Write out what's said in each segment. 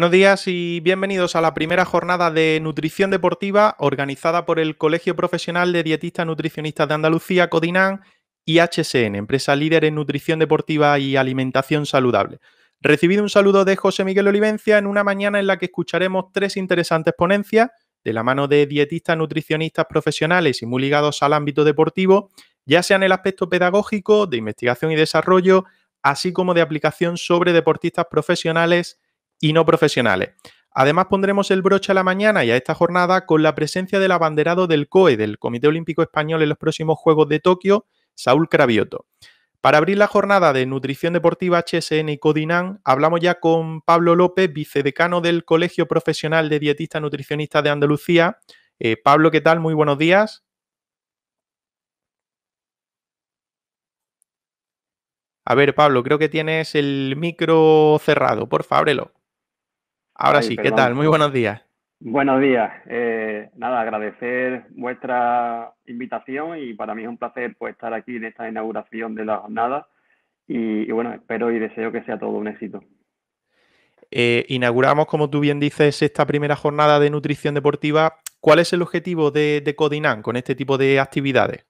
Buenos días y bienvenidos a la primera jornada de nutrición deportiva organizada por el Colegio Profesional de Dietistas Nutricionistas de Andalucía, CODINAN y HSN, empresa líder en nutrición deportiva y alimentación saludable. Recibido un saludo de José Miguel Olivencia en una mañana en la que escucharemos tres interesantes ponencias de la mano de dietistas nutricionistas profesionales y muy ligados al ámbito deportivo, ya sea en el aspecto pedagógico, de investigación y desarrollo, así como de aplicación sobre deportistas profesionales y no profesionales. Además, pondremos el broche a la mañana y a esta jornada con la presencia del abanderado del COE, del Comité Olímpico Español en los próximos Juegos de Tokio, Saúl Cravioto. Para abrir la jornada de Nutrición Deportiva HSN y Codinan, hablamos ya con Pablo López, vicedecano del Colegio Profesional de Dietistas Nutricionistas de Andalucía. Eh, Pablo, ¿qué tal? Muy buenos días. A ver, Pablo, creo que tienes el micro cerrado. Por favor, ábrelo. Ahora sí, ¿qué tal? Muy buenos días. Buenos días. Eh, nada, agradecer vuestra invitación y para mí es un placer pues, estar aquí en esta inauguración de la jornada y, bueno, espero y deseo que sea todo un éxito. Eh, inauguramos, como tú bien dices, esta primera jornada de nutrición deportiva. ¿Cuál es el objetivo de, de Codinan con este tipo de actividades?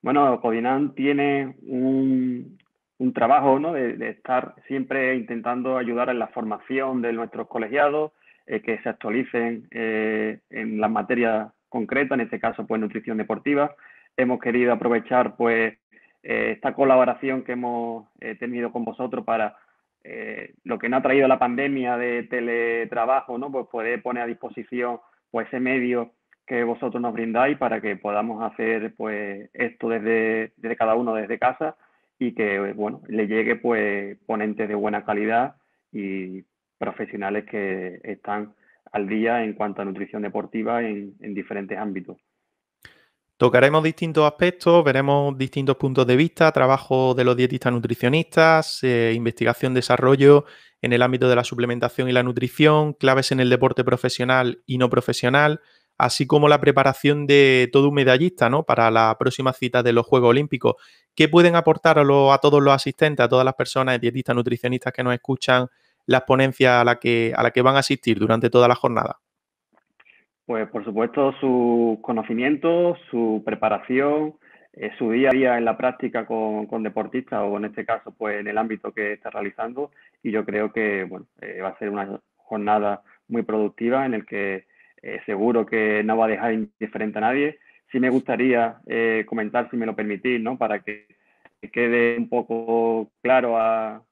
Bueno, Codinan tiene un, un trabajo de, estar siempre intentando ayudar en la formación de nuestros colegiados, eh, que se actualicen eh, en las materias concretas, en este caso pues nutrición deportiva. Hemos querido aprovechar pues eh, esta colaboración que hemos tenido con vosotros para lo que nos ha traído la pandemia de teletrabajo, ¿no? pues poder poner a disposición pues, ese medio que vosotros nos brindáis para que podamos hacer pues esto desde cada uno desde casa y que bueno, le llegue pues ponentes de buena calidad y profesionales que están al día en cuanto a nutrición deportiva en, diferentes ámbitos. Tocaremos distintos aspectos, veremos distintos puntos de vista, trabajo de los dietistas nutricionistas, eh, investigación, desarrollo en el ámbito de la suplementación y la nutrición, claves en el deporte profesional y no profesional, así como la preparación de todo un medallista ¿no? para la próxima cita de los Juegos Olímpicos. ¿Qué pueden aportar a, todos los asistentes, a todas las personas, dietistas, nutricionistas que nos escuchan las ponencias a la que, a la que van a asistir durante toda la jornada? Pues por supuesto sus conocimientos, su preparación, eh, su día a día en la práctica con, deportistas o en este caso pues en el ámbito que está realizando y yo creo que bueno, eh, va a ser una jornada muy productiva en el que eh, seguro que no va a dejar indiferente a nadie. Sí me gustaría eh, comentar, si me lo permitís, ¿no? para que quede un poco claro a,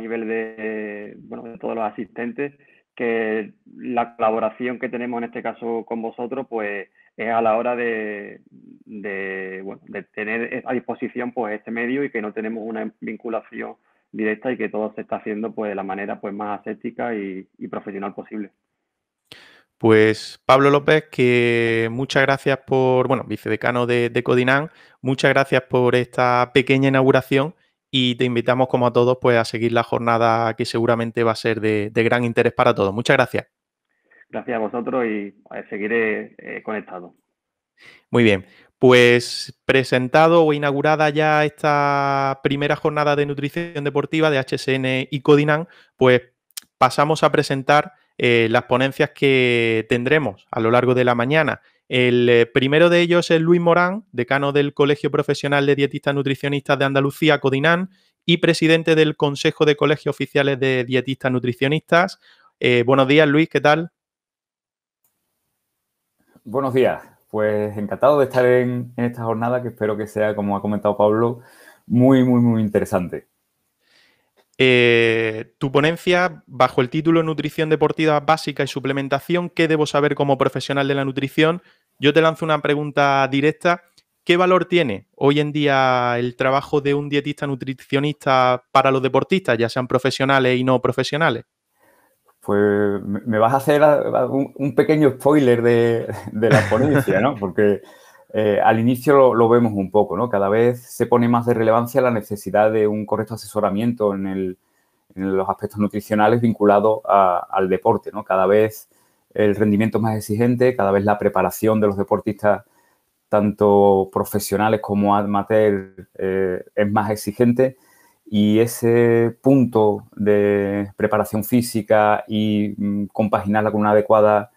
nivel de, bueno, de todos los asistentes que la colaboración que tenemos en este caso con vosotros pues es a la hora de, bueno, de tener a disposición pues este medio y que no tenemos una vinculación directa y que todo se está haciendo pues de la manera pues más aséptica y profesional posible. Pues Pablo López, que muchas gracias por, bueno, vicedecano de, de muchas gracias por esta pequeña inauguración y te invitamos como a todos pues a seguir la jornada que seguramente va a ser de, gran interés para todos. Muchas gracias. Gracias a vosotros y eh, seguiré eh, conectado. Muy bien, pues presentado o inaugurada ya esta primera jornada de nutrición deportiva de HSN y Codinan, pues pasamos a presentar eh, las ponencias que tendremos a lo largo de la mañana. El eh, primero de ellos es Luis Morán, decano del Colegio Profesional de Dietistas Nutricionistas de Andalucía, Codinán, y presidente del Consejo de Colegios Oficiales de Dietistas Nutricionistas. Eh, buenos días, Luis, ¿qué tal? Buenos días, pues encantado de estar en esta jornada que espero que sea, como ha comentado Pablo, muy, muy, muy interesante. Eh, tu ponencia, bajo el título Nutrición Deportiva Básica y Suplementación, ¿qué debo saber como profesional de la nutrición? Yo te lanzo una pregunta directa. ¿Qué valor tiene hoy en día el trabajo de un dietista nutricionista para los deportistas, ya sean profesionales y no profesionales? Pues me vas a hacer un pequeño spoiler de, de la ponencia, ¿no? Porque eh, al inicio lo, vemos un poco, ¿no? Cada vez se pone más de relevancia la necesidad de un correcto asesoramiento en, los aspectos nutricionales vinculados al deporte, ¿no? Cada vez el rendimiento es más exigente, cada vez la preparación de los deportistas, tanto profesionales como amateur, eh, es más exigente y ese punto de preparación física y mm, compaginarla con una adecuada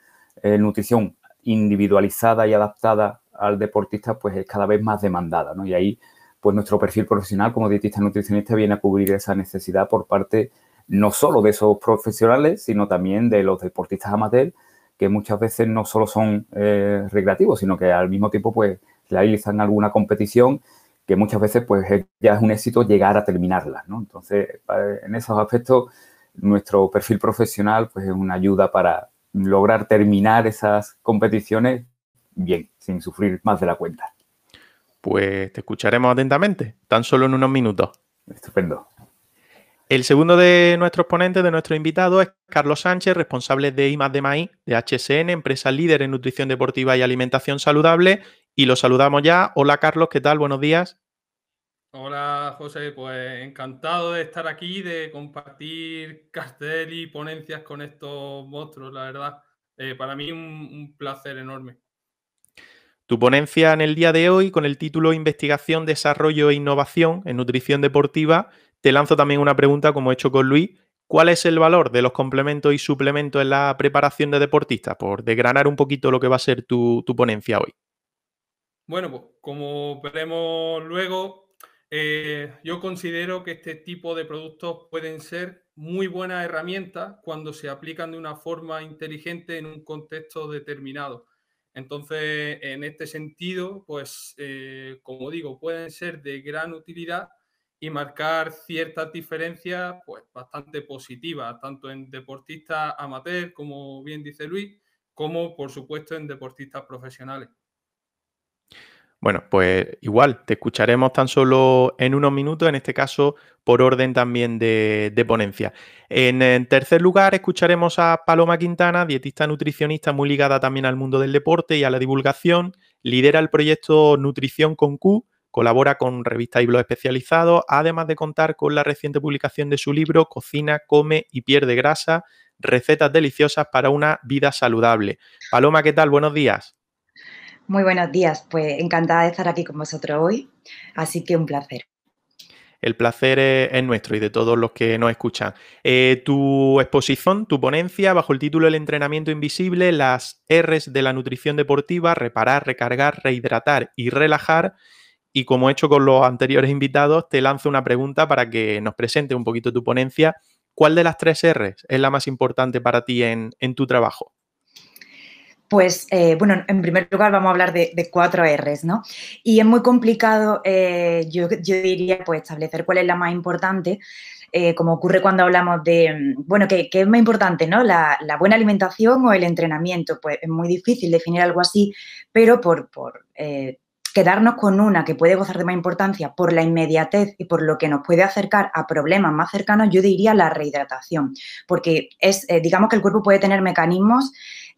eh, nutrición individualizada y adaptada al deportista pues es cada vez más demandada, ¿no? Y ahí pues nuestro perfil profesional como dietista nutricionista viene a cubrir esa necesidad por parte no solo de esos profesionales, sino también de los deportistas amateurs que muchas veces no solo son eh, recreativos, sino que al mismo tiempo pues realizan alguna competición que muchas veces pues ya es un éxito llegar a terminarla, ¿no? Entonces, en esos aspectos, nuestro perfil profesional pues es una ayuda para lograr terminar esas competiciones bien, sin sufrir más de la cuenta. Pues te escucharemos atentamente, tan solo en unos minutos. Estupendo. El segundo de nuestros ponentes, de nuestro invitado, es Carlos Sánchez, responsable de IMAD de Maíz, de HSN, empresa líder en nutrición deportiva y alimentación saludable. Y lo saludamos ya. Hola Carlos, ¿qué tal? Buenos días. Hola José, pues encantado de estar aquí, de compartir cartel y ponencias con estos monstruos, la verdad. Eh, para mí un placer enorme. Tu ponencia en el día de hoy con el título Investigación, Desarrollo e Innovación en Nutrición Deportiva, te lanzo también una pregunta como he hecho con Luis. ¿Cuál es el valor de los complementos y suplementos en la preparación de deportistas? Por desgranar un poquito lo que va a ser tu, ponencia hoy. Bueno, pues como veremos luego, eh, yo considero que este tipo de productos pueden ser muy buenas herramientas cuando se aplican de una forma inteligente en un contexto determinado entonces, en este sentido, pues, eh, como digo, pueden ser de gran utilidad y marcar ciertas diferencias pues, bastante positivas, tanto en deportistas amateur, como bien dice Luis, como por supuesto en deportistas profesionales. Bueno, pues igual, te escucharemos tan solo en unos minutos, en este caso por orden también de, ponencia. En, en, tercer lugar, escucharemos a Paloma Quintana, dietista nutricionista muy ligada también al mundo del deporte y a la divulgación. Lidera el proyecto Nutrición con Q, colabora con revistas y blogs especializados, además de contar con la reciente publicación de su libro Cocina, Come y Pierde Grasa, recetas deliciosas para una vida saludable. Paloma, ¿qué tal? Buenos días. Muy buenos días, pues encantada de estar aquí con vosotros hoy, así que un placer. El placer e-, es, nuestro y de todos los que nos escuchan. Eh, tu exposición, tu ponencia, bajo el título El entrenamiento invisible, las R's de la nutrición deportiva, reparar, recargar, rehidratar y relajar. Y como he hecho con los anteriores invitados, te lanzo una pregunta para que nos presente un poquito tu ponencia. ¿Cuál de las tres R's es la más importante para ti en tu trabajo? Pues, eh, bueno, en primer lugar vamos a hablar de, cuatro Rs, ¿no? Y es muy complicado, eh, yo, diría, pues establecer cuál es la más importante, eh, como ocurre cuando hablamos de, mm, bueno, ¿qué, es más importante, ¿no? La, buena alimentación o el entrenamiento? Pues es muy difícil definir algo así, pero por, quedarnos con una que puede gozar de más importancia por la inmediatez y por lo que nos puede acercar a problemas más cercanos, yo diría la rehidratación, porque es, digamos que el cuerpo puede tener mecanismos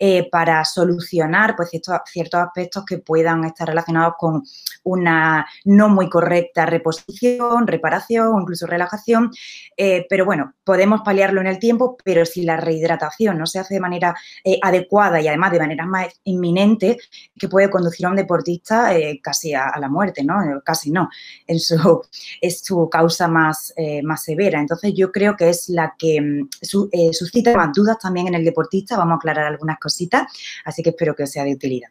eh, para solucionar pues, ciertos aspectos que puedan estar relacionados con una no muy correcta reposición, reparación o incluso relajación. Eh, pero bueno, podemos paliarlo en el tiempo, pero si la rehidratación no se hace de manera eh, adecuada y además de manera más inminente, que puede conducir a un deportista eh, casi a, la muerte, ¿no? Casi no, es su causa más, más severa. Entonces yo creo que es la que mm, suscita más dudas también en el deportista. Vamos a aclarar algunas cositas, así que espero que sea de utilidad.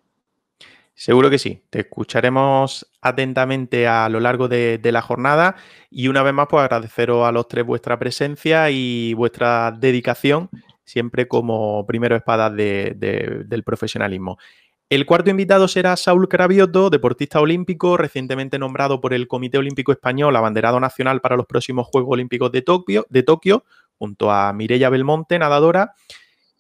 Seguro que sí. Te escucharemos atentamente a lo largo de, la jornada y una vez más, pues agradeceros a los tres vuestra presencia y vuestra dedicación, siempre como primero espadas del profesionalismo. El cuarto invitado será Saúl Cravioto, deportista olímpico, recientemente nombrado por el Comité Olímpico Español abanderado nacional para los próximos Juegos Olímpicos de Tokio, de Tokio junto a Mireya Belmonte, nadadora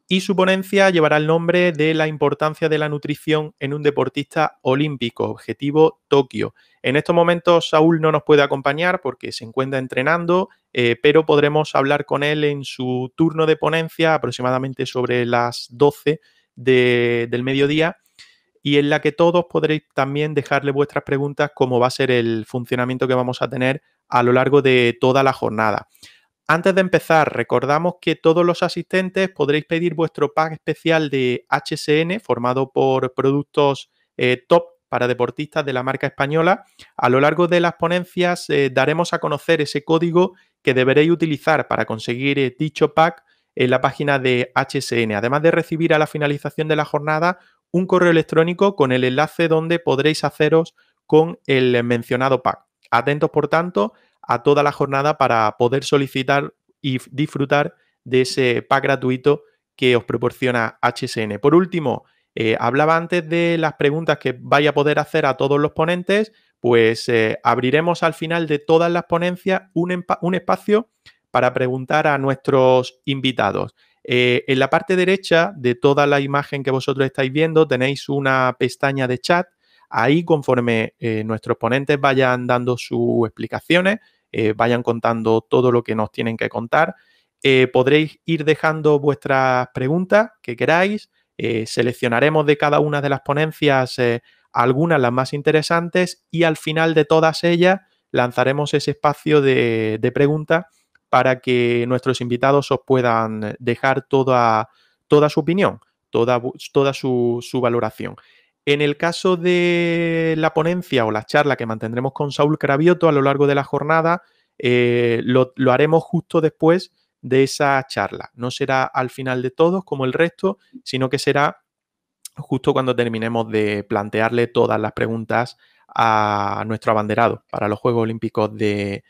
y su ponencia llevará el nombre de la importancia de la nutrición en un deportista olímpico, objetivo Tokio. En estos momentos Saúl no nos puede acompañar porque se encuentra entrenando, eh, pero podremos hablar con él en su turno de ponencia aproximadamente sobre las 12 del mediodía y en la que todos podréis también dejarle vuestras preguntas cómo va a ser el funcionamiento que vamos a tener a lo largo de toda la jornada. Antes de empezar, recordamos que todos los asistentes podréis pedir vuestro pack especial de HSN formado por productos eh, top para deportistas de la marca española. A lo largo de las ponencias eh, daremos a conocer ese código que deberéis utilizar para conseguir eh, dicho pack en la página de HSN, además de recibir a la finalización de la jornada un correo electrónico con el enlace donde podréis haceros con el mencionado pack. Atentos, por tanto, a toda la jornada para poder solicitar y disfrutar de ese pack gratuito que os proporciona HSN. Por último, eh, hablaba antes de las preguntas que vaya a poder hacer a todos los ponentes, pues eh, abriremos al final de todas las ponencias un, espacio para preguntar a nuestros invitados. Eh, en la parte derecha de toda la imagen que vosotros estáis viendo tenéis una pestaña de chat Ahí, conforme eh, nuestros ponentes vayan dando sus explicaciones, eh, vayan contando todo lo que nos tienen que contar, eh, podréis ir dejando vuestras preguntas que queráis. seleccionaremos de cada una de las ponencias algunas las más interesantes y al final de todas ellas lanzaremos ese espacio de, preguntas para que nuestros invitados os puedan dejar toda, su opinión, toda, toda su valoración. En el caso de la ponencia o la charla que mantendremos con Saúl Cravioto a lo largo de la jornada, eh, lo, haremos justo después de esa charla. No será al final de todos como el resto, sino que será justo cuando terminemos de plantearle todas las preguntas a nuestro abanderado para los Juegos Olímpicos de,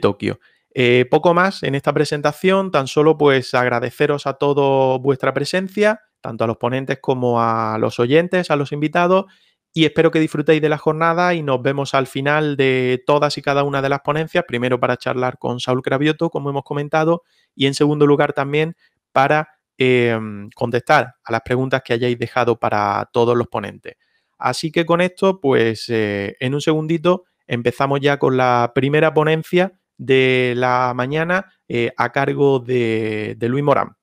Tokio. Eh, poco más en esta presentación, tan solo pues agradeceros a todos vuestra presencia tanto a los ponentes como a los oyentes, a los invitados. Y espero que disfrutéis de la jornada y nos vemos al final de todas y cada una de las ponencias, primero para charlar con Saúl Cravioto, como hemos comentado, y en segundo lugar también para em, contestar a las preguntas que hayáis dejado para todos los ponentes. Así que con esto, pues eh, en un segundito empezamos ya con la primera ponencia de la mañana eh, a cargo de, de Luis Morán.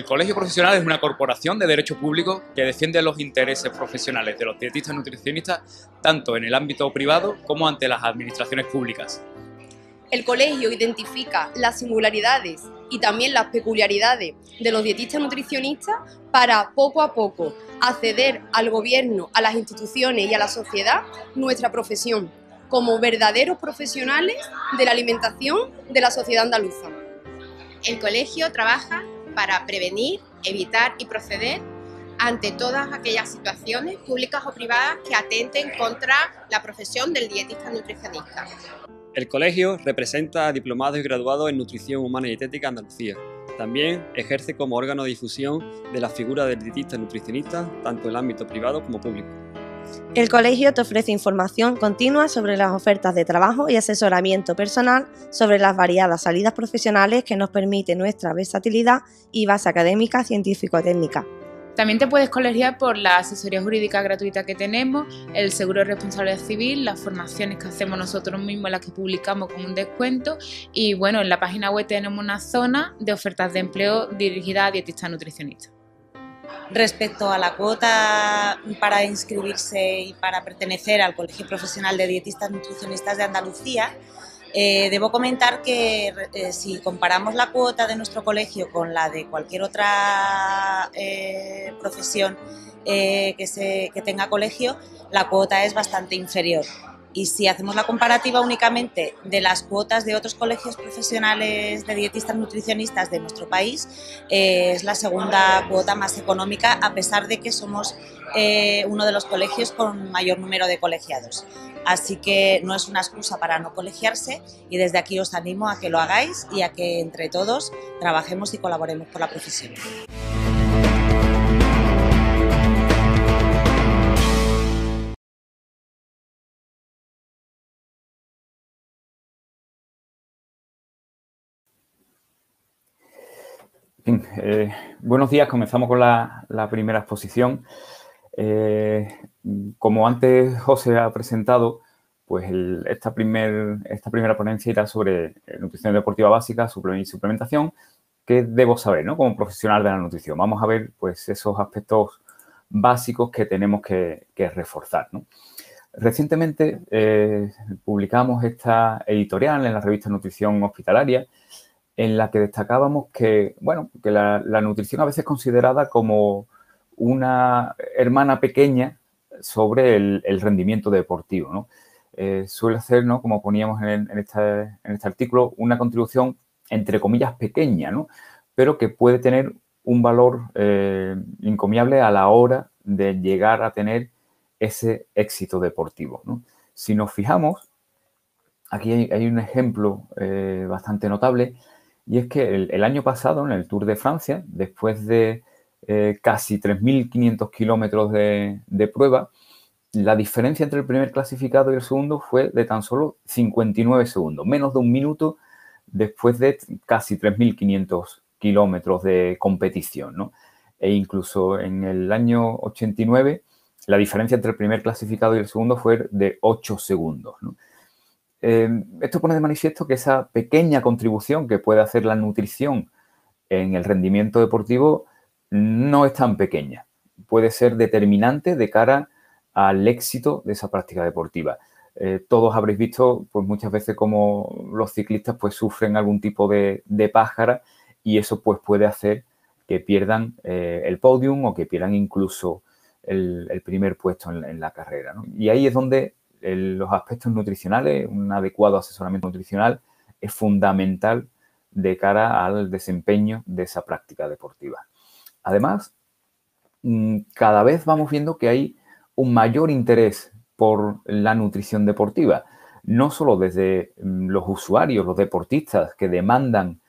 El Colegio Profesional es una corporación de derecho público que defiende los intereses profesionales de los dietistas nutricionistas tanto en el ámbito privado como ante las administraciones públicas. El colegio identifica las singularidades y también las peculiaridades de los dietistas nutricionistas para poco a poco acceder al gobierno, a las instituciones y a la sociedad nuestra profesión como verdaderos profesionales de la alimentación de la sociedad andaluza. El colegio trabaja para prevenir, evitar y proceder ante todas aquellas situaciones públicas o privadas que atenten contra la profesión del dietista nutricionista. El colegio representa a diplomados y graduados en nutrición humana y dietética Andalucía. También ejerce como órgano de difusión de la figura del dietista nutricionista, tanto en el ámbito privado como público. El colegio te ofrece información continua sobre las ofertas de trabajo y asesoramiento personal sobre las variadas salidas profesionales que nos permite nuestra versatilidad y base académica, científico-técnica. También te puedes colegiar por la asesoría jurídica gratuita que tenemos, el seguro de responsabilidad civil, las formaciones que hacemos nosotros mismos, las que publicamos con un descuento. Y bueno, en la página web tenemos una zona de ofertas de empleo dirigida a dietistas nutricionistas. Respecto a la cuota para inscribirse y para pertenecer al Colegio Profesional de Dietistas Nutricionistas de Andalucía, eh, debo comentar que eh, si comparamos la cuota de nuestro colegio con la de cualquier otra eh, profesión que tenga colegio, la cuota es bastante inferior. Y si hacemos la comparativa únicamente de las cuotas de otros colegios profesionales de dietistas nutricionistas de nuestro país, eh, es la segunda cuota más económica, a pesar de que somos eh, uno de los colegios con mayor número de colegiados. Así que no es una excusa para no colegiarse y desde aquí os animo a que lo hagáis y a que entre todos trabajemos y colaboremos por la profesión. Eh, buenos días, comenzamos con la, primera exposición. Eh, como antes José ha presentado, pues esta, esta primera ponencia irá sobre nutrición deportiva básica, y suplementación, ¿Qué debo saber, Como profesional de la nutrición. Vamos a ver, pues, esos aspectos básicos que tenemos que, reforzar, Recientemente eh, publicamos esta editorial en la revista Nutrición Hospitalaria, en la que destacábamos que, bueno, que la, nutrición a veces es considerada como una hermana pequeña sobre el, rendimiento deportivo, ¿no? Eh, suele hacer, ¿no? como poníamos en, este, artículo, una contribución entre comillas pequeña, ¿no? pero que puede tener un valor ...incomiable eh, encomiable a la hora de llegar a tener ese éxito deportivo. ¿no? Si nos fijamos, aquí hay, un ejemplo eh, bastante notable y es que el, año pasado, en el Tour de Francia, después de eh, casi 3.500 kilómetros de, prueba, la diferencia entre el primer clasificado y el segundo fue de tan solo 59 segundos, menos de un minuto después de casi 3.500 kilómetros de competición. E incluso en el año 89, la diferencia entre el primer clasificado y el segundo fue de 8 segundos. Em, esto pone de manifiesto que esa pequeña contribución que puede hacer la nutrición en el rendimiento deportivo no es tan pequeña. Puede ser determinante de cara al éxito de esa práctica deportiva. Eh, todos habréis visto pues, muchas veces cómo los ciclistas pues, sufren algún tipo de, de pájara y eso pues, puede hacer que pierdan eh, el podium o que pierdan incluso el, primer puesto en, la carrera. Y ahí es donde los aspectos nutricionales, un adecuado asesoramiento nutricional es fundamental de cara al desempeño de esa práctica deportiva. Además, mm, cada vez vamos viendo que hay un mayor interés por la nutrición deportiva, no solo desde mm, los usuarios, los deportistas que demandan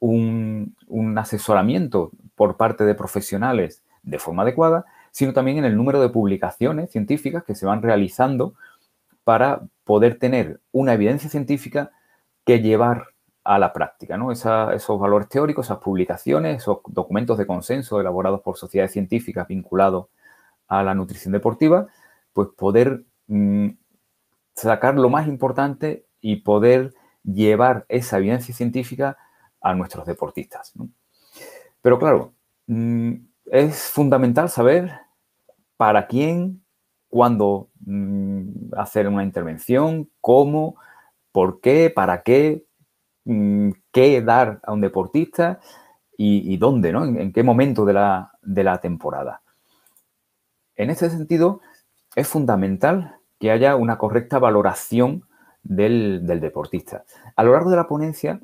un asesoramiento por parte de profesionales de forma adecuada, sino también en el número de publicaciones científicas que se van realizando para poder tener una evidencia científica que llevar a la práctica. ¿no? esos valores teóricos, esas publicaciones, esos documentos de consenso elaborados por sociedades científicas vinculados a la nutrición deportiva, pues poder mm, sacar lo más importante y poder llevar esa evidencia científica a nuestros deportistas. Pero claro, mm, es fundamental saber para quién, cuándo Mm, hacer una intervención, cómo, por qué, para qué, mm, qué dar a un deportista y, dónde, ¿no? En, qué momento de la, temporada. En este sentido, es fundamental que haya una correcta valoración del, deportista. A lo largo de la ponencia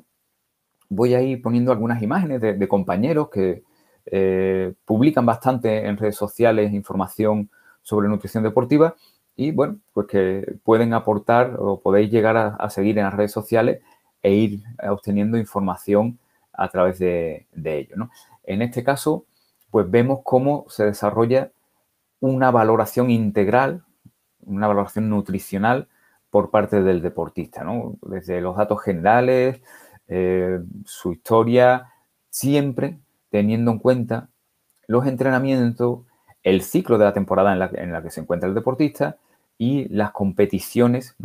voy a ir poniendo algunas imágenes de, compañeros que eh, publican bastante en redes sociales información sobre nutrición deportiva y bueno, pues que pueden aportar o podéis llegar a, seguir en las redes sociales e ir obteniendo información a través de, de ello. En este caso, pues vemos cómo se desarrolla una valoración integral, una valoración nutricional por parte del deportista, ¿no? desde los datos generales, eh, su historia, siempre teniendo en cuenta los entrenamientos, el ciclo de la temporada en la, que se encuentra el deportista y las competiciones,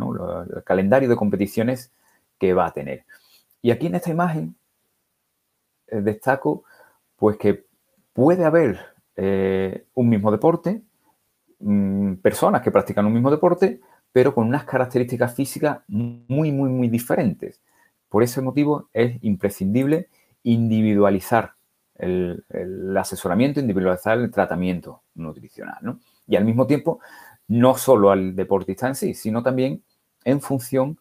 el calendario de competiciones que va a tener. Y aquí en esta imagen eh, destaco pues que puede haber eh, un mismo deporte, mm, personas que practican un mismo deporte, pero con unas características físicas muy, muy, muy diferentes. Por ese motivo es imprescindible individualizar el, asesoramiento, individualizar el tratamiento nutricional. Y al mismo tiempo no solo al deportista en sí, sino también en función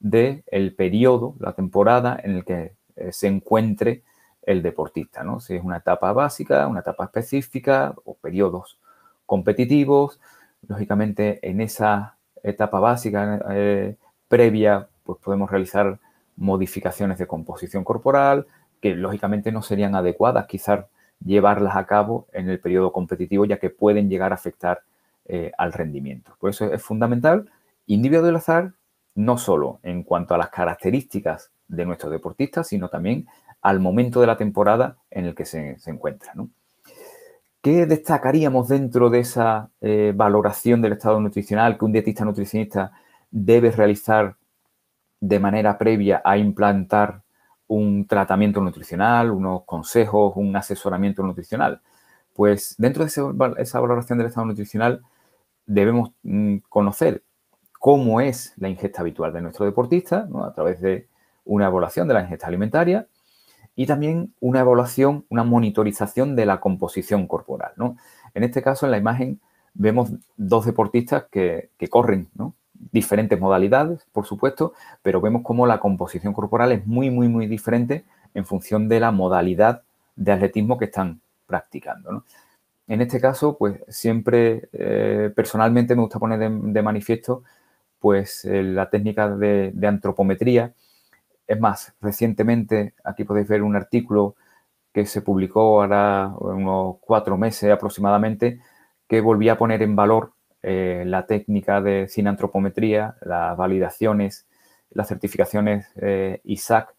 del el periodo, la temporada en el que eh, se encuentre el deportista, ¿no? Si es una etapa básica, una etapa específica o periodos competitivos, lógicamente en esa etapa básica eh, previa, pues podemos realizar modificaciones de composición corporal que lógicamente no serían adecuadas quizás llevarlas a cabo en el periodo competitivo ya que pueden llegar a afectar eh, al rendimiento. Por eso es fundamental individualizar no solo en cuanto a las características de nuestros deportistas, sino también al momento de la temporada en el que se, se encuentra. ¿Qué destacaríamos dentro de esa eh, valoración del estado nutricional que un dietista nutricionista debe realizar de manera previa a implantar un tratamiento nutricional, unos consejos, un asesoramiento nutricional? Pues dentro de esa valoración del estado nutricional debemos mm, conocer cómo es la ingesta habitual de nuestro deportista a través de una evaluación de la ingesta alimentaria y también una evaluación, una monitorización de la composición corporal. ¿no? En este caso, en la imagen vemos dos deportistas que, corren, diferentes modalidades, por supuesto, pero vemos cómo la composición corporal es muy, muy, muy diferente en función de la modalidad de atletismo que están practicando. En este caso, pues siempre eh, personalmente me gusta poner de, manifiesto pues eh, la técnica de, antropometría. Es más, recientemente aquí podéis ver un artículo que se publicó ahora unos cuatro meses aproximadamente, que volvía a poner en valor eh, la técnica de cinantropometría, las validaciones, las certificaciones ISAC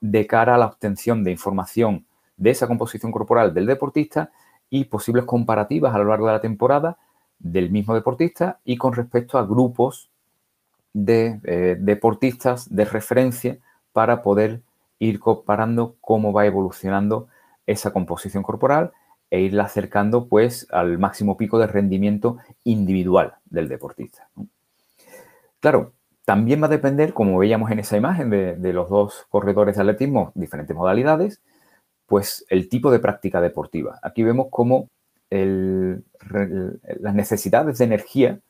de cara a la obtención de información de esa composición corporal del deportista y posibles comparativas a lo largo de la temporada del mismo deportista y con respecto a grupos de eh, deportistas de referencia para poder ir comparando cómo va evolucionando esa composición corporal e irla acercando pues al máximo pico de rendimiento individual del deportista. Claro, también va a depender, como veíamos en esa imagen de, de los dos corredores de atletismo, diferentes modalidades, pues el tipo de práctica deportiva. Aquí vemos cómo el, las necesidades de energía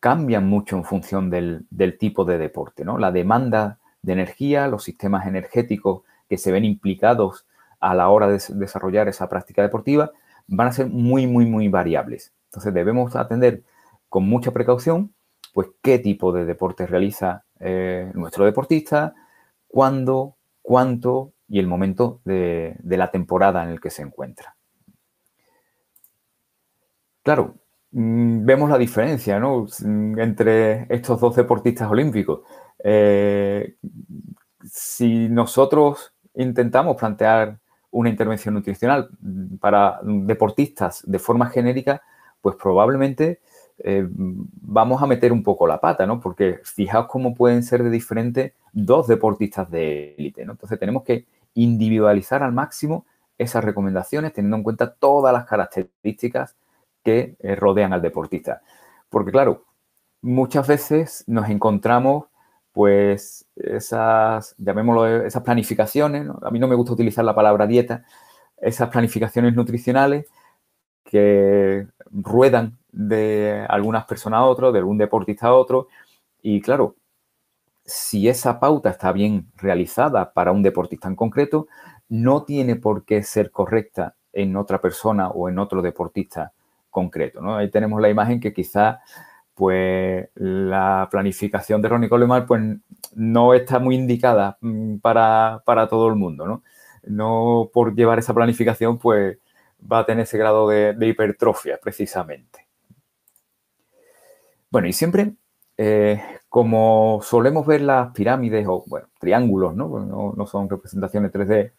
cambian mucho en función del, tipo de deporte, ¿no? La demanda de energía, los sistemas energéticos que se ven implicados a la hora de desarrollar esa práctica deportiva van a ser muy, muy, muy variables. Entonces debemos atender con mucha precaución, pues, qué tipo de deporte realiza eh, nuestro deportista, cuándo, cuánto, y el momento de, la temporada en el que se encuentra. Claro, mm, vemos la diferencia mm, entre estos dos deportistas olímpicos. Eh, si nosotros intentamos plantear una intervención nutricional para deportistas de forma genérica, pues probablemente eh, vamos a meter un poco la pata, ¿no? Porque fijaos cómo pueden ser de diferente dos deportistas de élite, ¿no? Entonces tenemos que individualizar al máximo esas recomendaciones teniendo en cuenta todas las características que eh, rodean al deportista. Porque claro, muchas veces nos encontramos pues esas, llamémoslo, esas planificaciones, a mí no me gusta utilizar la palabra dieta, esas planificaciones nutricionales que ruedan de algunas personas a otras de algún deportista a otro, y claro, si esa pauta está bien realizada para un deportista en concreto, no tiene por qué ser correcta en otra persona o en otro deportista concreto. ¿no? Ahí tenemos la imagen que quizá pues, la planificación de Ronnie Coleman pues, no está muy indicada mm, para, todo el mundo. ¿no? por llevar esa planificación pues, va a tener ese grado de hipertrofia precisamente. Bueno, y siempre eh, como solemos ver las pirámides, o bueno, triángulos, ¿no? no, son representaciones 3D,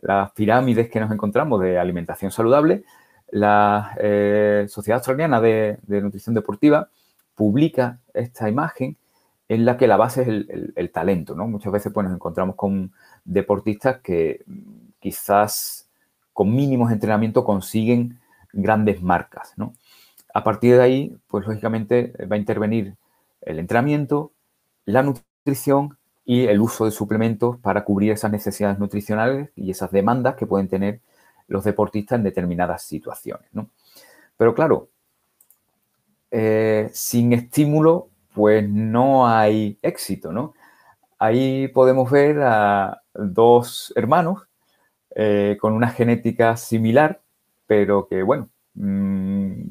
las pirámides que nos encontramos de alimentación saludable, la eh, Sociedad Australiana de, Nutrición Deportiva publica esta imagen en la que la base es el, talento, Muchas veces pues, nos encontramos con deportistas que mm, quizás con mínimos entrenamientos consiguen grandes marcas, A partir de ahí, pues lógicamente va a intervenir el entrenamiento, la nutrición y el uso de suplementos para cubrir esas necesidades nutricionales y esas demandas que pueden tener los deportistas en determinadas situaciones. Pero claro, eh, sin estímulo, pues no hay éxito, Ahí podemos ver a dos hermanos eh, con una genética similar, pero que, bueno, mm,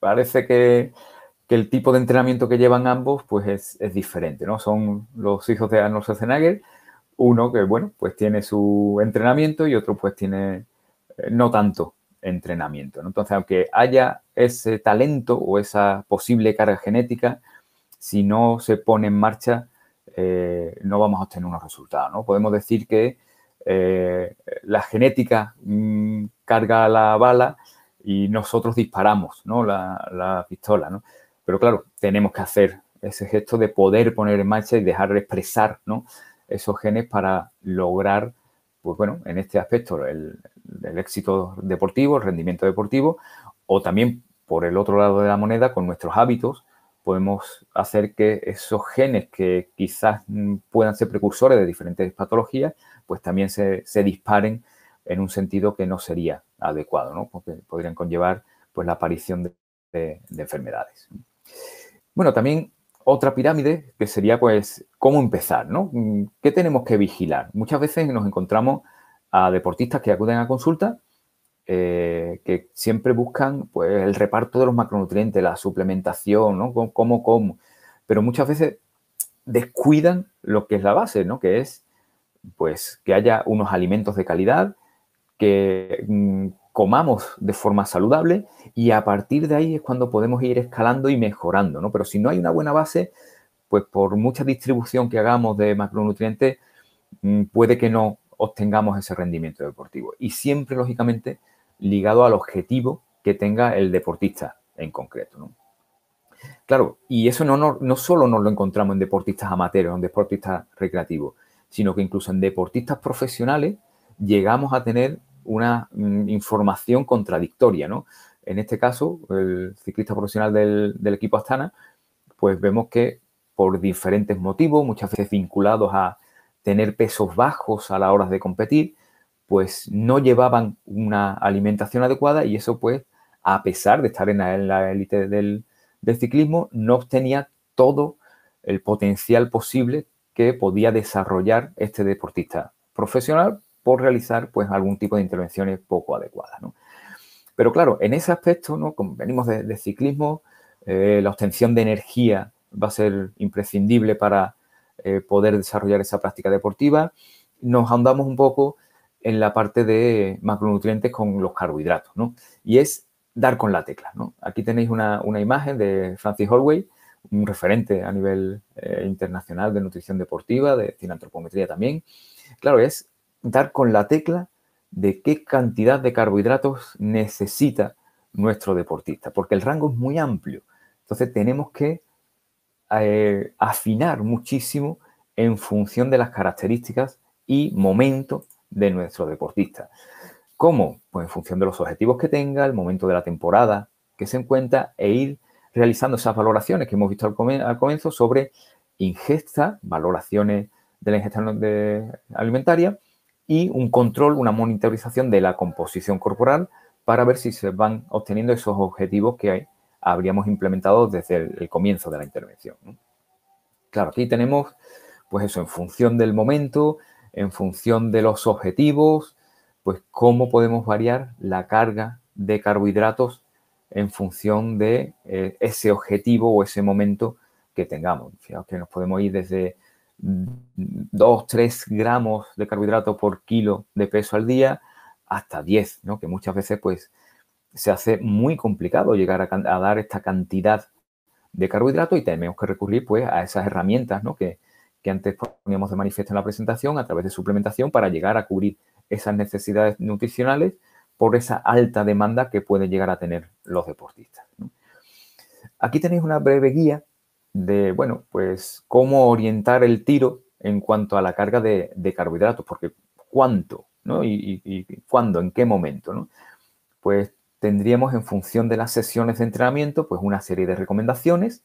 parece que que el tipo de entrenamiento que llevan ambos pues es, diferente, ¿no? Son los hijos de Arnold Schwarzenegger, uno que, bueno, pues tiene su entrenamiento y otro pues tiene eh, no tanto entrenamiento, Entonces, aunque haya ese talento o esa posible carga genética, si no se pone en marcha, eh, no vamos a obtener unos resultados, ¿no? Podemos decir que eh, la genética mm, carga la bala y nosotros disparamos, ¿no? La, la pistola, ¿no? Pero claro, tenemos que hacer ese gesto de poder poner en marcha y dejar expresar esos genes para lograr, pues bueno, en este aspecto, el, éxito deportivo, el rendimiento deportivo, o también por el otro lado de la moneda, con nuestros hábitos, podemos hacer que esos genes que quizás mm, puedan ser precursores de diferentes patologías, pues también se, disparen en un sentido que no sería adecuado, Porque podrían conllevar pues, la aparición de enfermedades. Bueno, también otra pirámide que sería pues cómo empezar, ¿no? ¿Qué tenemos que vigilar? Muchas veces nos encontramos a deportistas que acuden a consulta eh, que siempre buscan pues el reparto de los macronutrientes, la suplementación, ¿no? Cómo, cómo. Pero muchas veces descuidan lo que es la base, ¿no? Que es pues que haya unos alimentos de calidad, que mm, comamos de forma saludable y a partir de ahí es cuando podemos ir escalando y mejorando, ¿no? Pero si no hay una buena base, pues por mucha distribución que hagamos de macronutrientes, mm, puede que no obtengamos ese rendimiento deportivo. Y siempre, lógicamente, ligado al objetivo que tenga el deportista en concreto. ¿no? Claro, y eso no, no, solo nos lo encontramos en deportistas amateurs, en deportistas recreativos, sino que incluso en deportistas profesionales llegamos a tener una mm, información contradictoria, En este caso, el ciclista profesional del, equipo Astana, pues vemos que por diferentes motivos, muchas veces vinculados a tener pesos bajos a la hora de competir, pues no llevaban una alimentación adecuada y eso pues, a pesar de estar en la élite del, del, ciclismo, no obtenía todo el potencial posible que podía desarrollar este deportista profesional por realizar pues algún tipo de intervenciones poco adecuadas. Pero claro, en ese aspecto, ¿no? Como venimos de, ciclismo, eh, la obtención de energía va a ser imprescindible para eh, poder desarrollar esa práctica deportiva. Nos ahondamos un poco en la parte de macronutrientes con los carbohidratos, Y es dar con la tecla, Aquí tenéis una, imagen de Francis Holway, un referente a nivel eh, internacional de nutrición deportiva, de cinantropometría también. Claro, es dar con la tecla de qué cantidad de carbohidratos necesita nuestro deportista, porque el rango es muy amplio. Entonces tenemos que eh, afinar muchísimo en función de las características y momento de nuestro deportista. ¿Cómo? Pues en función de los objetivos que tenga, el momento de la temporada que se encuentra e ir realizando esas valoraciones que hemos visto al, comienzo sobre ingesta, valoraciones de la ingesta alimentaria y un control, una monitorización de la composición corporal para ver si se van obteniendo esos objetivos que habríamos implementado desde el, comienzo de la intervención. Claro, aquí tenemos, pues eso, en función del momento, en función de los objetivos, pues cómo podemos variar la carga de carbohidratos en función de eh, ese objetivo o ese momento que tengamos. Fijaos que nos podemos ir desde 2, 3 gramos de carbohidrato por kilo de peso al día, hasta 10, ¿no? que muchas veces pues, se hace muy complicado llegar a, dar esta cantidad de carbohidrato y tenemos que recurrir pues, a esas herramientas ¿no? que, antes poníamos de manifiesto en la presentación a través de suplementación para llegar a cubrir esas necesidades nutricionales por esa alta demanda que pueden llegar a tener los deportistas. Aquí tenéis una breve guía de, bueno, pues cómo orientar el tiro en cuanto a la carga de, carbohidratos, porque cuánto, ¿no? Y, cuándo, en qué momento, ¿no? Pues tendríamos en función de las sesiones de entrenamiento, pues una serie de recomendaciones,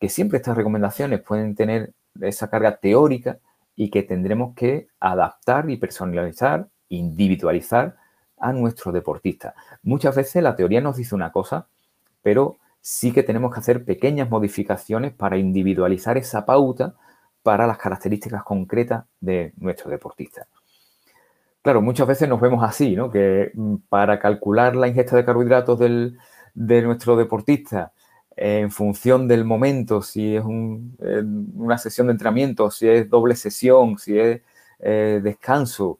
que siempre estas recomendaciones pueden tener esa carga teórica y que tendremos que adaptar y personalizar, individualizar a nuestro deportista. Muchas veces la teoría nos dice una cosa, pero sí que tenemos que hacer pequeñas modificaciones para individualizar esa pauta para las características concretas de nuestro deportista. Claro, muchas veces nos vemos así, ¿no? Que mm, para calcular la ingesta de carbohidratos de nuestro deportista en función del momento, si es eh, una sesión de entrenamiento, si es doble sesión, si es eh, descanso,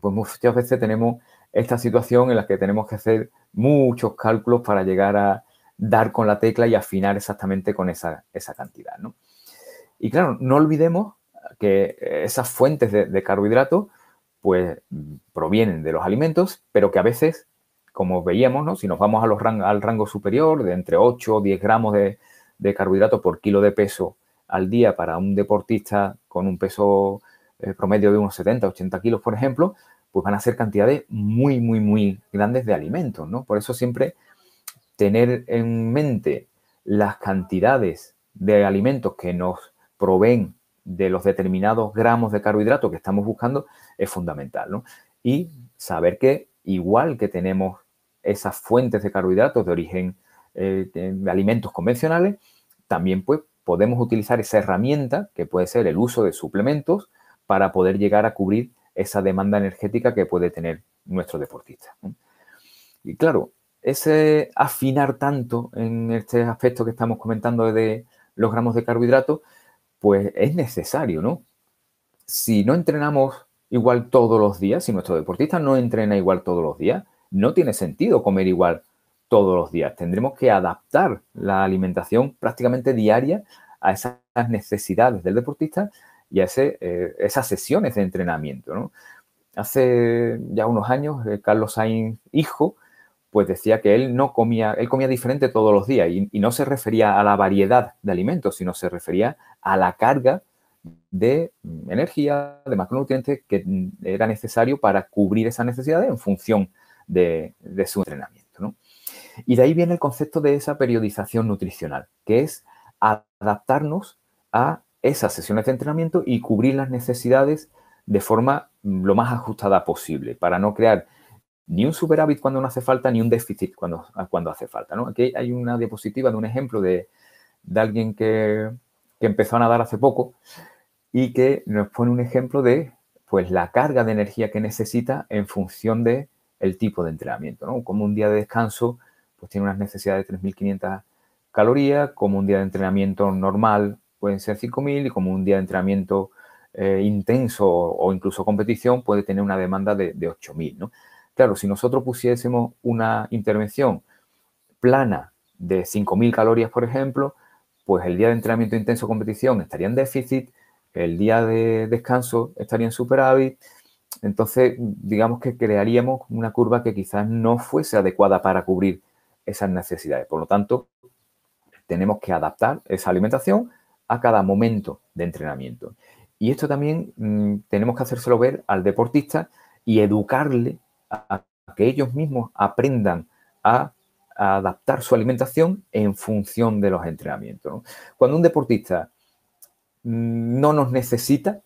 pues muchas veces tenemos esta situación en la que tenemos que hacer muchos cálculos para llegar a, dar con la tecla y afinar exactamente con esa, cantidad. ¿no? Y claro, no olvidemos que eh, esas fuentes de, carbohidratos pues provienen de los alimentos, pero que a veces, como veíamos, ¿no? si nos vamos al rango superior de entre 8 o 10 gramos de, carbohidrato carbohidratos por kilo de peso al día para un deportista con un peso eh, promedio de unos 70, 80 kilos, por ejemplo, pues van a ser cantidades muy, muy, muy grandes de alimentos, ¿no? Por eso siempre tener en mente las cantidades de alimentos que nos proveen de los determinados gramos de carbohidratos que estamos buscando es fundamental. ¿no? Y saber que igual que tenemos esas fuentes de carbohidratos de origen eh, de alimentos convencionales, también pues, podemos utilizar esa herramienta, que puede ser el uso de suplementos, para poder llegar a cubrir esa demanda energética que puede tener nuestro deportista. Y claro, ese afinar tanto en este aspecto que estamos comentando de los gramos de carbohidratos, pues es necesario, ¿no? Si no entrenamos igual todos los días, si nuestro deportista no entrena igual todos los días, no tiene sentido comer igual todos los días. Tendremos que adaptar la alimentación prácticamente diaria a esas necesidades del deportista y a eh, esas sesiones de entrenamiento. ¿no? Hace ya unos años, eh, Carlos Sainz, hijo, pues decía que él no comía, él comía diferente todos los días y, no se refería a la variedad de alimentos, sino se refería a la carga de mm, energía, de macronutrientes que mm, era necesario para cubrir esas necesidades en función de, su entrenamiento. Y de ahí viene el concepto de esa periodización nutricional, que es adaptarnos a esas sesiones de entrenamiento y cubrir las necesidades de forma mm, lo más ajustada posible, para no crear ni un superávit cuando no hace falta, ni un déficit cuando, cuando hace falta. Aquí hay una diapositiva de un ejemplo de, alguien que, que, empezó a nadar hace poco y que nos pone un ejemplo de pues, la carga de energía que necesita en función del el tipo de entrenamiento. Como un día de descanso pues, tiene unas necesidades de 3.500 calorías, como un día de entrenamiento normal pueden ser 5.000 y como un día de entrenamiento eh, intenso o incluso competición puede tener una demanda de, de 8.000. ¿no? Claro, si nosotros pusiésemos una intervención plana de 5.000 calorías, por ejemplo, pues el día de entrenamiento intenso competición estaría en déficit, el día de descanso estaría en superávit. Entonces, digamos que crearíamos una curva que quizás no fuese adecuada para cubrir esas necesidades. Por lo tanto, tenemos que adaptar esa alimentación a cada momento de entrenamiento. Y esto también mm, tenemos que hacérselo ver al deportista y educarle a, que ellos mismos aprendan a, adaptar su alimentación en función de los entrenamientos. Cuando un deportista no nos necesita,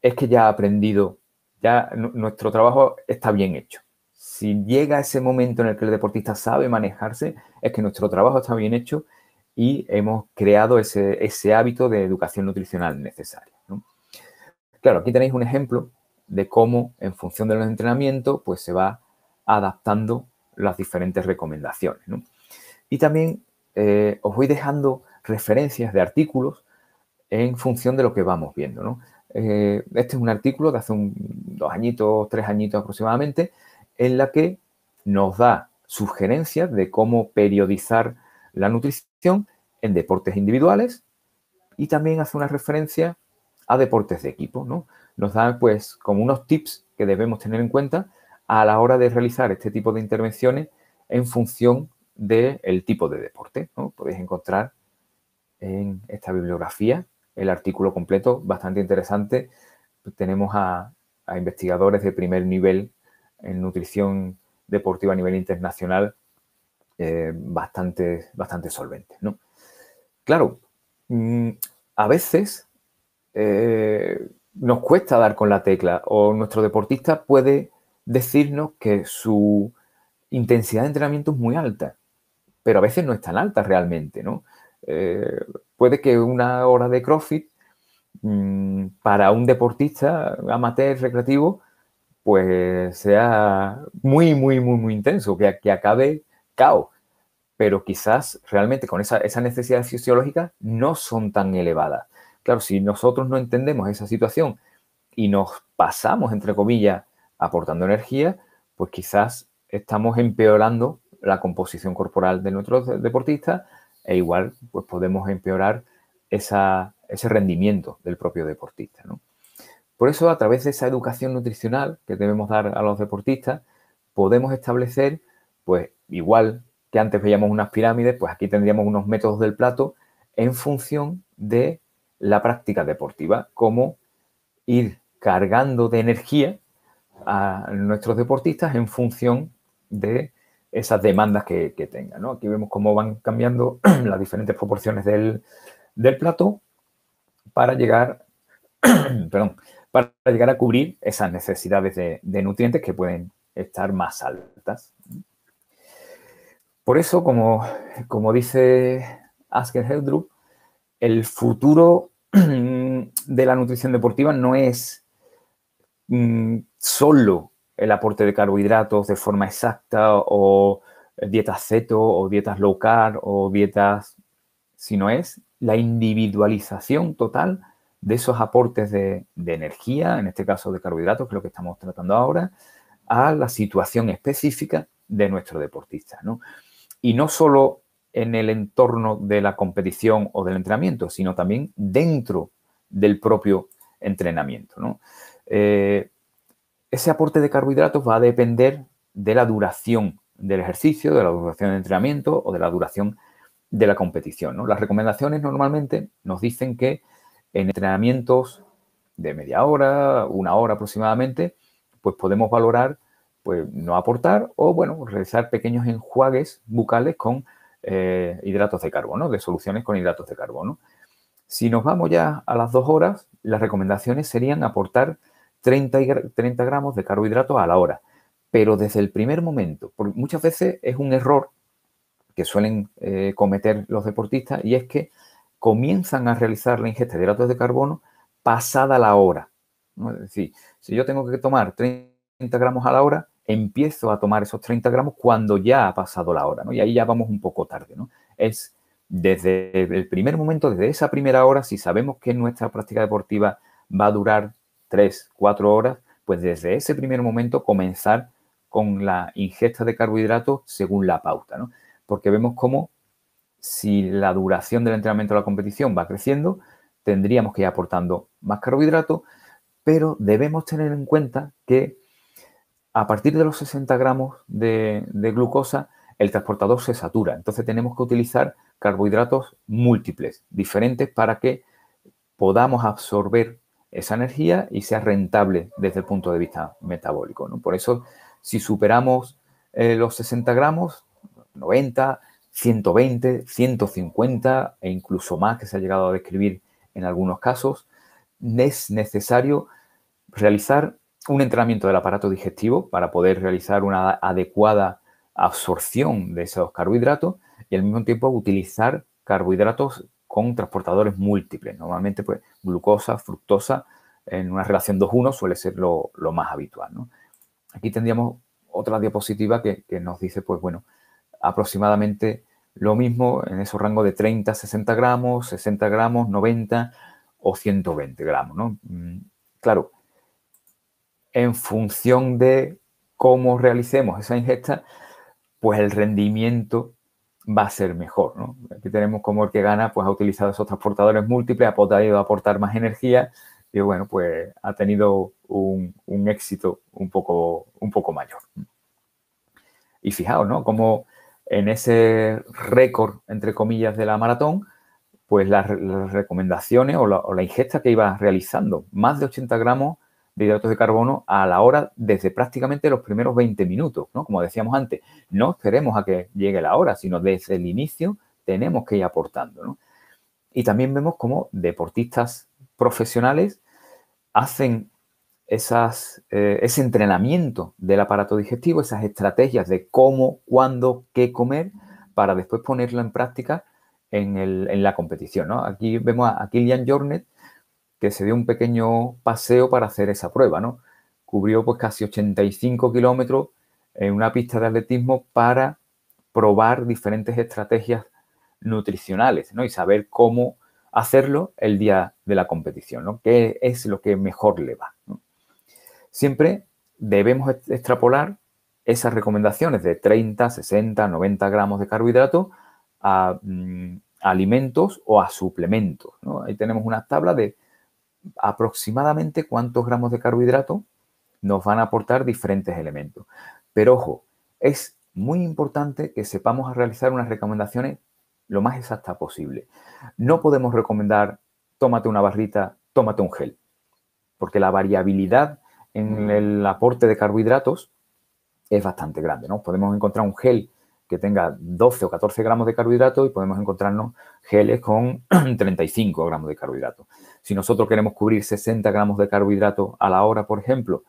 es que ya ha aprendido, ya nuestro trabajo está bien hecho. Si llega ese momento en el que el deportista sabe manejarse, es que nuestro trabajo está bien hecho y hemos creado ese, hábito de educación nutricional necesaria. Claro, aquí tenéis un ejemplo de cómo en función de los entrenamientos pues se va adaptando las diferentes recomendaciones. Y también eh, os voy dejando referencias de artículos en función de lo que vamos viendo. ¿no? Eh, este es un artículo de hace dos añitos, tres añitos aproximadamente, en la que nos da sugerencias de cómo periodizar la nutrición en deportes individuales y también hace una referencia a deportes de equipo. ¿no? nos da pues como unos tips que debemos tener en cuenta a la hora de realizar este tipo de intervenciones en función del tipo de deporte. Podéis encontrar en esta bibliografía el artículo completo, bastante interesante. Tenemos a, investigadores de primer nivel en nutrición deportiva a nivel internacional eh, bastante, bastante solvente. ¿no? Claro, mm, a veces eh, nos cuesta dar con la tecla o nuestro deportista puede decirnos que su intensidad de entrenamiento es muy alta, pero a veces no es tan alta realmente, ¿no? Eh, puede que una hora de CrossFit mm, para un deportista amateur recreativo pues sea muy, muy, muy, muy intenso, que, que acabe caos, pero quizás realmente con esa, esa necesidad fisiológica no son tan elevadas. Claro, si nosotros no entendemos esa situación y nos pasamos, entre comillas, aportando energía, pues quizás estamos empeorando la composición corporal de nuestros deportistas e igual pues podemos empeorar ese rendimiento del propio deportista. Por eso, a través de esa educación nutricional que debemos dar a los deportistas, podemos establecer, pues igual que antes veíamos unas pirámides, pues aquí tendríamos unos métodos del plato en función de la práctica deportiva, como ir cargando de energía a nuestros deportistas en función de esas demandas que, tengan. Aquí vemos cómo van cambiando las diferentes proporciones del, plato para llegar, para llegar a cubrir esas necesidades de, nutrientes que pueden estar más altas. Por eso, como, como dice Asker Heldrup, el futuro de la nutrición deportiva no es mm, solo el aporte de carbohidratos de forma exacta o eh, dietas ceto o dietas low carb o dietas, sino es la individualización total de esos aportes de, energía, en este caso de carbohidratos, que es lo que estamos tratando ahora, a la situación específica de nuestro deportista. Y no solo en el entorno de la competición o del entrenamiento, sino también dentro del propio entrenamiento. Eh, ese aporte de carbohidratos va a depender de la duración del ejercicio, de la duración del entrenamiento o de la duración de la competición. Las recomendaciones normalmente nos dicen que en entrenamientos de media hora, una hora aproximadamente, pues podemos valorar pues, no aportar o, bueno, realizar pequeños enjuagues bucales con eh, hidratos de carbono, de soluciones con hidratos de carbono. Si nos vamos ya a las dos horas, las recomendaciones serían aportar 30, gramos de carbohidratos a la hora, pero desde el primer momento, porque muchas veces es un error que suelen eh, cometer los deportistas y es que comienzan a realizar la ingesta de hidratos de carbono pasada la hora. Es decir, si yo tengo que tomar 30 gramos a la hora, empiezo a tomar esos 30 gramos cuando ya ha pasado la hora, ¿no? Y ahí ya vamos un poco tarde, ¿no? Es desde el primer momento, desde esa primera hora, si sabemos que nuestra práctica deportiva va a durar 3, 4 horas, pues desde ese primer momento comenzar con la ingesta de carbohidratos según la pauta, ¿no? Porque vemos cómo si la duración del entrenamiento de la competición va creciendo, tendríamos que ir aportando más carbohidratos, pero debemos tener en cuenta que a partir de los 60 gramos de, glucosa, el transportador se satura. Entonces tenemos que utilizar carbohidratos múltiples, diferentes, para que podamos absorber esa energía y sea rentable desde el punto de vista metabólico. Por eso, si superamos eh, los 60 gramos, 90, 120, 150 e incluso más que se ha llegado a describir en algunos casos, es necesario realizar un entrenamiento del aparato digestivo para poder realizar una adecuada absorción de esos carbohidratos y al mismo tiempo utilizar carbohidratos con transportadores múltiples. Normalmente, pues, glucosa, fructosa, en una relación 2-1 suele ser lo, más habitual. Aquí tendríamos otra diapositiva que, que, nos dice, pues bueno, aproximadamente lo mismo en esos rangos de 30, 60 gramos, 60 gramos, 90 o 120 gramos. Mm, claro, en función de cómo realicemos esa ingesta, pues el rendimiento va a ser mejor. Aquí tenemos como el que gana, pues ha utilizado esos transportadores múltiples, ha podido aportar más energía y bueno, pues ha tenido un, éxito un poco, un poco mayor. Y fijaos, ¿no? Como en ese récord, entre comillas, de la maratón, pues las, recomendaciones o la, o la, ingesta que iba realizando, más de 80 gramos de hidratos de carbono a la hora desde prácticamente los primeros 20 minutos, ¿no? Como decíamos antes, no esperemos a que llegue la hora, sino desde el inicio tenemos que ir aportando, ¿no? Y también vemos cómo deportistas profesionales hacen esas, eh, ese entrenamiento del aparato digestivo, esas estrategias de cómo, cuándo, qué comer, para después ponerlo en práctica en, la competición. ¿no? Aquí vemos a, a Kilian Jornet, que se dio un pequeño paseo para hacer esa prueba, ¿no? Cubrió pues casi 85 kilómetros en una pista de atletismo para probar diferentes estrategias nutricionales, ¿no? Y saber cómo hacerlo el día de la competición, ¿no? ¿Qué es lo que mejor le va? Siempre debemos extrapolar esas recomendaciones de 30, 60, 90 gramos de carbohidrato a mm, alimentos o a suplementos. Ahí tenemos una tabla de aproximadamente cuántos gramos de carbohidrato nos van a aportar diferentes elementos. Pero ojo, es muy importante que sepamos realizar unas recomendaciones lo más exactas posible. No podemos recomendar tómate una barrita, tómate un gel, porque la variabilidad en mm. el aporte de carbohidratos es bastante grande. ¿no? Podemos encontrar un gel que tenga 12 o 14 gramos de carbohidrato y podemos encontrarnos geles con 35 gramos de carbohidrato. Si nosotros queremos cubrir 60 gramos de carbohidrato a la hora, por ejemplo,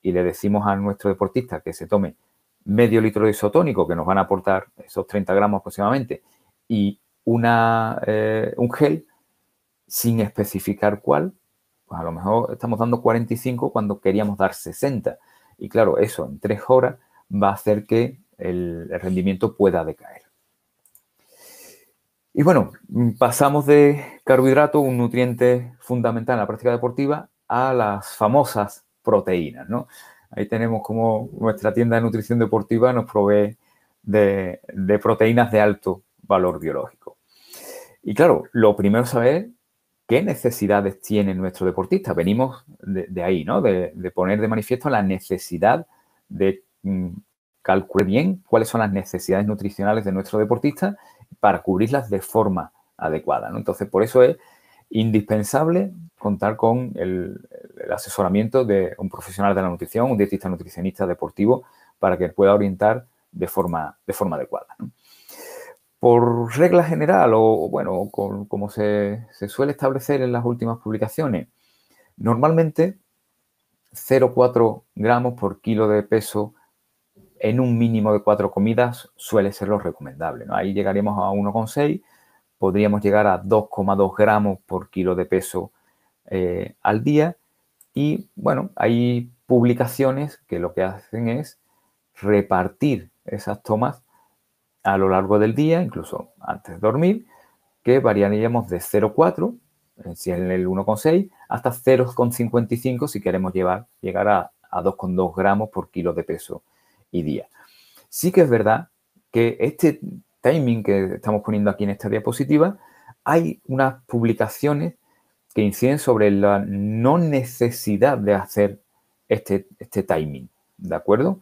y le decimos a nuestro deportista que se tome medio litro de isotónico, que nos van a aportar esos 30 gramos aproximadamente, y una, eh, un gel, sin especificar cuál, pues a lo mejor estamos dando 45 cuando queríamos dar 60. Y claro, eso en tres horas va a hacer que el, rendimiento pueda decaer. Y bueno, pasamos de carbohidrato, un nutriente fundamental en la práctica deportiva, a las famosas proteínas, Ahí tenemos como nuestra tienda de nutrición deportiva nos provee de, proteínas de alto valor biológico. Y claro, lo primero es saber qué necesidades tiene nuestro deportista. Venimos de, ahí, ¿no? de, poner de manifiesto la necesidad de mm, calcule bien cuáles son las necesidades nutricionales de nuestro deportista para cubrirlas de forma adecuada. Entonces, por eso es indispensable contar con el, asesoramiento de un profesional de la nutrición, un dietista nutricionista deportivo, para que pueda orientar de forma, de forma adecuada. Por regla general, o bueno, como se, se suele establecer en las últimas publicaciones, normalmente 0,4 gramos por kilo de peso en un mínimo de cuatro comidas suele ser lo recomendable. ¿no? Ahí llegaríamos a 1,6, podríamos llegar a 2,2 gramos por kilo de peso eh, al día. Y bueno, hay publicaciones que lo que hacen es repartir esas tomas a lo largo del día, incluso antes de dormir, que variaríamos de 0,4, eh, si en el 1,6, hasta 0,55 si queremos llegar a, a 2,2 gramos por kilo de peso día. Sí que es verdad que este timing que estamos poniendo aquí en esta diapositiva, hay unas publicaciones que inciden sobre la no necesidad de hacer este, este timing, ¿de acuerdo?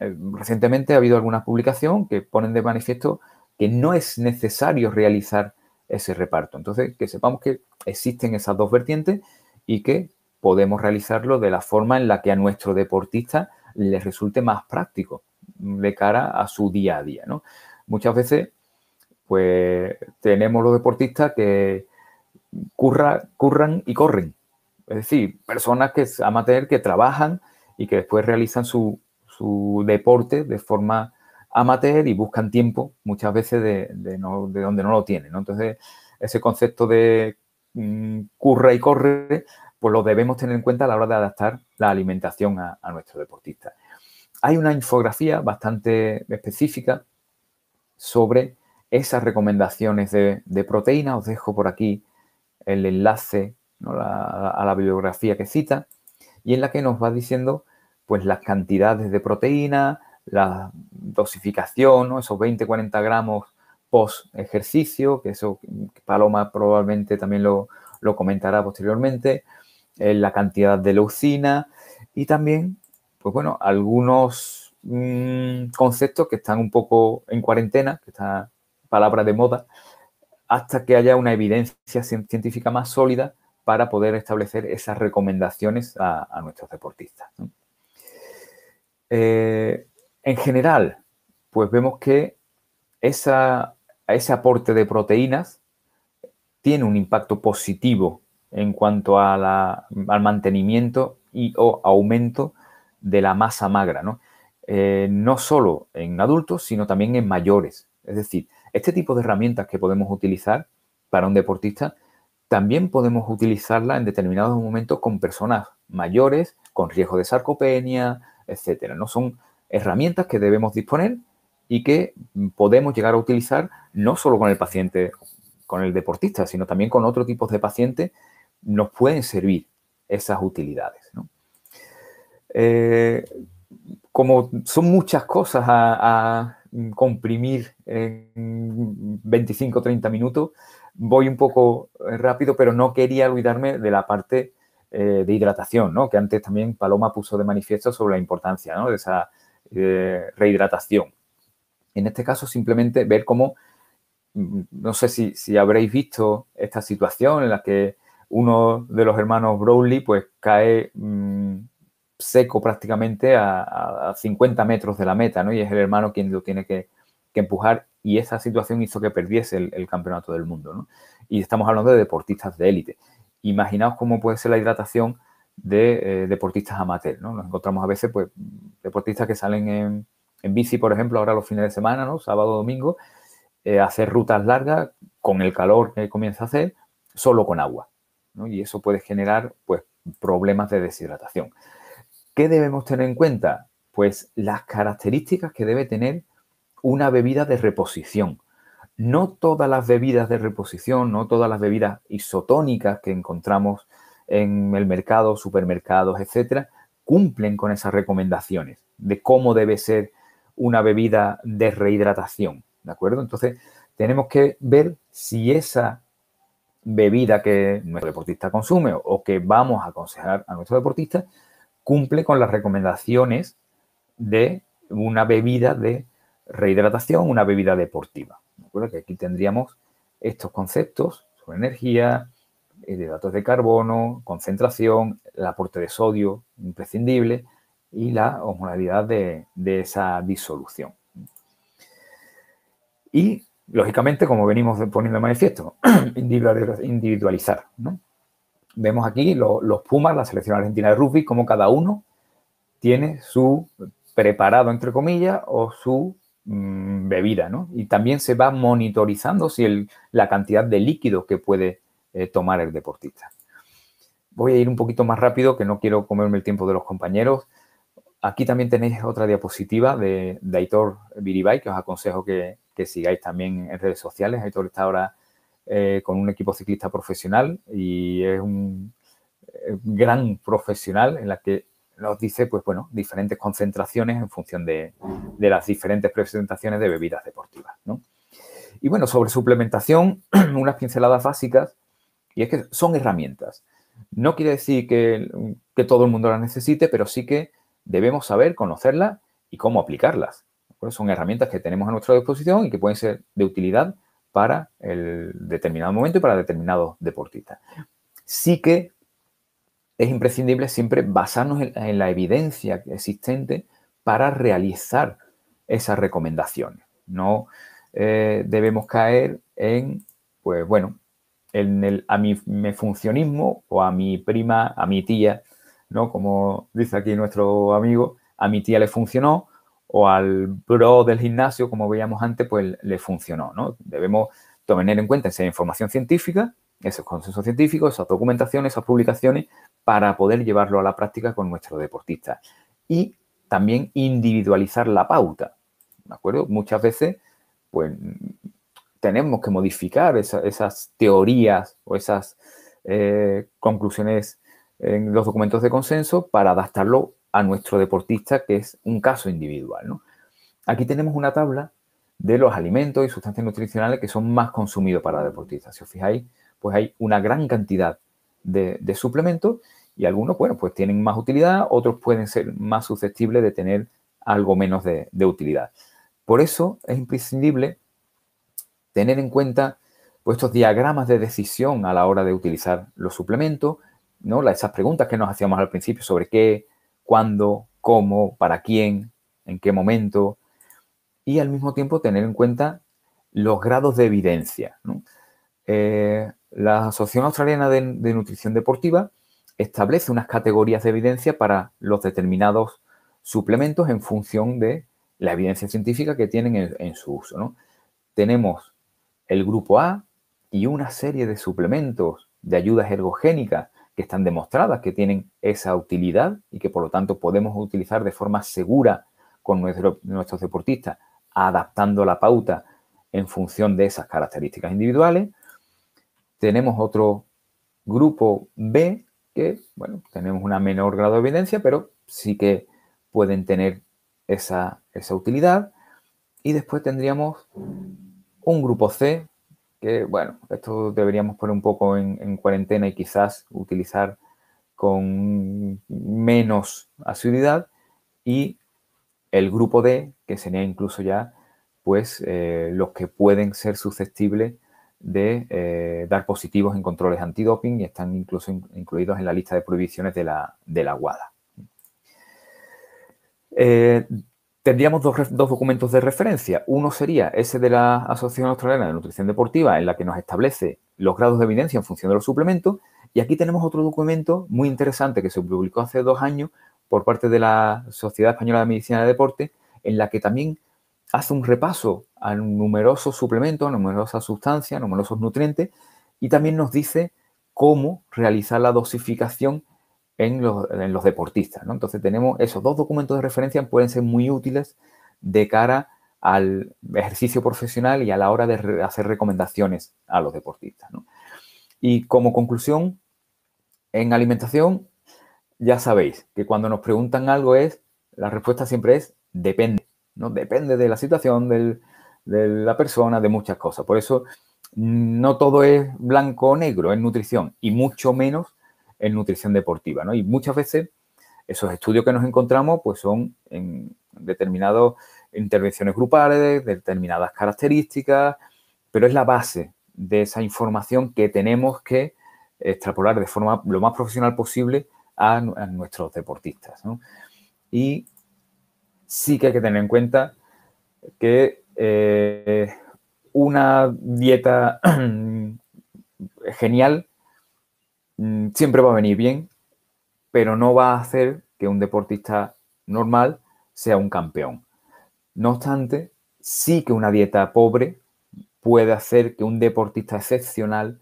Eh, recientemente ha habido alguna publicación que ponen de manifiesto que no es necesario realizar ese reparto. Entonces, que sepamos que existen esas dos vertientes y que podemos realizarlo de la forma en la que a nuestro deportista les resulte más práctico de cara a su día a día, ¿no? Muchas veces, pues, tenemos los deportistas que curran y corren. Es decir, personas que amateur que trabajan y que después realizan su, deporte de forma amateur y buscan tiempo muchas veces de, no, de donde no lo tienen. Entonces, ese concepto de mm, curra y corre pues lo debemos tener en cuenta a la hora de adaptar la alimentación a, nuestro deportista. Hay una infografía bastante específica sobre esas recomendaciones de, proteína. Os dejo por aquí el enlace a la bibliografía que cita y en la que nos va diciendo pues las cantidades de proteína, la dosificación, esos 20-40 gramos post ejercicio, que eso Paloma probablemente también lo comentará posteriormente, en la cantidad de leucina y también, pues bueno, algunos mm, conceptos que están un poco en cuarentena, que está palabra de moda, hasta que haya una evidencia científica más sólida para poder establecer esas recomendaciones a, nuestros deportistas. Eh, en general, pues vemos que esa, ese aporte de proteínas tiene un impacto positivo en cuanto al mantenimiento y o aumento de la masa magra, ¿no? Eh, no solo en adultos, sino también en mayores. Es decir, este tipo de herramientas que podemos utilizar para un deportista, también podemos utilizarla en determinados momentos con personas mayores, con riesgo de sarcopenia, etcétera. No son herramientas que debemos disponer y que podemos llegar a utilizar no solo con el paciente, con el deportista, sino también con otro tipo de pacientes nos pueden servir esas utilidades. Eh, como son muchas cosas a, comprimir en 25 30 minutos, voy un poco eh, rápido, pero no quería olvidarme de la parte eh, de hidratación, ¿no? que antes también Paloma puso de manifiesto sobre la importancia de esa rehidratación. En este caso, simplemente ver cómo, mm, no sé si habréis visto esta situación en la que uno de los hermanos Brownlee pues cae mm, seco prácticamente a, 50 metros de la meta, ¿no? Y es el hermano quien lo tiene que, empujar y esa situación hizo que perdiese el, campeonato del mundo, ¿no? Y estamos hablando de deportistas de élite. Imaginaos cómo puede ser la hidratación de eh, deportistas amateurs, ¿no? Nos encontramos a veces, pues, deportistas que salen en, bici, por ejemplo, ahora los fines de semana, ¿no? Sábado, domingo, eh, hacer rutas largas con el calor que comienza a hacer, solo con agua y eso puede generar pues, problemas de deshidratación. ¿Qué debemos tener en cuenta? Pues las características que debe tener una bebida de reposición. No todas las bebidas de reposición, no todas las bebidas isotónicas que encontramos en el mercado, supermercados, etcétera, cumplen con esas recomendaciones de cómo debe ser una bebida de rehidratación, ¿de acuerdo? Entonces, tenemos que ver si esa bebida que nuestro deportista consume o que vamos a aconsejar a nuestro deportista cumple con las recomendaciones de una bebida de rehidratación, una bebida deportiva. que aquí tendríamos estos conceptos sobre energía, hidratos de carbono, concentración, el aporte de sodio imprescindible y la osmolaridad de, de esa disolución. Y Lógicamente, como venimos poniendo de manifiesto, individualizar. Vemos aquí los Pumas, la selección argentina de rugby, como cada uno tiene su preparado, entre comillas, o su mm, bebida, Y también se va monitorizando si la cantidad de líquido que puede eh, tomar el deportista. Voy a ir un poquito más rápido, que no quiero comerme el tiempo de los compañeros. Aquí también tenéis otra diapositiva de, de Aitor Viribai que os aconsejo que, sigáis también en redes sociales. Aitor está ahora eh, con un equipo ciclista profesional y es un eh, gran profesional en la que nos dice, pues bueno, diferentes concentraciones en función de, las diferentes presentaciones de bebidas deportivas, Y bueno, sobre suplementación, unas pinceladas básicas, y es que son herramientas. No quiere decir que, que todo el mundo las necesite, pero sí que debemos saber conocerlas y cómo aplicarlas. Son herramientas que tenemos a nuestra disposición y que pueden ser de utilidad para el determinado momento y para determinados deportistas. Sí que es imprescindible siempre basarnos en, la evidencia existente para realizar esas recomendaciones. No eh, debemos caer en, pues bueno, en el a mi funcionismo o a mi prima, a mi tía ¿no? Como dice aquí nuestro amigo, a mi tía le funcionó o al bro del gimnasio, como veíamos antes, pues le funcionó, ¿no? Debemos tener en cuenta esa información científica, esos consensos científicos, esas documentaciones, esas publicaciones, para poder llevarlo a la práctica con nuestros deportistas. Y también individualizar la pauta, ¿de acuerdo? Muchas veces, pues, tenemos que modificar esas teorías o esas eh, conclusiones en los documentos de consenso para adaptarlo a nuestro deportista, que es un caso individual. Aquí tenemos una tabla de los alimentos y sustancias nutricionales que son más consumidos para deportistas. Si os fijáis, pues hay una gran cantidad de, suplementos y algunos, bueno, pues tienen más utilidad, otros pueden ser más susceptibles de tener algo menos de, utilidad. Por eso es imprescindible tener en cuenta pues, estos diagramas de decisión a la hora de utilizar los suplementos, esas preguntas que nos hacíamos al principio sobre qué, cuándo, cómo, para quién, en qué momento, y al mismo tiempo tener en cuenta los grados de evidencia. Eh, la Asociación Australiana de, Nutrición Deportiva establece unas categorías de evidencia para los determinados suplementos en función de la evidencia científica que tienen en, su uso. Tenemos el grupo A y una serie de suplementos de ayudas ergogénicas que están demostradas, que tienen esa utilidad y que por lo tanto podemos utilizar de forma segura con nuestros deportistas, adaptando la pauta en función de esas características individuales. Tenemos otro grupo B, que, bueno, tenemos una menor grado de evidencia, pero sí que pueden tener esa, esa utilidad. Y después tendríamos un grupo C que, bueno, esto deberíamos poner un poco en, cuarentena y quizás utilizar con menos asiduidad y el grupo D, que sería incluso ya pues eh, los que pueden ser susceptibles de eh, dar positivos en controles antidoping y están incluso incluidos en la lista de prohibiciones de la, de WADA. Tendríamos dos, documentos de referencia. Uno sería ese de la Asociación Australiana de Nutrición Deportiva, en la que nos establece los grados de evidencia en función de los suplementos. Y aquí tenemos otro documento muy interesante que se publicó hace dos años por parte de la Sociedad Española de Medicina de Deporte, en la que también hace un repaso a numerosos suplementos, a numerosas sustancias, a numerosos nutrientes, y también nos dice cómo realizar la dosificación en los, deportistas. Entonces tenemos esos dos documentos de referencia pueden ser muy útiles de cara al ejercicio profesional y a la hora de hacer recomendaciones a los deportistas. Y como conclusión, en alimentación, ya sabéis que cuando nos preguntan algo es, la respuesta siempre es depende, ¿no? Depende de la situación, de la persona, de muchas cosas. Por eso no todo es blanco o negro en nutrición y mucho menos en nutrición deportiva, ¿no? Y muchas veces esos estudios que nos encontramos, pues son en determinadas intervenciones grupales, determinadas características, pero es la base de esa información que tenemos que extrapolar de forma lo más profesional posible a, nuestros deportistas, Y sí que hay que tener en cuenta que eh, una dieta genial Mm, siempre va a venir bien, pero no va a hacer que un deportista normal sea un campeón. No obstante, sí que una dieta pobre puede hacer que un deportista excepcional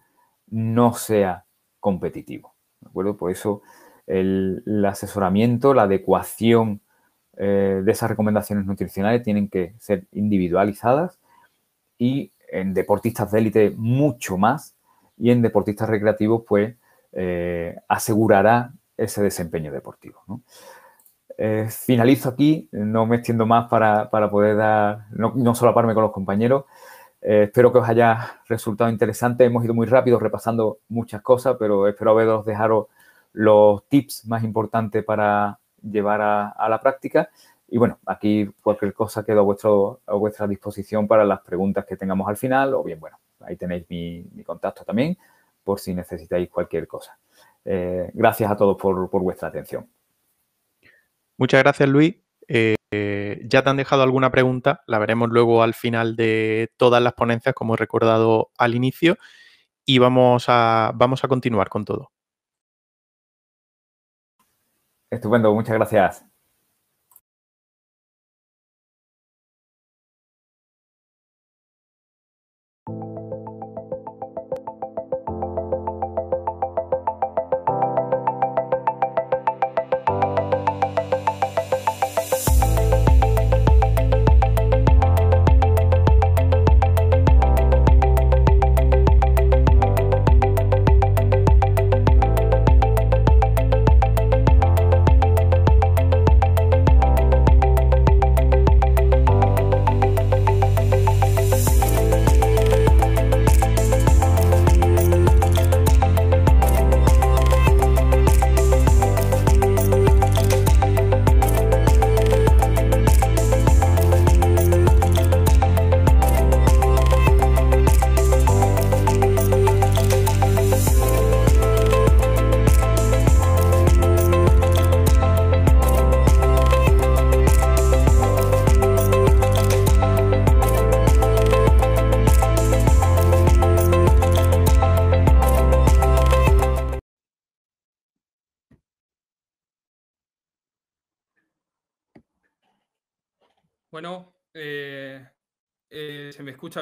no sea competitivo. Por eso el, asesoramiento, la adecuación eh, de esas recomendaciones nutricionales tienen que ser individualizadas y en deportistas de élite mucho más y en deportistas recreativos pues eh, asegurará ese desempeño deportivo. Eh, finalizo aquí, no me extiendo más para, poder dar, no, no solaparme con los compañeros. Eh, espero que os haya resultado interesante. Hemos ido muy rápido repasando muchas cosas, pero espero haberos dejado los tips más importantes para llevar a, la práctica. Y bueno, aquí cualquier cosa quedo a, vuestro, a vuestra disposición para las preguntas que tengamos al final, o bien, bueno, ahí tenéis mi, mi contacto también por si necesitáis cualquier cosa. Eh, gracias a todos por, vuestra atención. Muchas gracias, Luis. Eh, ya te han dejado alguna pregunta, la veremos luego al final de todas las ponencias, como he recordado al inicio, y vamos a, vamos a continuar con todo. Estupendo, muchas gracias.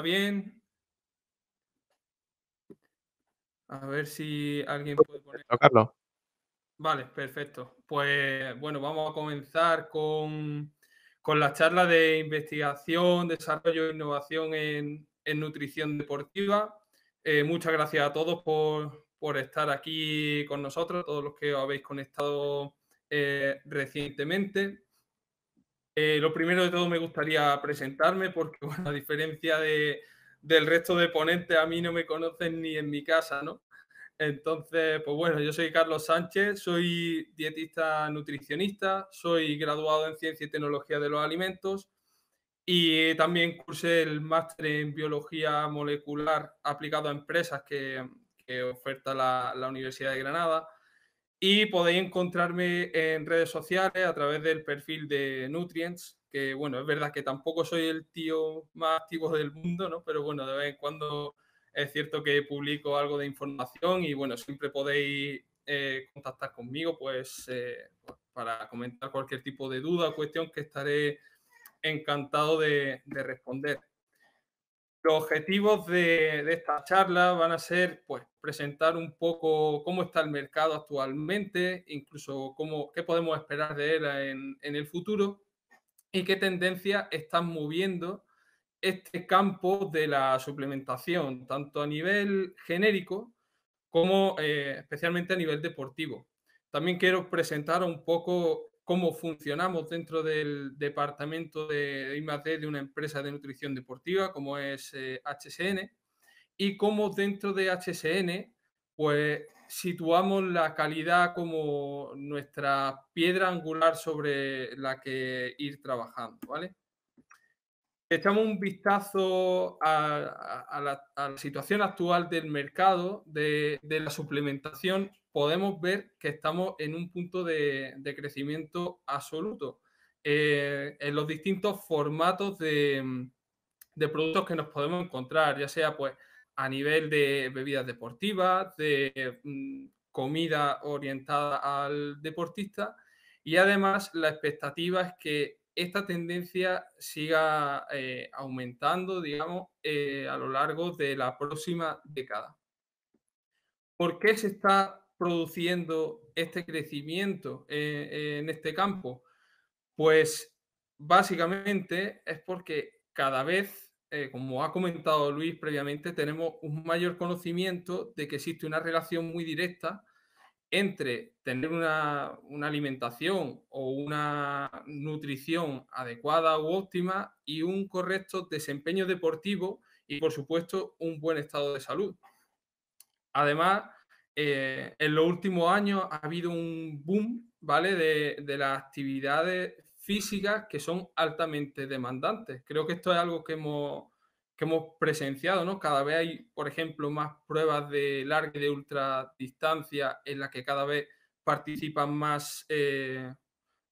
bien. A ver si alguien puede ponerlo. Vale, perfecto. Pues bueno, vamos a comenzar con, con la charla de investigación, desarrollo e innovación en, nutrición deportiva. Eh, muchas gracias a todos por, por, estar aquí con nosotros, todos los que os habéis conectado eh, recientemente. Eh, lo primero de todo me gustaría presentarme porque, bueno, a diferencia del resto de ponentes, a mí no me conocen ni en mi casa, ¿no? Entonces, pues bueno, yo soy Carlos Sánchez, soy dietista nutricionista, soy graduado en Ciencia y Tecnología de los Alimentos y también cursé el máster en Biología Molecular aplicado a empresas que, oferta la Universidad de Granada. Y podéis encontrarme en redes sociales a través del perfil de Nutrients, que bueno, es verdad que tampoco soy el tío más activo del mundo, ¿no? Pero bueno, de vez en cuando es cierto que publico algo de información y bueno, siempre podéis eh, contactar conmigo, pues eh, para comentar cualquier tipo de duda o cuestión que estaré encantado de responder. Los objetivos de, esta charla van a ser pues, presentar un poco cómo está el mercado actualmente, incluso cómo, qué podemos esperar de él en, el futuro y qué tendencias están moviendo este campo de la suplementación, tanto a nivel genérico como eh, especialmente a nivel deportivo. También quiero presentar un poco cómo funcionamos dentro del departamento de I+.D. de una empresa de nutrición deportiva como es HSN eh, y cómo dentro de HSN pues situamos la calidad como nuestra piedra angular sobre la que ir trabajando, ¿vale? Echamos un vistazo a, la, situación actual del mercado de la suplementación podemos ver que estamos en un punto de, crecimiento absoluto eh, en los distintos formatos mm, de, productos que nos podemos encontrar, ya sea pues a nivel de bebidas deportivas, de mm, comida orientada al deportista y además la expectativa es que esta tendencia siga eh, aumentando, digamos, eh, a lo largo de la próxima década. ¿Por qué se está produciendo este crecimiento eh, en este campo? Pues básicamente es porque cada vez, eh, como ha comentado Luis previamente, tenemos un mayor conocimiento de que existe una relación muy directa entre tener una, alimentación o una nutrición adecuada u óptima y un correcto desempeño deportivo y, por supuesto, un buen estado de salud. Además, eh, en los últimos años ha habido un boom, ¿vale? De, las actividades físicas que son altamente demandantes. Creo que esto es algo que hemos, presenciado, ¿no? Cada vez hay, por ejemplo, más pruebas de larga y de ultra distancia en las que cada vez participan más, eh,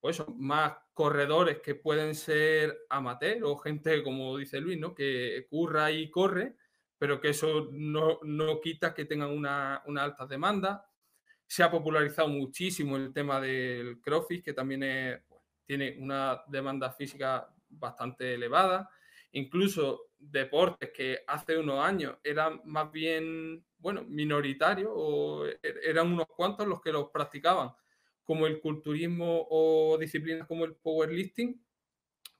pues más corredores que pueden ser amateur o gente, como dice Luis, ¿no? Que curra y corre pero que eso no, quita que tengan una, alta demanda. Se ha popularizado muchísimo el tema del crossfit, que también tiene una demanda física bastante elevada. Incluso deportes que hace unos años eran más bien, bueno, minoritarios o e, eran unos cuantos los que los practicaban, como el culturismo o disciplinas como el powerlifting,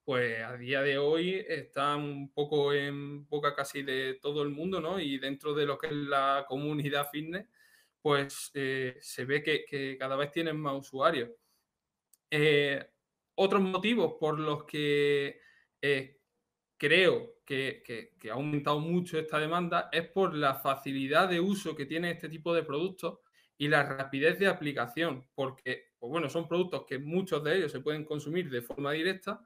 pues a día de hoy está un poco en boca casi de todo el mundo, ¿no? Y dentro de lo que es la comunidad fitness, pues eh, se ve que, cada vez tienen más usuarios. Eh, otros motivos por los que eh, creo que, ha aumentado mucho esta demanda es por la facilidad de uso que tiene este tipo de productos y la rapidez de aplicación, porque, pues, bueno, son productos que muchos de ellos se pueden consumir de forma directa,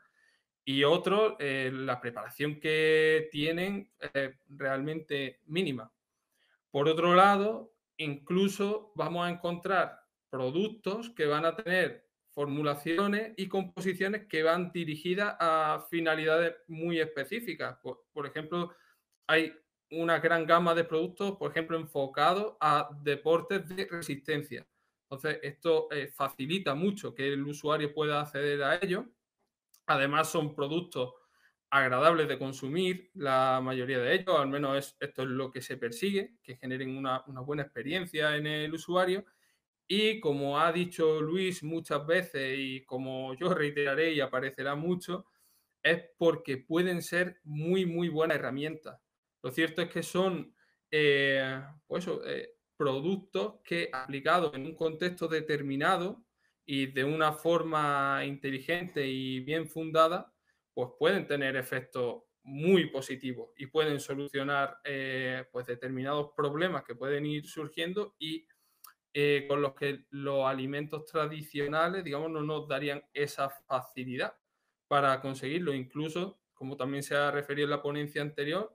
y otro, eh, la preparación que tienen es eh, realmente mínima. Por otro lado, incluso vamos a encontrar productos que van a tener formulaciones y composiciones que van dirigidas a finalidades muy específicas. Por, ejemplo, hay una gran gama de productos, por ejemplo, enfocados a deportes de resistencia. Entonces, esto eh, facilita mucho que el usuario pueda acceder a ello Además son productos agradables de consumir, la mayoría de ellos, al menos esto es lo que se persigue, que generen una, buena experiencia en el usuario. Y como ha dicho Luis muchas veces y como yo reiteraré y aparecerá mucho, es porque pueden ser muy, muy buenas herramientas. Lo cierto es que son eh, pues eh, productos que aplicados en un contexto determinado y de una forma inteligente y bien fundada, pues pueden tener efectos muy positivos y pueden solucionar eh, pues determinados problemas que pueden ir surgiendo y eh, con los que los alimentos tradicionales, digamos, no nos darían esa facilidad para conseguirlo. Incluso, como también se ha referido en la ponencia anterior,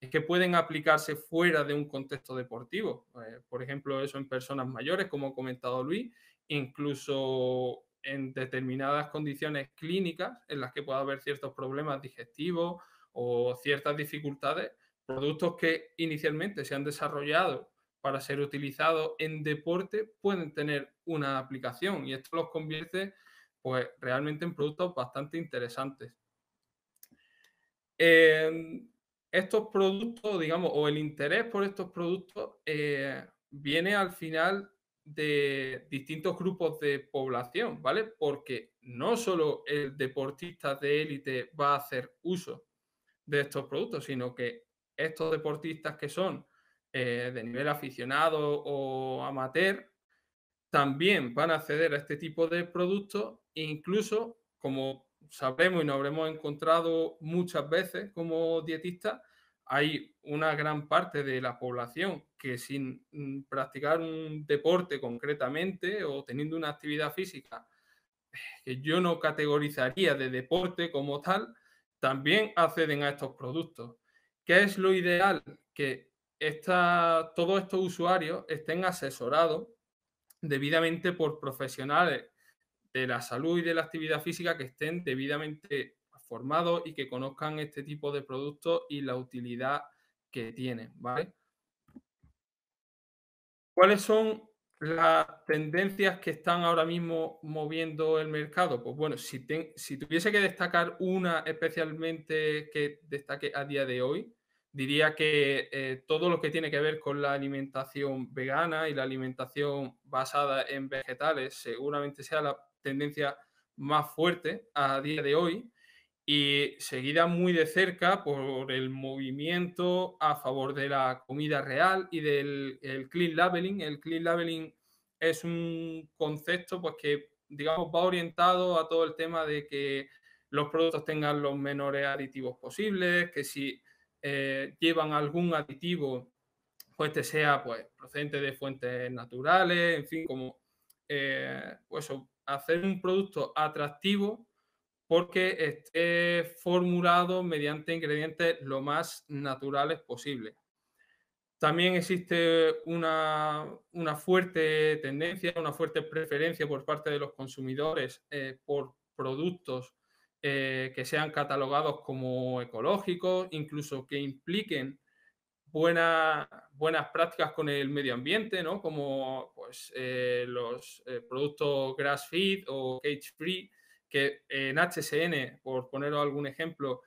es que pueden aplicarse fuera de un contexto deportivo. Eh, por ejemplo, eso en personas mayores, como ha comentado Luis, incluso en determinadas condiciones clínicas en las que pueda haber ciertos problemas digestivos o ciertas dificultades, productos que inicialmente se han desarrollado para ser utilizados en deporte pueden tener una aplicación y esto los convierte pues realmente en productos bastante interesantes. estos productos, digamos, o el interés por estos productos eh, viene al final de distintos grupos de población, ¿vale? Porque no solo el deportista de élite va a hacer uso de estos productos, sino que estos deportistas que son eh, de nivel aficionado o amateur también van a acceder a este tipo de productos, e incluso como sabemos y nos habremos encontrado muchas veces como dietistas, hay una gran parte de la población que sin mm, practicar un deporte concretamente o teniendo una actividad física que yo no categorizaría de deporte como tal, también acceden a estos productos. ¿Qué es lo ideal? Que todos estos usuarios estén asesorados debidamente por profesionales de la salud y de la actividad física que estén debidamente formados y que conozcan este tipo de productos y la utilidad que tienen, ¿vale? ¿Cuáles son las tendencias que están ahora mismo moviendo el mercado? Pues bueno, si, tuviese que destacar una especialmente que destaque a día de hoy, diría que eh, todo lo que tiene que ver con la alimentación vegana y la alimentación basada en vegetales seguramente sea la tendencia más fuerte a día de hoy y seguida muy de cerca por el movimiento a favor de la comida real y del clean labeling. El clean labeling es un concepto pues, que, digamos, va orientado a todo el tema de que los productos tengan los menores aditivos posibles, que si eh, llevan algún aditivo, pues que sea pues, procedente de fuentes naturales, en fin, como eh, pues, hacer un producto atractivo porque esté formulado mediante ingredientes lo más naturales posible. También existe una, fuerte tendencia, una fuerte preferencia por parte de los consumidores eh, por productos eh, que sean catalogados como ecológicos, incluso que impliquen buenas prácticas con el medio ambiente, ¿no? como pues, eh, los productos grass feed o cage free, que en HSN, por poner algún ejemplo,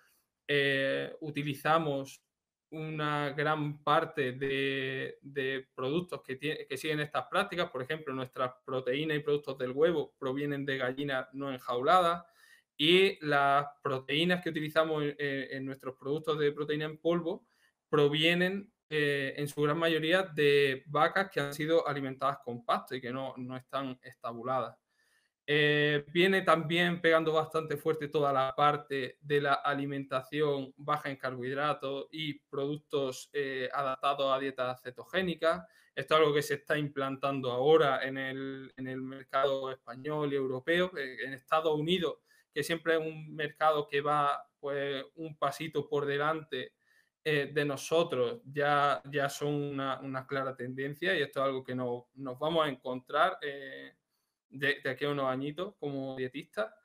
eh, utilizamos una gran parte de, productos que, siguen estas prácticas. Por ejemplo, nuestras proteínas y productos del huevo provienen de gallinas no enjauladas y las proteínas que utilizamos en, nuestros productos de proteína en polvo provienen eh, en su gran mayoría de vacas que han sido alimentadas con pasto y que no están estabuladas. Eh, viene también pegando bastante fuerte toda la parte de la alimentación baja en carbohidratos y productos eh, adaptados a dieta cetogénicas. Esto es algo que se está implantando ahora en el, mercado español y europeo, eh, en Estados Unidos, que siempre es un mercado que va pues, un pasito por delante de nosotros ya, ya son una, clara tendencia y esto es algo que no, nos vamos a encontrar de, aquí a unos añitos como dietista.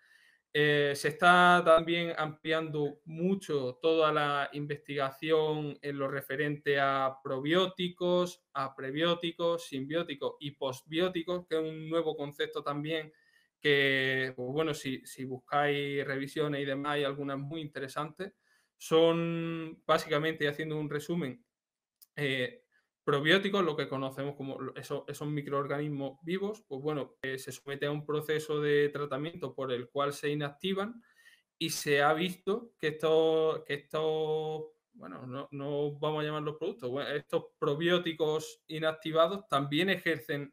Eh, se está también ampliando mucho toda la investigación en lo referente a probióticos, a prebióticos, simbióticos y postbióticos, que es un nuevo concepto también que, pues bueno, si, buscáis revisiones y demás, hay algunas muy interesantes. Son básicamente, haciendo un resumen, eh, probióticos, lo que conocemos como esos, microorganismos vivos, pues bueno, eh, se somete a un proceso de tratamiento por el cual se inactivan y se ha visto que estos, que bueno, no, vamos a llamar los productos, estos probióticos inactivados también ejercen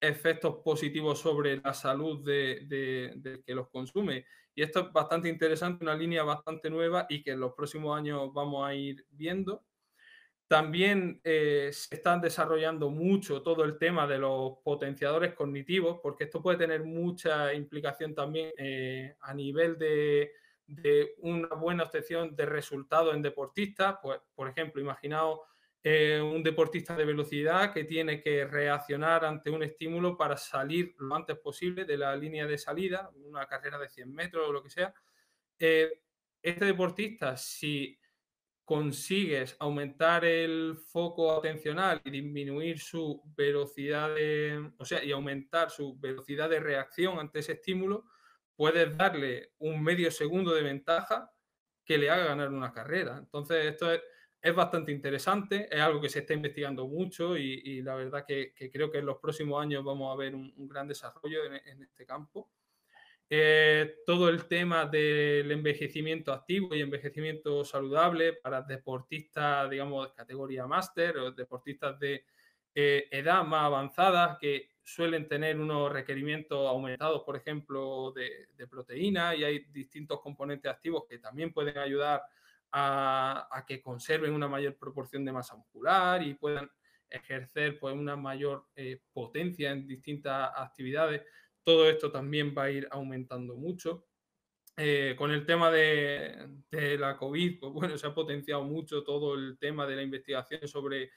efectos positivos sobre la salud de, que los consume. Y esto es bastante interesante, una línea bastante nueva y que en los próximos años vamos a ir viendo. También eh, se están desarrollando mucho todo el tema de los potenciadores cognitivos, porque esto puede tener mucha implicación también eh, a nivel de, una buena obtención de resultados en deportistas. Pues, por ejemplo, imaginaos eh, un deportista de velocidad que tiene que reaccionar ante un estímulo para salir lo antes posible de la línea de salida, una carrera de 100 metros o lo que sea. este deportista, si consigues aumentar el foco atencional y disminuir su velocidad de, o sea, y aumentar su velocidad de reacción ante ese estímulo, puedes darle un medio segundo de ventaja que le haga ganar una carrera. Entonces, esto es, bastante interesante, es algo que se está investigando mucho y, la verdad que, creo que en los próximos años vamos a ver un, gran desarrollo en este campo. Eh, todo el tema del envejecimiento activo y envejecimiento saludable para deportistas, digamos, de categoría máster o deportistas de eh, edad más avanzada que suelen tener unos requerimientos aumentados, por ejemplo, de, proteína y hay distintos componentes activos que también pueden ayudar a, que conserven una mayor proporción de masa muscular y puedan ejercer pues, una mayor eh, potencia en distintas actividades todo esto también va a ir aumentando mucho. Eh, con el tema de, la COVID, pues bueno, se ha potenciado mucho todo el tema de la investigación sobre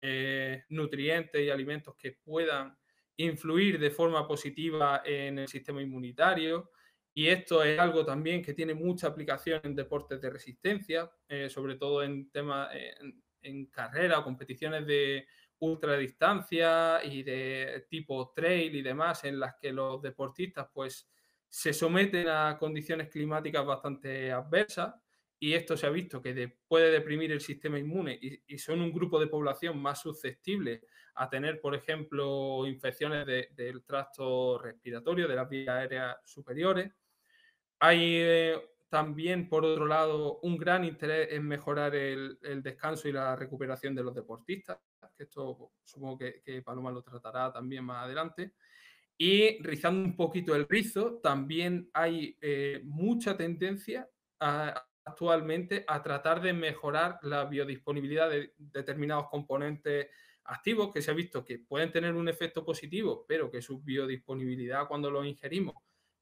eh, nutrientes y alimentos que puedan influir de forma positiva en el sistema inmunitario. Y esto es algo también que tiene mucha aplicación en deportes de resistencia, eh, sobre todo en temas carrera o competiciones de ultradistancia y de tipo trail y demás, en las que los deportistas pues se someten a condiciones climáticas bastante adversas y esto se ha visto que puede deprimir el sistema inmune y, son un grupo de población más susceptible a tener, por ejemplo, infecciones del tracto respiratorio, de las vías aéreas superiores. Hay eh, también, por otro lado, un gran interés en mejorar el descanso y la recuperación de los deportistas que esto supongo que, Paloma lo tratará también más adelante. Y rizando un poquito el rizo, también hay eh, mucha tendencia actualmente a tratar de mejorar la biodisponibilidad de determinados componentes activos que se ha visto que pueden tener un efecto positivo, pero que su biodisponibilidad cuando lo ingerimos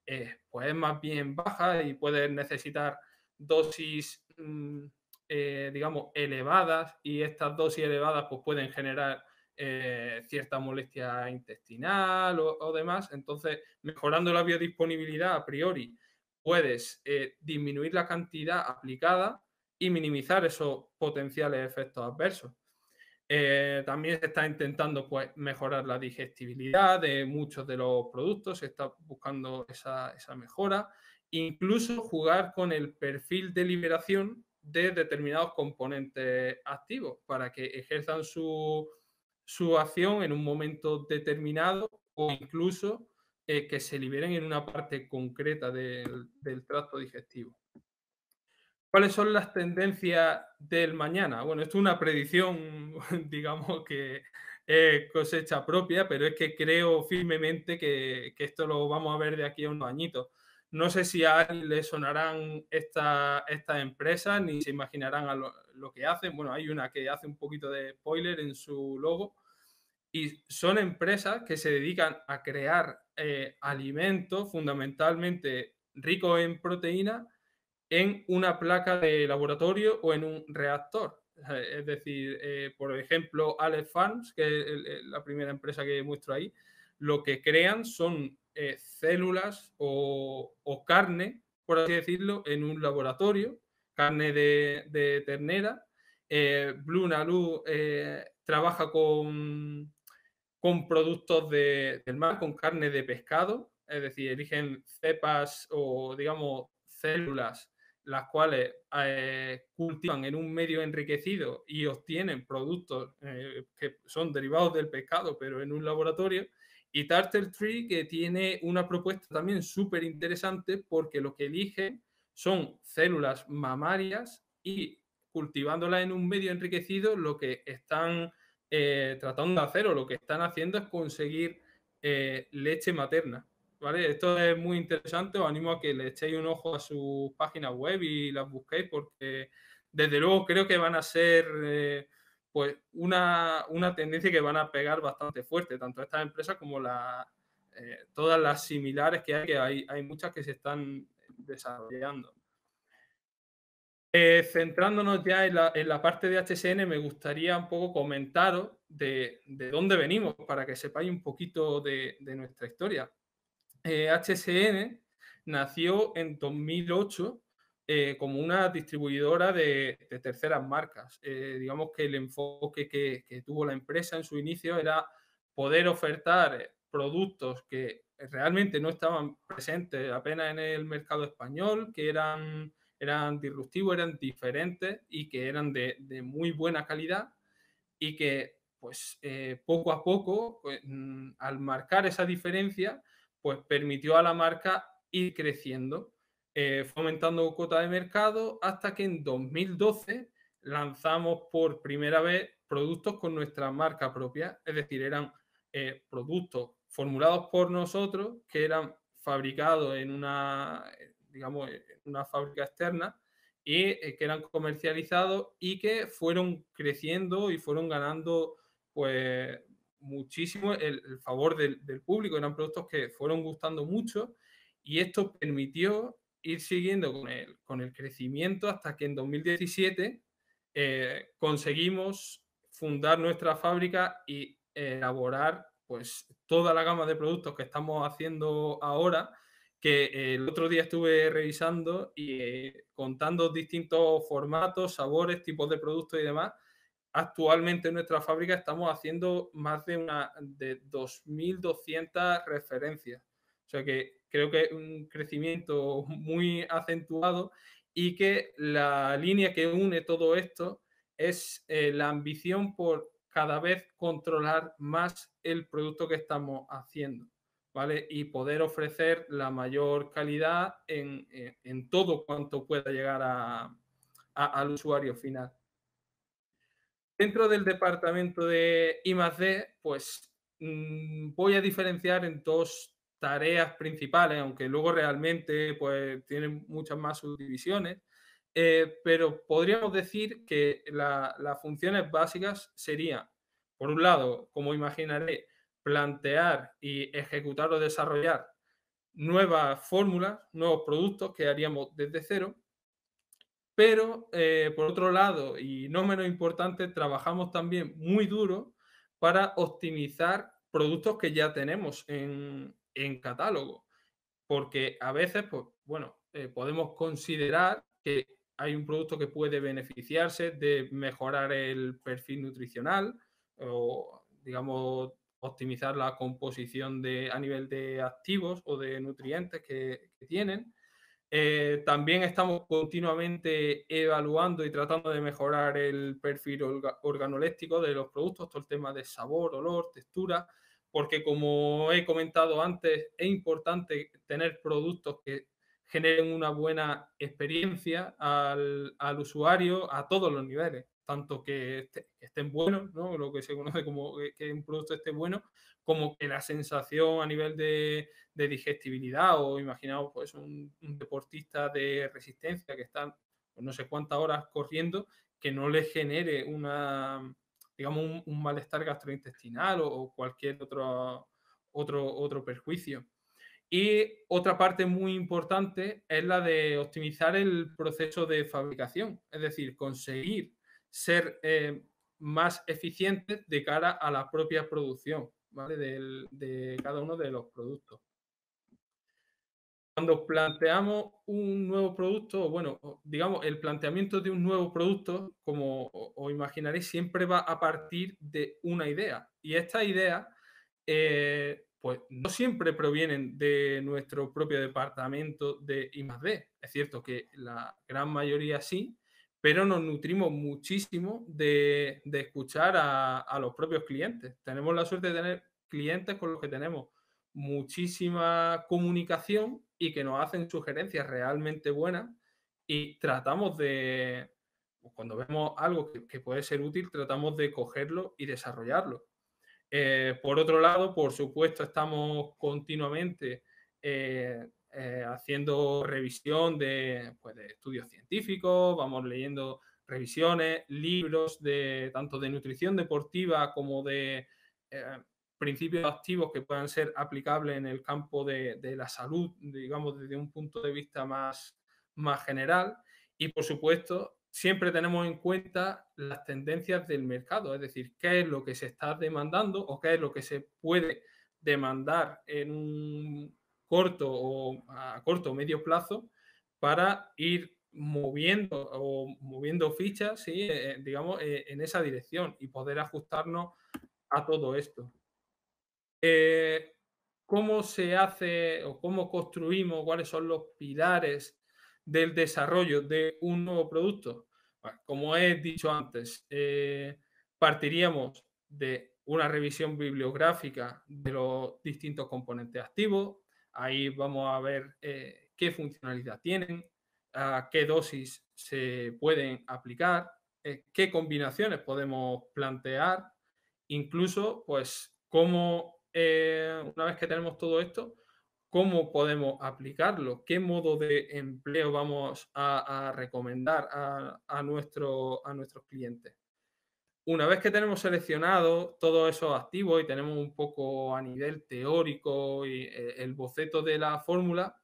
eh, pues es más bien baja y puede necesitar dosis mm, eh, digamos, elevadas y estas dosis elevadas pues, pueden generar eh, cierta molestia intestinal o, demás. Entonces, mejorando la biodisponibilidad a priori, puedes eh, disminuir la cantidad aplicada y minimizar esos potenciales efectos adversos. también se está intentando pues, mejorar la digestibilidad de muchos de los productos, se está buscando esa mejora, incluso jugar con el perfil de liberación de determinados componentes activos para que ejerzan su, acción en un momento determinado o incluso eh, que se liberen en una parte concreta del, del tracto digestivo. ¿Cuáles son las tendencias del mañana? Bueno, esto es una predicción, digamos, que cosecha propia, pero es que creo firmemente que esto lo vamos a ver de aquí a unos añitos. No sé si a alguien le sonarán estas esta empresas ni se imaginarán lo, que hacen. Bueno, hay una que hace un poquito de spoiler en su logo. Y son empresas que se dedican a crear eh, alimentos fundamentalmente ricos en proteína en una placa de laboratorio o en un reactor. Es decir, eh, por ejemplo, Aleph Farms, que es la primera empresa que muestro ahí, lo que crean son eh, células o, carne, por así decirlo, en un laboratorio, carne de, ternera. Eh, Blue Nalu eh, trabaja con, productos del mar, con carne de pescado, es decir, eligen cepas o, digamos, células las cuales cultivan en un medio enriquecido y obtienen productos que son derivados del pescado, pero en un laboratorio, y Tartar Tree, que tiene una propuesta también súper interesante porque lo que eligen son células mamarias y cultivándolas en un medio enriquecido, lo que están eh, tratando de hacer o lo que están haciendo es conseguir eh, leche materna. ¿Vale? Esto es muy interesante, os animo a que le echéis un ojo a su página web y las busquéis porque desde luego creo que van a ser... Eh, pues una, tendencia que van a pegar bastante fuerte, tanto estas empresas como la, eh, todas las similares que hay, que hay, muchas que se están desarrollando. Eh, centrándonos ya en la, parte de HSN, me gustaría un poco comentaros de, dónde venimos para que sepáis un poquito de, nuestra historia. HSN eh, nació en 2008 eh, como una distribuidora de, terceras marcas. Eh, digamos que el enfoque que, tuvo la empresa en su inicio era poder ofertar productos que realmente no estaban presentes apenas en el mercado español, que eran, eran disruptivos, eran diferentes y que eran de, muy buena calidad y que pues eh, poco a poco, pues, mm, al marcar esa diferencia, pues permitió a la marca ir creciendo Fomentando eh, fue cuota de mercado hasta que en 2012 lanzamos por primera vez productos con nuestra marca propia, es decir, eran eh, productos formulados por nosotros que eran fabricados en una, eh, digamos, una fábrica externa y que eran comercializados y que fueron creciendo y fueron ganando pues muchísimo el, favor del, del, público, eran productos que fueron gustando mucho y esto permitió ir siguiendo con el, con el crecimiento hasta que en 2017 eh, conseguimos fundar nuestra fábrica y elaborar pues toda la gama de productos que estamos haciendo ahora, que eh, el otro día estuve revisando y eh, contando distintos formatos, sabores, tipos de productos y demás. Actualmente en nuestra fábrica estamos haciendo más de, una, de 2.200 referencias. O sea que creo que es un crecimiento muy acentuado y que la línea que une todo esto es eh, la ambición por cada vez controlar más el producto que estamos haciendo, ¿vale? Y poder ofrecer la mayor calidad en, eh, todo cuanto pueda llegar al usuario final. Dentro del departamento de I+.D., pues mm, voy a diferenciar en dos tareas principales, aunque luego realmente pues, tienen muchas más subdivisiones, eh, pero podríamos decir que las funciones básicas serían, por un lado, como imaginaré, plantear y ejecutar o desarrollar nuevas fórmulas, nuevos productos que haríamos desde cero, pero eh, por otro lado, y no menos importante, trabajamos también muy duro para optimizar productos que ya tenemos en, en catálogo. Porque a veces, pues, bueno, eh, podemos considerar que hay un producto que puede beneficiarse de mejorar el perfil nutricional o, digamos, optimizar la composición de, a nivel de activos o de nutrientes que, tienen. Eh, también estamos continuamente evaluando y tratando de mejorar el perfil organoléctico de los productos, todo el tema de sabor, olor, textura porque como he comentado antes, es importante tener productos que generen una buena experiencia al, usuario a todos los niveles, tanto que, este, estén buenos, lo que se conoce como que, un producto esté bueno, como que la sensación a nivel de, digestibilidad o imaginaos pues un, deportista de resistencia que está pues, no sé cuántas horas corriendo, que no le genere una, digamos, un, malestar gastrointestinal o, cualquier otro, otro, otro perjuicio. Y otra parte muy importante es la de optimizar el proceso de fabricación, es decir, conseguir ser eh, más eficientes de cara a la propia producción de cada uno de los productos cuando planteamos un nuevo producto, bueno, digamos, el planteamiento de un nuevo producto, como os imaginaréis, siempre va a partir de una idea. Y esta idea, eh, pues no siempre provienen de nuestro propio departamento de I+.D. Es cierto que la gran mayoría sí, pero nos nutrimos muchísimo de, escuchar a los propios clientes. Tenemos la suerte de tener clientes con los que tenemos muchísima comunicación y que nos hacen sugerencias realmente buenas y tratamos de, pues, cuando vemos algo que, puede ser útil, tratamos de cogerlo y desarrollarlo. Eh, por otro lado, por supuesto, estamos continuamente eh, eh, haciendo revisión de, pues, de, estudios científicos, vamos leyendo revisiones, libros de tanto de nutrición deportiva como de principios activos que puedan ser aplicables en el campo de, la salud, digamos, desde un punto de vista más, más general. Y, por supuesto, siempre tenemos en cuenta las tendencias del mercado, es decir, qué es lo que se está demandando o qué es lo que se puede demandar en un corto o a corto o medio plazo para ir moviendo o moviendo fichas, ¿sí? Eh, eh, digamos, eh, en esa dirección y poder ajustarnos a todo esto. Eh, cómo se hace o cómo construimos, cuáles son los pilares del desarrollo de un nuevo producto. como he dicho antes, eh, partiríamos de una revisión bibliográfica de los distintos componentes activos. Ahí vamos a ver eh, qué funcionalidad tienen, a qué dosis se pueden aplicar, qué combinaciones podemos plantear, incluso pues cómo eh, una vez que tenemos todo esto, cómo podemos aplicarlo, qué modo de empleo vamos a, recomendar a, a nuestros clientes. Una vez que tenemos seleccionado todos esos activos y tenemos un poco a nivel teórico y eh, el boceto de la fórmula,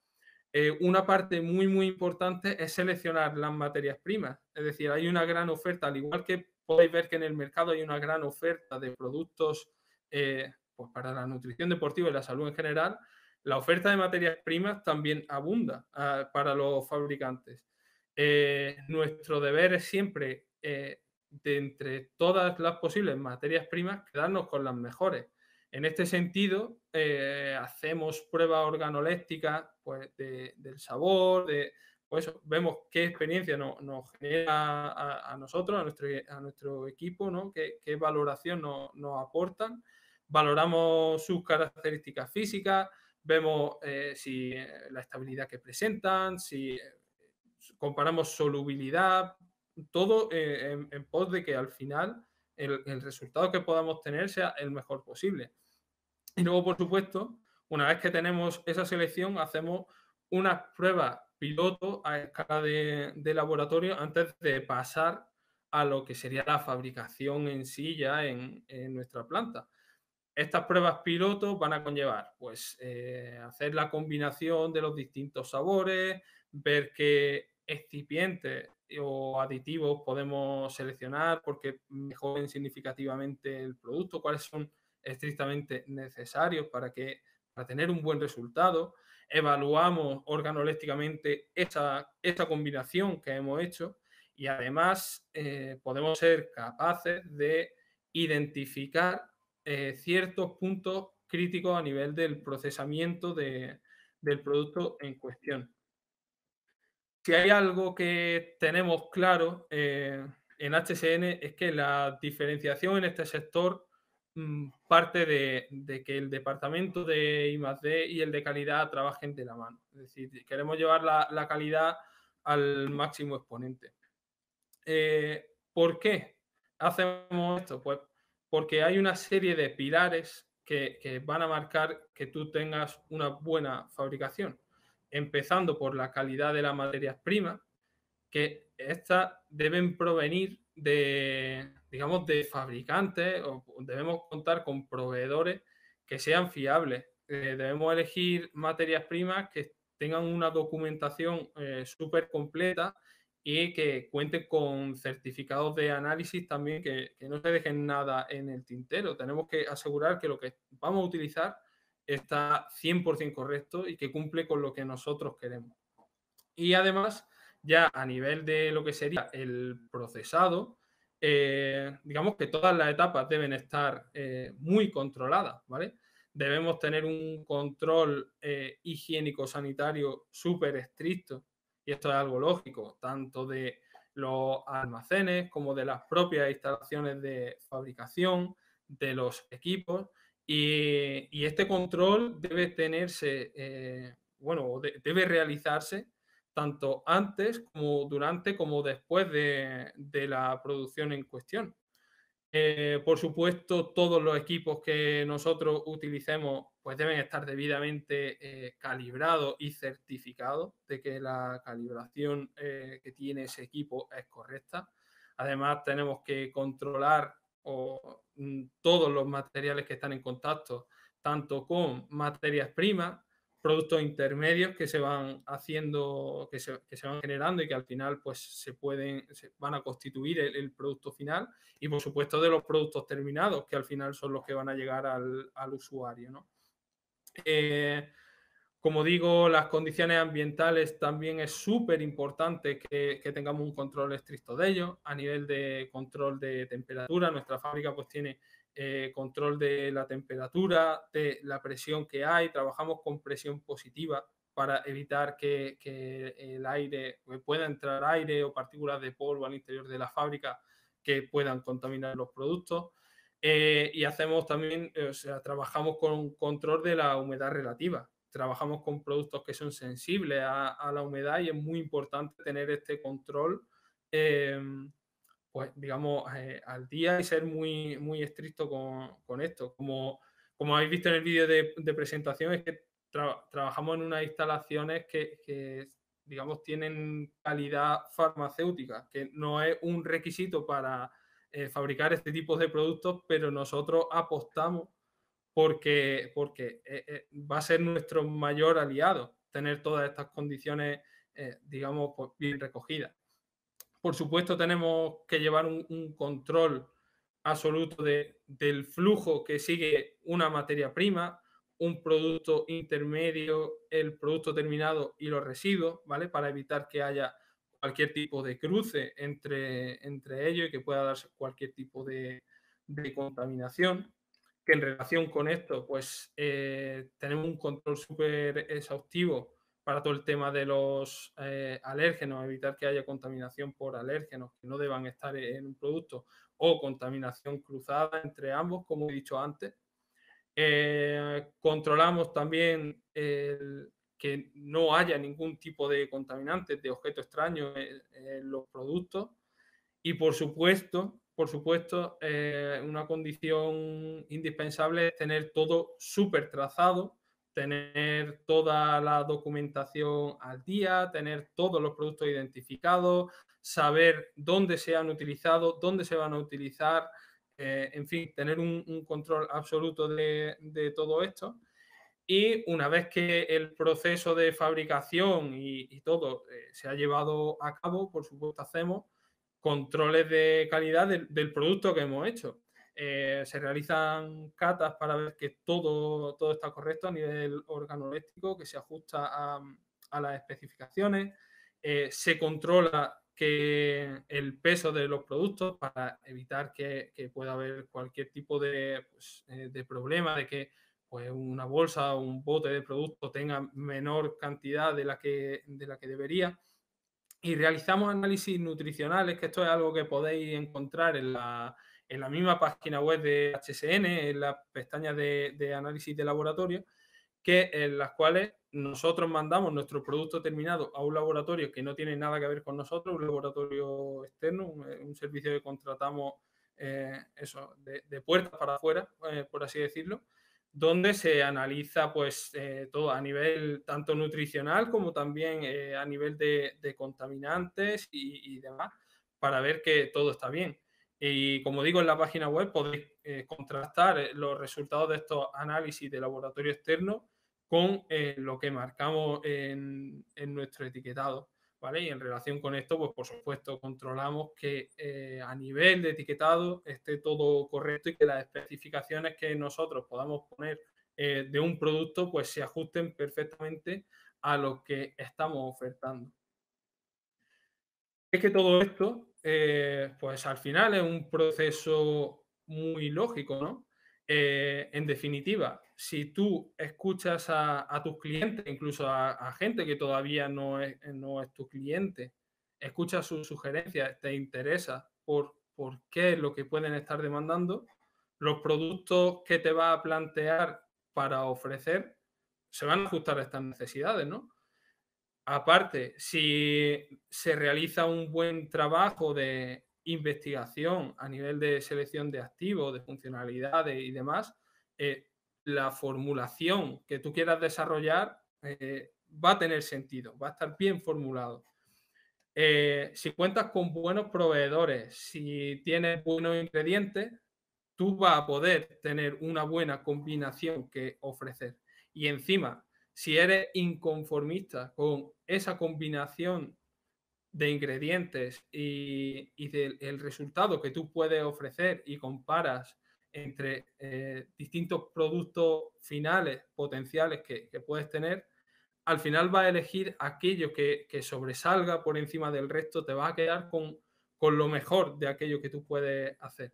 eh, una parte muy, muy importante es seleccionar las materias primas. Es decir, hay una gran oferta, al igual que podéis ver que en el mercado hay una gran oferta de productos pues, para la nutrición deportiva y la salud en general, la oferta de materias primas también abunda ah, para los fabricantes. Eh, nuestro deber es siempre, eh, de entre todas las posibles materias primas, quedarnos con las mejores. En este sentido, eh, hacemos pruebas organolécticas pues, del sabor, de, pues, vemos qué experiencia nos genera a, nosotros, a nuestro, a nuestro equipo, ¿no? qué, qué valoración nos aportan valoramos sus características físicas, vemos eh, si eh, la estabilidad que presentan, si eh, comparamos solubilidad, todo en, pos de que al final el, resultado que podamos tener sea el mejor posible. Y luego, por supuesto, una vez que tenemos esa selección, hacemos unas pruebas piloto a escala de, laboratorio antes de pasar a lo que sería la fabricación en sí ya en nuestra planta. Estas pruebas pilotos van a conllevar, pues, eh, hacer la combinación de los distintos sabores, ver qué excipientes o aditivos podemos seleccionar porque mejoren significativamente el producto, cuáles son estrictamente necesarios para que para tener un buen resultado. Evaluamos organolécticamente esa, esa combinación que hemos hecho y además eh, podemos ser capaces de identificar eh, ciertos puntos críticos a nivel del procesamiento del producto en cuestión. Si hay algo que tenemos claro eh, en HCN es que la diferenciación en este sector mm, parte de, que el departamento de I+D y el de calidad trabajen de la mano. Es decir, queremos llevar la, calidad al máximo exponente. Eh, ¿Por qué hacemos esto? Pues porque hay una serie de pilares que, van a marcar que tú tengas una buena fabricación, empezando por la calidad de las materias primas, que estas deben provenir de, digamos, de fabricantes o debemos contar con proveedores que sean fiables. Eh, debemos elegir materias primas que tengan una documentación eh, súper completa y que cuente con certificados de análisis también, que, no se dejen nada en el tintero. Tenemos que asegurar que lo que vamos a utilizar está 100% correcto y que cumple con lo que nosotros queremos. Y además, ya a nivel de lo que sería el procesado, eh, digamos que todas las etapas deben estar eh, muy controladas, ¿vale? Debemos tener un control eh, higiénico-sanitario súper estricto y esto es algo lógico, tanto de los almacenes como de las propias instalaciones de fabricación, de los equipos, y, este control debe tenerse, eh, bueno, debe realizarse tanto antes como durante como después de la producción en cuestión. Eh, por supuesto, todos los equipos que nosotros utilicemos pues deben estar debidamente eh, calibrados y certificados de que la calibración eh, que tiene ese equipo es correcta. Además, tenemos que controlar mm, todos los materiales que están en contacto, tanto con materias primas productos intermedios que se van haciendo, que se, van generando y que al final pues se pueden, se van a constituir el, producto final y por supuesto de los productos terminados que al final son los que van a llegar al, usuario. ¿no? Eh, como digo, las condiciones ambientales también es súper importante que, tengamos un control estricto de ellos. a nivel de control de temperatura. Nuestra fábrica pues tiene eh, control de la temperatura, de la presión que hay, trabajamos con presión positiva para evitar que, el aire, que pueda entrar aire o partículas de polvo al interior de la fábrica que puedan contaminar los productos. Eh, y hacemos también, eh, o sea, trabajamos con control de la humedad relativa. Trabajamos con productos que son sensibles a, la humedad y es muy importante tener este control pues, digamos, eh, al día y ser muy, muy estricto con, esto. Como, como habéis visto en el vídeo de, presentación, es que trabajamos en unas instalaciones que, digamos, tienen calidad farmacéutica, que no es un requisito para eh, fabricar este tipo de productos, pero nosotros apostamos porque, porque eh, va a ser nuestro mayor aliado tener todas estas condiciones, digamos, pues, bien recogidas. Por supuesto, tenemos que llevar un, control absoluto del flujo que sigue una materia prima, un producto intermedio, el producto terminado y los residuos, ¿vale? Para evitar que haya cualquier tipo de cruce entre, entre ellos y que pueda darse cualquier tipo de, de contaminación. Que en relación con esto, pues eh, tenemos un control súper exhaustivo para todo el tema de los eh, alérgenos, evitar que haya contaminación por alérgenos que no deban estar e-, en un producto o contaminación cruzada entre ambos, como he dicho antes. Eh, controlamos también que no haya ningún tipo de contaminante, de objeto extraño en, los productos. Y por supuesto, por supuesto, eh, una condición indispensable es tener todo súper trazado tener toda la documentación al día, tener todos los productos identificados, saber dónde se han utilizado, dónde se van a utilizar, eh, en fin, tener un, control absoluto de, todo esto. Y una vez que el proceso de fabricación y, todo eh, se ha llevado a cabo, por supuesto hacemos controles de calidad del producto que hemos hecho. Eh, se realizan catas para ver que todo, todo está correcto a nivel organoléptico, que se ajusta a, las especificaciones, eh, se controla que el peso de los productos para evitar que, pueda haber cualquier tipo de, pues, eh, de problema, de que pues una bolsa o un bote de producto tenga menor cantidad de la que, de la que debería. Y realizamos análisis nutricionales, que esto es algo que podéis encontrar en la, en la misma página web de HSN, en la pestaña de, análisis de laboratorio, que en las cuales nosotros mandamos nuestro producto terminado a un laboratorio que no tiene nada que ver con nosotros, un laboratorio externo, un, eh, servicio que contratamos eh, eso, de, puerta para afuera, eh, por así decirlo, donde se analiza pues todo a nivel tanto nutricional como también a nivel de, contaminantes y, demás, para ver que todo está bien. Y como digo, en la página web podéis eh, contrastar eh, los resultados de estos análisis de laboratorio externo con eh, lo que marcamos en, nuestro etiquetado. ¿vale? Y en relación con esto, pues por supuesto, controlamos que a nivel de etiquetado esté todo correcto y que las especificaciones que nosotros podamos poner de un producto pues se ajusten perfectamente a lo que estamos ofertando. Es que todo esto eh, pues al final es un proceso muy lógico, ¿no? Eh, en definitiva, si tú escuchas a, tus clientes, incluso a, gente que todavía no es, tu cliente, escuchas sus sugerencias, te interesa por, por qué es lo que pueden estar demandando, los productos que te va a plantear para ofrecer se van a ajustar a estas necesidades, ¿no? Aparte, si se realiza un buen trabajo de investigación a nivel de selección de activos, de funcionalidades y demás, eh, la formulación que tú quieras desarrollar eh, va a tener sentido, va a estar bien formulado. Eh, si cuentas con buenos proveedores, si tienes buenos ingredientes, tú vas a poder tener una buena combinación que ofrecer. Y encima, si eres inconformista con esa combinación de ingredientes y, y del resultado que tú puedes ofrecer y comparas entre eh, distintos productos finales, potenciales que, puedes tener, al final vas a elegir aquello que, sobresalga por encima del resto, te vas a quedar con, con lo mejor de aquello que tú puedes hacer.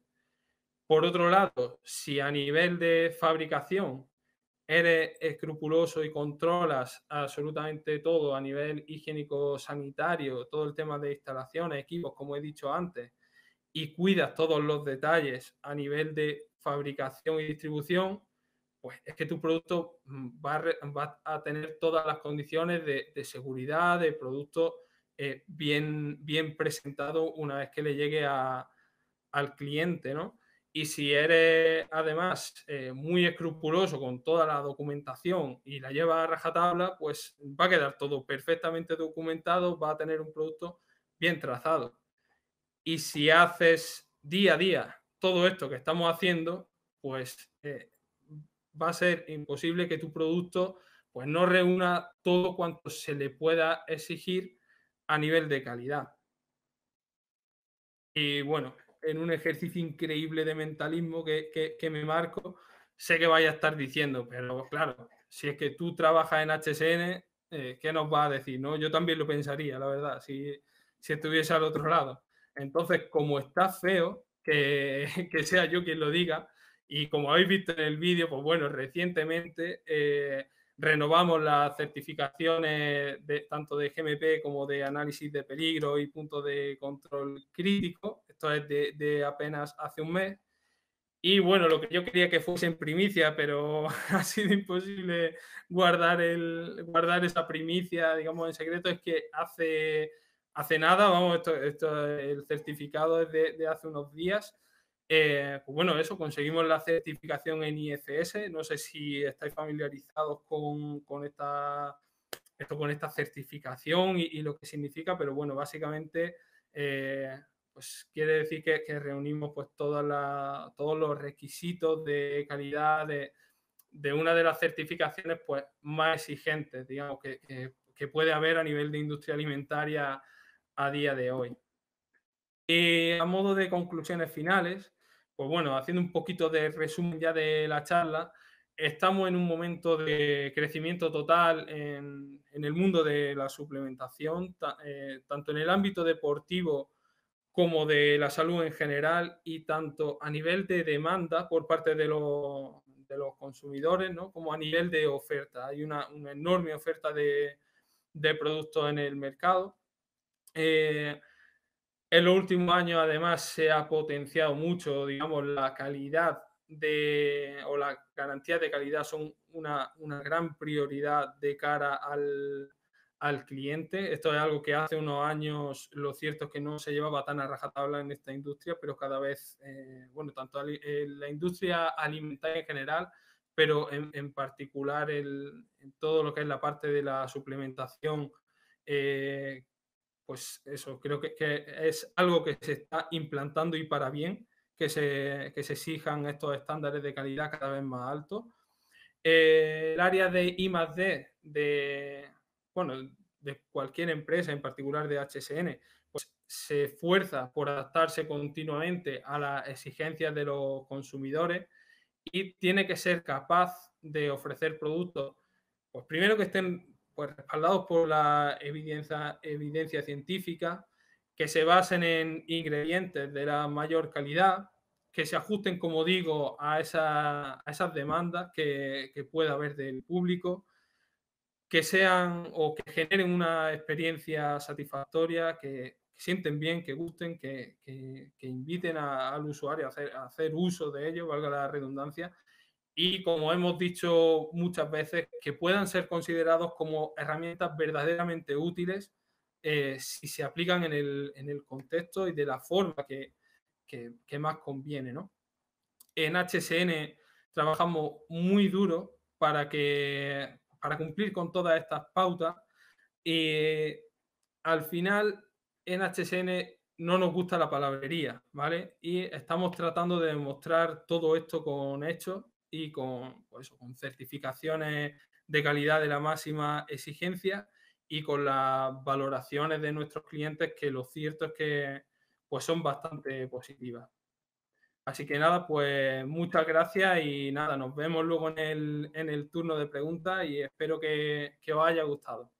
Por otro lado, si a nivel de fabricación eres escrupuloso y controlas absolutamente todo a nivel higiénico-sanitario, todo el tema de instalaciones, equipos, como he dicho antes, y cuidas todos los detalles a nivel de fabricación y distribución, pues es que tu producto mm, va a, tener todas las condiciones de, seguridad, de producto eh, bien, bien presentado una vez que le llegue a, al cliente, ¿no? Y si eres además eh, muy escrupuloso con toda la documentación y la llevas a rajatabla, pues va a quedar todo perfectamente documentado, va a tener un producto bien trazado. Y si haces día a día todo esto que estamos haciendo, pues eh, va a ser imposible que tu producto pues no reúna todo cuanto se le pueda exigir a nivel de calidad. Y bueno, en un ejercicio increíble de mentalismo que, me marco, sé que vaya a estar diciendo, pero claro, si es que tú trabajas en HSN, eh, ¿qué nos va a decir? No? Yo también lo pensaría, la verdad, si, estuviese al otro lado. Entonces, como está feo que, sea yo quien lo diga, y como habéis visto en el vídeo, pues bueno, recientemente eh, renovamos las certificaciones tanto de GMP como de análisis de peligro y punto de control crítico. Esto es de, apenas hace un mes. Y bueno, lo que yo quería que fuese en primicia, pero ha sido imposible guardar, el, guardar esa primicia, digamos, en secreto, es que hace, hace nada, vamos, esto, el certificado es de hace unos días, eh, pues bueno, eso, conseguimos la certificación en IFS. No sé si estáis familiarizados con, esta, esto, con esta certificación y, lo que significa, pero bueno, básicamente eh, pues quiere decir que, reunimos pues todos los requisitos de calidad de, una de las certificaciones pues más exigentes, digamos, que, que puede haber a nivel de industria alimentaria a día de hoy. Y a modo de conclusiones finales, pues bueno, haciendo un poquito de resumen ya de la charla, estamos en un momento de crecimiento total en, el mundo de la suplementación, eh, tanto en el ámbito deportivo como de la salud en general y tanto a nivel de demanda por parte de los, consumidores como a nivel de oferta. Hay una, enorme oferta de, productos en el mercado. Eh, en los últimos años, además, se ha potenciado mucho, digamos, la calidad de, o las garantías de calidad son una, gran prioridad de cara al, cliente. Esto es algo que hace unos años, lo cierto es que no se llevaba tan a rajatabla en esta industria, pero cada vez, eh, bueno, tanto en eh, la industria alimentaria en general, pero en, particular en todo lo que es la parte de la suplementación eh, pues eso, creo que, es algo que se está implantando y para bien, que se, se exijan estos estándares de calidad cada vez más altos. Eh, el área de I +D de, bueno, de cualquier empresa, en particular de HSN, pues se esfuerza por adaptarse continuamente a las exigencias de los consumidores y tiene que ser capaz de ofrecer productos, pues primero que estén pues respaldados por la evidencia, evidencia científica, que se basen en ingredientes de la mayor calidad, que se ajusten, como digo, a, a esas demandas que, que, pueda haber del público, que sean o que generen una experiencia satisfactoria, que, sienten bien, que gusten, que, inviten al usuario a hacer, a hacer, uso de ello, valga la redundancia, y, como hemos dicho muchas veces, que puedan ser considerados como herramientas verdaderamente útiles eh, si se aplican en el, en el, contexto y de la forma que, que, más conviene. ¿no? En HSN trabajamos muy duro para, que, para cumplir con todas estas pautas y al final en HSN no nos gusta la palabrería, ¿vale? Y estamos tratando de demostrar todo esto con hechos y con, pues con certificaciones de calidad de la máxima exigencia y con las valoraciones de nuestros clientes que lo cierto es que pues son bastante positivas. Así que nada, pues muchas gracias y nada, nos vemos luego en el, turno de preguntas y espero que, os haya gustado.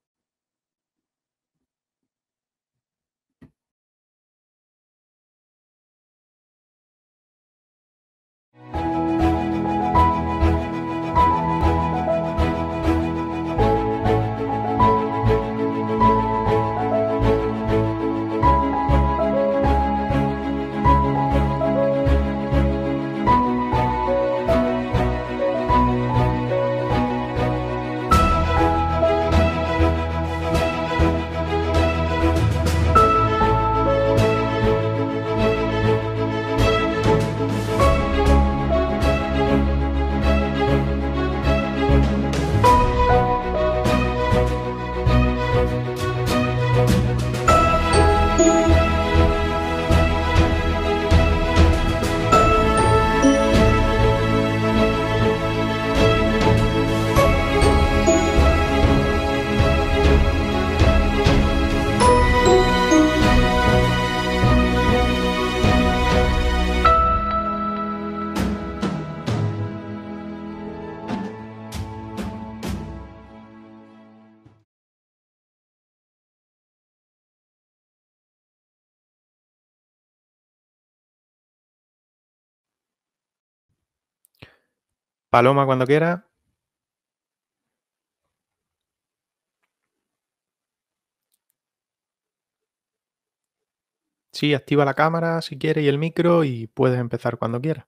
Paloma cuando quiera. Sí, activa la cámara si quieres y el micro y puedes empezar cuando quieras.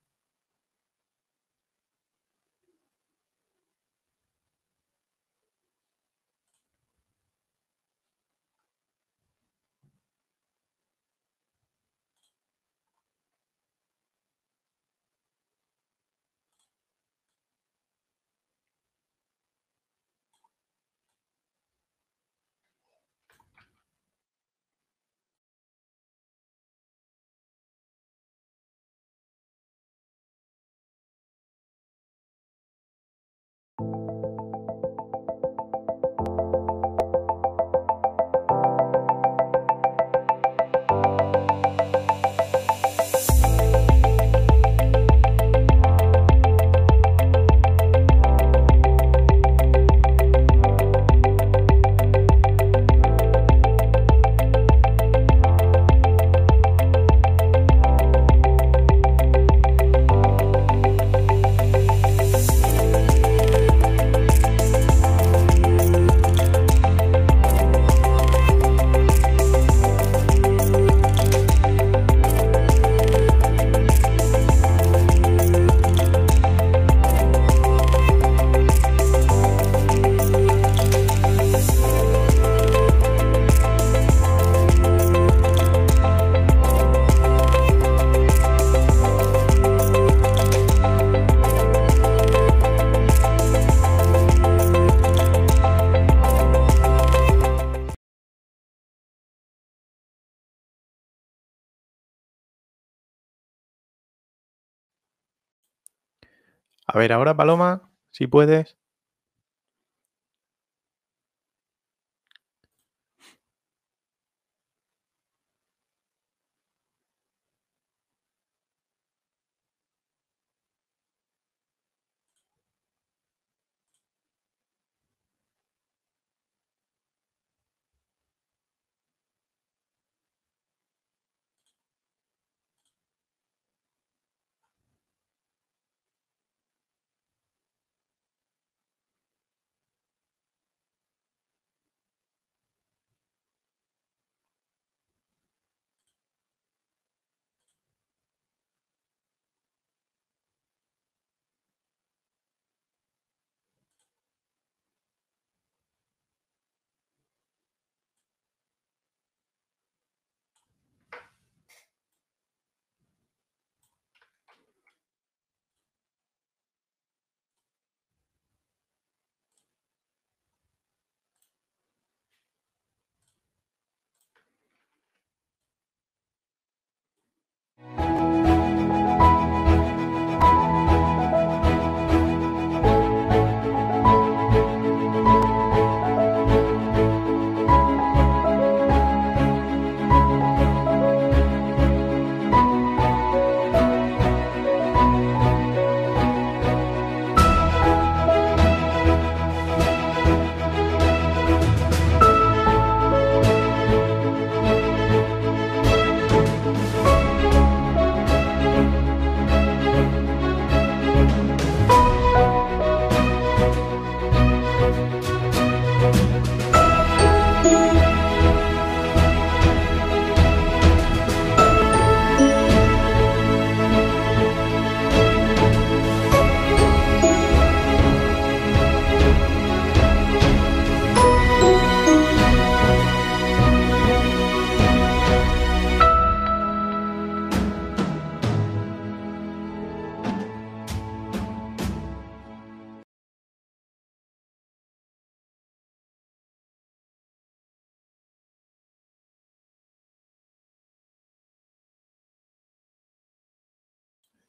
A ver, ahora Paloma, si puedes.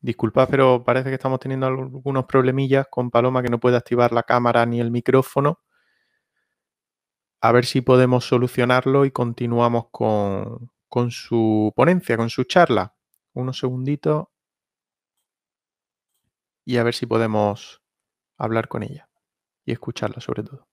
Disculpad, pero parece que estamos teniendo algunos problemillas con Paloma que no puede activar la cámara ni el micrófono. A ver si podemos solucionarlo y continuamos con, su ponencia, con su charla. Unos segunditos y a ver si podemos hablar con ella y escucharla sobre todo.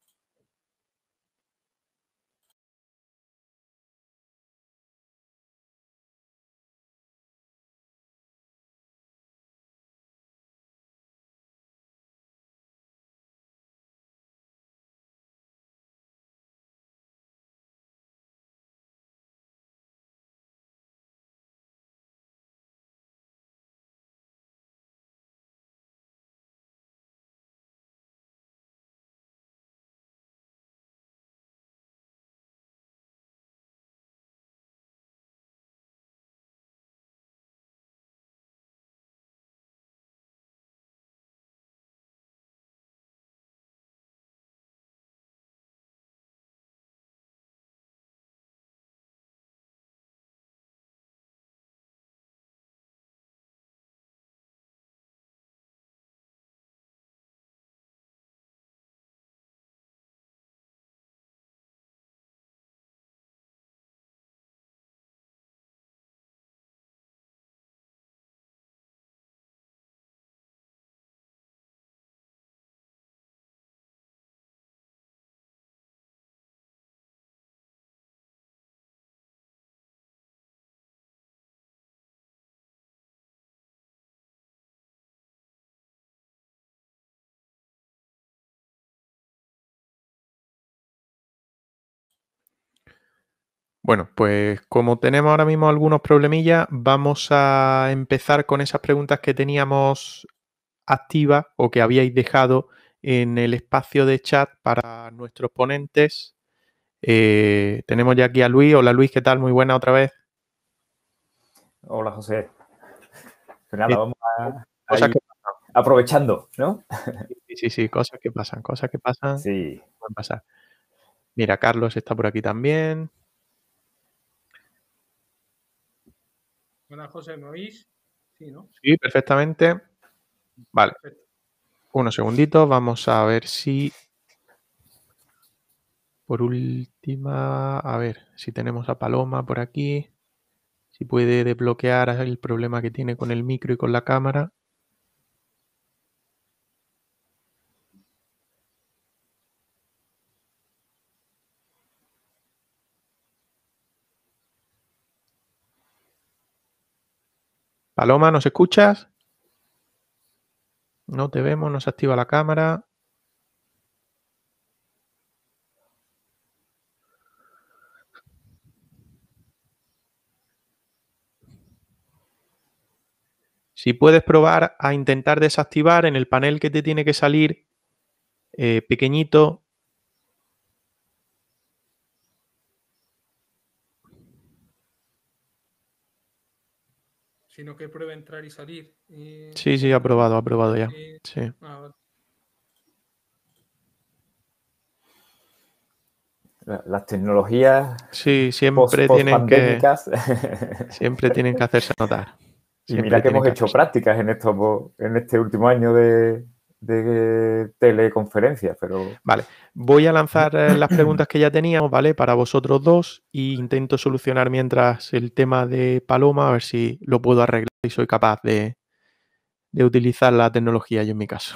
Bueno, pues como tenemos ahora mismo algunos problemillas, vamos a empezar con esas preguntas que teníamos activas o que habíais dejado en el espacio de chat para nuestros ponentes. Eh, tenemos ya aquí a Luis. Hola Luis, ¿qué tal? Muy buena otra vez. Hola José. Pues aprovechando, ¿no? Sí, sí, sí, cosas que pasan, cosas que pasan. Sí. Pueden Mira, Carlos está por aquí también. Hola José, Sí, perfectamente. Vale. Unos segunditos, vamos a ver si... Por última, a ver si tenemos a Paloma por aquí, si puede desbloquear el problema que tiene con el micro y con la cámara. Paloma, ¿nos escuchas? No te vemos, no se activa la cámara. Si puedes probar a intentar desactivar en el panel que te tiene que salir eh, pequeñito sino que prueba entrar y salir. sí eh, Sí, sí, aprobado, aprobado ya. Eh, sí. Ah, las tecnologías sí siempre tienen que siempre tienen que hacerse notar y mira que hemos hecho prácticas en estos en este último año de, de teleconferencia, pero... Vale, voy a lanzar eh, las preguntas que ya teníamos, ¿vale? Para vosotros dos e intento solucionar mientras el tema de Paloma, a ver si lo puedo arreglar y soy capaz de, de utilizar la tecnología yo en mi caso.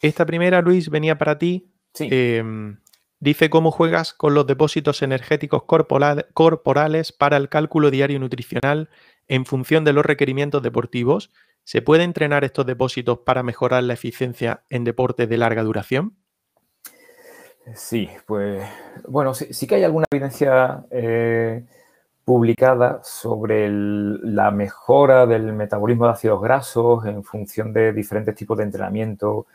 Esta primera, Luis, venía para ti. Em, dice cómo juegas con los depósitos energéticos corporales para el cálculo diario nutricional en función de los requerimientos deportivos. ¿Se puede entrenar estos depósitos para mejorar la eficiencia en deportes de larga duración? Sí, pues bueno, sí, que hay alguna evidencia eh, publicada sobre la mejora del metabolismo de ácidos grasos en función de diferentes tipos de entrenamiento,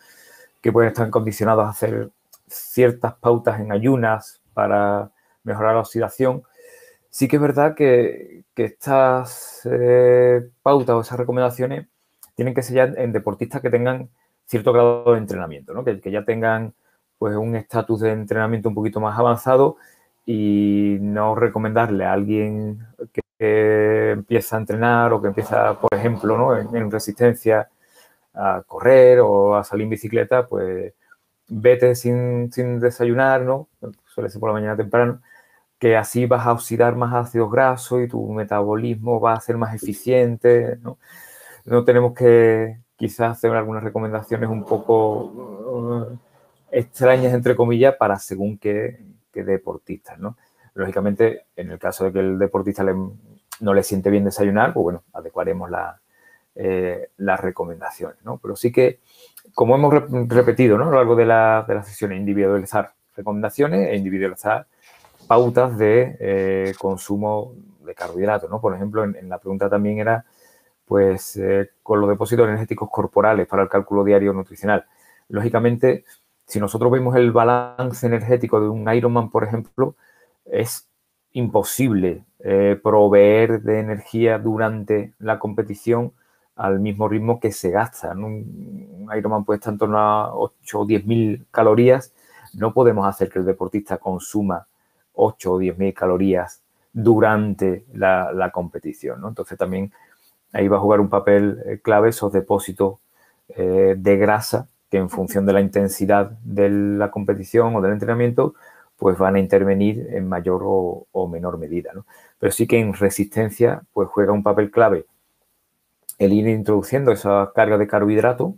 que pueden estar condicionados a hacer ciertas pautas en ayunas para mejorar la oxidación. Sí que es verdad que, estas eh, pautas o esas recomendaciones tienen que ser ya en deportistas que tengan cierto grado de entrenamiento, ¿no? que, que ya tengan pues un estatus de entrenamiento un poquito más avanzado y no recomendarle a alguien que, empieza a entrenar o que empieza, por ejemplo, en resistencia a correr o a salir en bicicleta, pues vete sin, desayunar, ¿no? Suele ser por la mañana temprano, que así vas a oxidar más ácidos grasos y tu metabolismo va a ser más eficiente, ¿no? No tenemos que quizás hacer algunas recomendaciones un poco eh, extrañas, entre comillas, para según qué, qué deportistas, ¿no? Lógicamente, en el caso de que el deportista no le siente bien desayunar, pues bueno, adecuaremos la, eh, las recomendaciones, ¿no? Pero sí que, como hemos repetido ¿no? a lo largo de la, de sesión, individualizar recomendaciones e individualizar pautas de eh, consumo de carbohidratos, ¿no? Por ejemplo, en, la pregunta también era, pues, eh, con los depósitos energéticos corporales para el cálculo diario nutricional. Lógicamente, si nosotros vemos el balance energético de un Ironman, por ejemplo, es imposible proveer de energía durante la competición al mismo ritmo que se gasta. Un Ironman puede estar en torno a 8 o 10 mil calorías. No podemos hacer que el deportista consuma 8 o 10 mil calorías durante la, competición. Entonces también ahí va a jugar un papel eh, clave esos depósitos eh, de grasa que en función de la intensidad de la competición o del entrenamiento, pues van a intervenir en mayor o, menor medida. Pero sí que en resistencia pues juega un papel clave el ir introduciendo esa carga de carbohidrato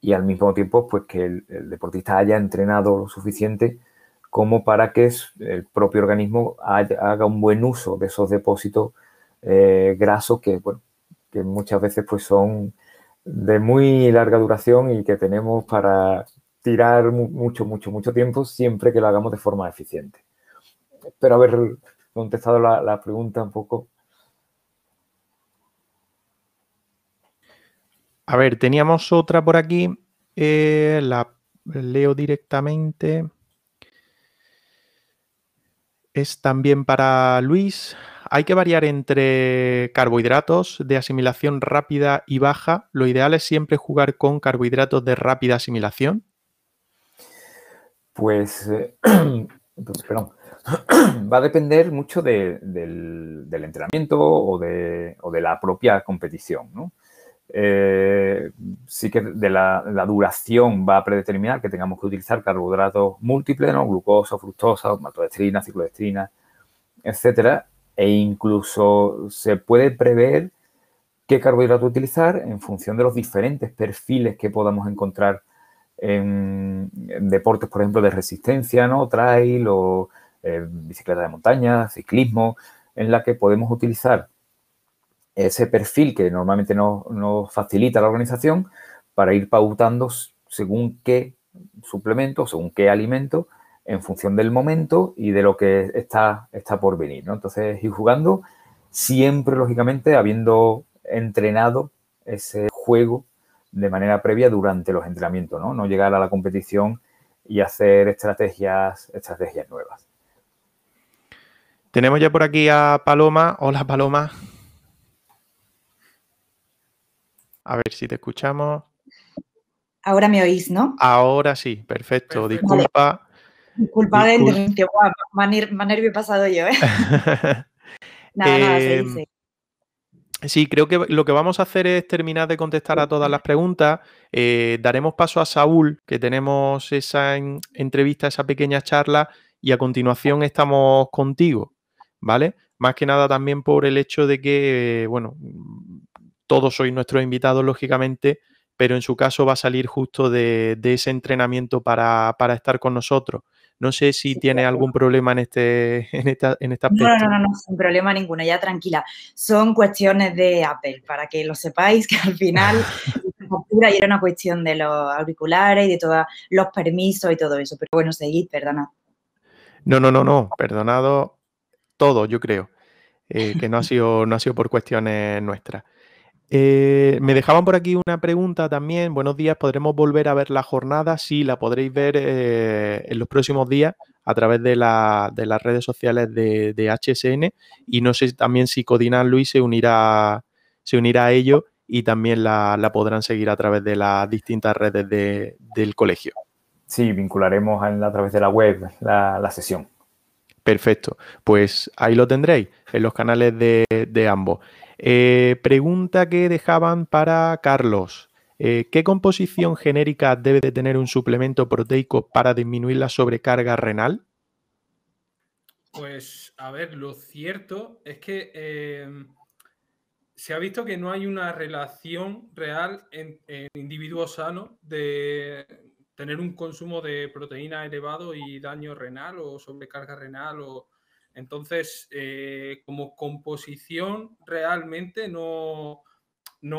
y al mismo tiempo pues que el, deportista haya entrenado lo suficiente como para que el propio organismo haga un buen uso de esos depósitos eh, grasos que, que muchas veces pues son de muy larga duración y que tenemos para tirar mucho, mucho, mucho tiempo siempre que lo hagamos de forma eficiente. Espero haber contestado la pregunta un poco. A ver, teníamos otra por aquí. Eh, la leo directamente. Es también para Luis. Hay que variar entre carbohidratos de asimilación rápida y baja. Lo ideal es siempre jugar con carbohidratos de rápida asimilación. Pues, eh, pues perdón, va a depender mucho del, entrenamiento o de, o de, la propia competición, ¿no? Eh, sí que de la, duración va a predeterminar que tengamos que utilizar carbohidratos múltiples, ¿no? glucosa, fructosa, maltodextrina, ciclodestrina, etcétera, e incluso se puede prever qué carbohidrato utilizar en función de los diferentes perfiles que podamos encontrar en, deportes, por ejemplo, de resistencia, ¿no? Trail o eh, bicicleta de montaña, ciclismo, en la que podemos utilizar ese perfil que normalmente nos no facilita la organización para ir pautando según qué suplemento, según qué alimento, en función del momento y de lo que está, está por venir. Entonces, ir jugando siempre, lógicamente, habiendo entrenado ese juego de manera previa durante los entrenamientos, ¿no? No llegar a la competición y hacer estrategias, estrategias nuevas. Tenemos ya por aquí a Paloma. Hola, Paloma. A ver si te escuchamos. Ahora me oís, ¿no? Ahora sí, perfecto. Disculpa. Disculpa de que, nervio pasado yo, ¿eh? nada, nada, eh, Sí, creo que lo que vamos a hacer es terminar de contestar a todas las preguntas. Eh, daremos paso a Saúl, que tenemos esa entrevista, esa pequeña charla, y a continuación estamos contigo, ¿vale? Más que nada también por el hecho de que, eh, bueno, todos sois nuestros invitados, lógicamente, pero en su caso va a salir justo de, ese entrenamiento para, estar con nosotros. No sé si tiene algún problema en este, en esta, en esta no, no, no, no, sin problema ninguno, ya tranquila. Son cuestiones de Apple, para que lo sepáis, que al final era una cuestión de los auriculares y de todos los permisos y todo eso. Pero bueno, seguid, perdona. No, no, no, no, perdonado todo, yo creo, eh, que no ha, sido, no ha sido por cuestiones nuestras. Eh, me dejaban por aquí una pregunta también. Buenos días, ¿podremos volver a ver la jornada? Sí, la podréis ver eh, en los próximos días a través de, las redes sociales de, HSN y no sé también si Codinan Luis se unirá, se unirá a ello y también la, podrán seguir a través de las distintas redes del colegio. Sí, vincularemos a, través de la web la, la sesión. Perfecto, pues ahí lo tendréis en los canales de ambos. Eh, pregunta que dejaban para Carlos. Eh, ¿Qué composición genérica debe de tener un suplemento proteico para disminuir la sobrecarga renal? Pues a ver, lo cierto es que eh, se ha visto que no hay una relación real en, en individuos sanos de tener un consumo de proteína elevado y daño renal o sobrecarga renal o, entonces, eh, como composición, realmente no,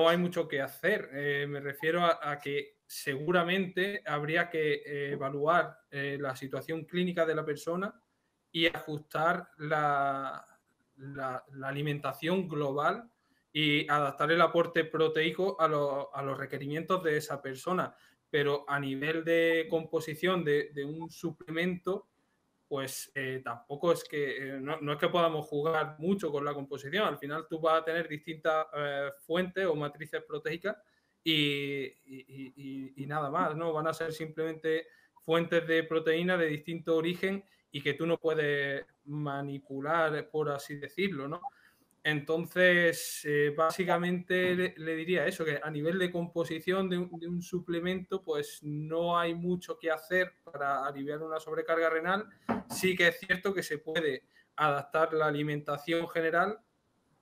hay mucho que hacer. Eh, me refiero a, que seguramente habría que eh, evaluar la situación clínica de la persona y ajustar la, alimentación global y adaptar el aporte proteico a, los requerimientos de esa persona. Pero a nivel de composición de un suplemento, pues eh, tampoco es que, eh, no, es que podamos jugar mucho con la composición, al final tú vas a tener distintas eh, fuentes o matrices proteicas y, nada más, ¿no? Van a ser simplemente fuentes de proteína de distinto origen y que tú no puedes manipular, por así decirlo, ¿no? Entonces, eh, básicamente le, diría eso, que a nivel de composición de un, suplemento, pues no hay mucho que hacer para aliviar una sobrecarga renal. Sí que es cierto que se puede adaptar la alimentación general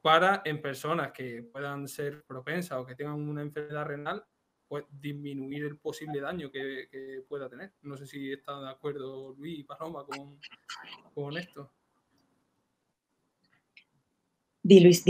para en personas que puedan ser propensas o que tengan una enfermedad renal, pues disminuir el posible daño que, pueda tener. No sé si está de acuerdo Luis y Paloma con esto. Di Luis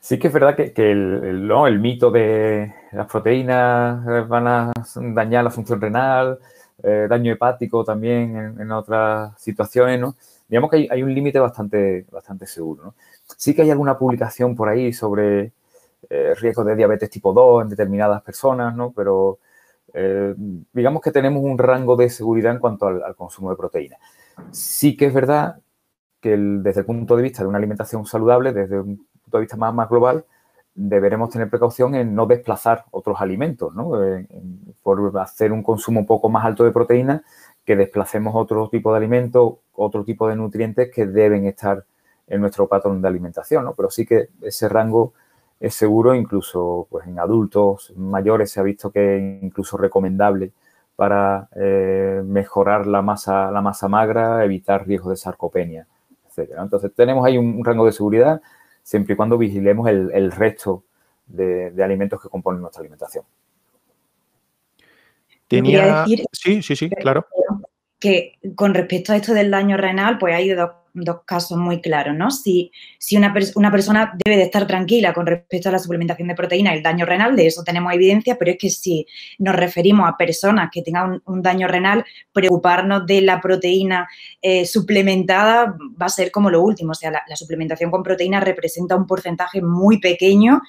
Sí que es verdad que, el, mito de las proteínas van a dañar la función renal, eh, daño hepático también en, otras situaciones, ¿no? Digamos que hay, un límite bastante, bastante seguro, ¿no? Sí que hay alguna publicación por ahí sobre eh, riesgo de diabetes tipo 2 en determinadas personas, ¿no? Pero eh, digamos que tenemos un rango de seguridad en cuanto al, al consumo de proteínas. Sí que es verdad que desde el punto de vista de una alimentación saludable, desde un punto de vista más, global, deberemos tener precaución en no desplazar otros alimentos, eh, por hacer un consumo un poco más alto de proteínas, que desplacemos otro tipo de alimentos, otro tipo de nutrientes que deben estar en nuestro patrón de alimentación, Pero sí que ese rango es seguro, incluso pues, en adultos mayores se ha visto que es incluso recomendable para eh, mejorar la masa, la masa magra, evitar riesgos de sarcopenia. Entonces, tenemos ahí un, rango de seguridad siempre y cuando vigilemos el, resto de, alimentos que componen nuestra alimentación. Tenía... sí, sí, sí, claro. Que con respecto a esto del daño renal, pues hay dos dos casos muy claros, ¿no? Si, si una, persona debe de estar tranquila con respecto a la suplementación de proteína y el daño renal, de eso tenemos evidencia, pero es que si nos referimos a personas que tengan un, daño renal, preocuparnos de la proteína eh, suplementada va a ser como lo último. O sea, la suplementación con proteína representa un porcentaje muy pequeño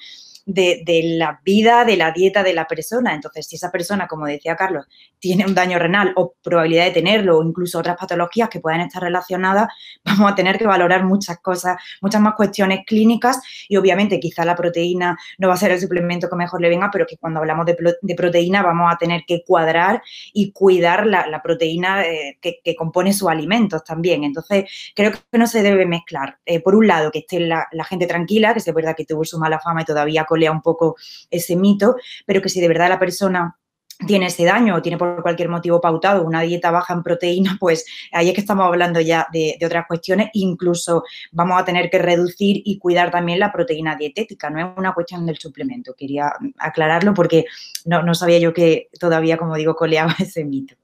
de, la vida, de la dieta de la persona. Entonces, si esa persona, como decía Carlos, tiene un daño renal o probabilidad de tenerlo, o incluso otras patologías que puedan estar relacionadas, vamos a tener que valorar muchas cosas, muchas más cuestiones clínicas y obviamente quizá la proteína no va a ser el suplemento que mejor le venga, pero que cuando hablamos de, proteína vamos a tener que cuadrar y cuidar la, proteína eh, que, compone sus alimentos también. Entonces, creo que no se debe mezclar. Eh, por un lado, que esté la, gente tranquila, que es verdad que tuvo su mala fama y todavía con colea un poco ese mito, pero que si de verdad la persona tiene ese daño o tiene por cualquier motivo pautado una dieta baja en proteína, pues ahí es que estamos hablando ya de, otras cuestiones. Incluso vamos a tener que reducir y cuidar también la proteína dietética, no es una cuestión del suplemento. Quería aclararlo porque no, sabía yo que todavía, como digo, coleaba ese mito.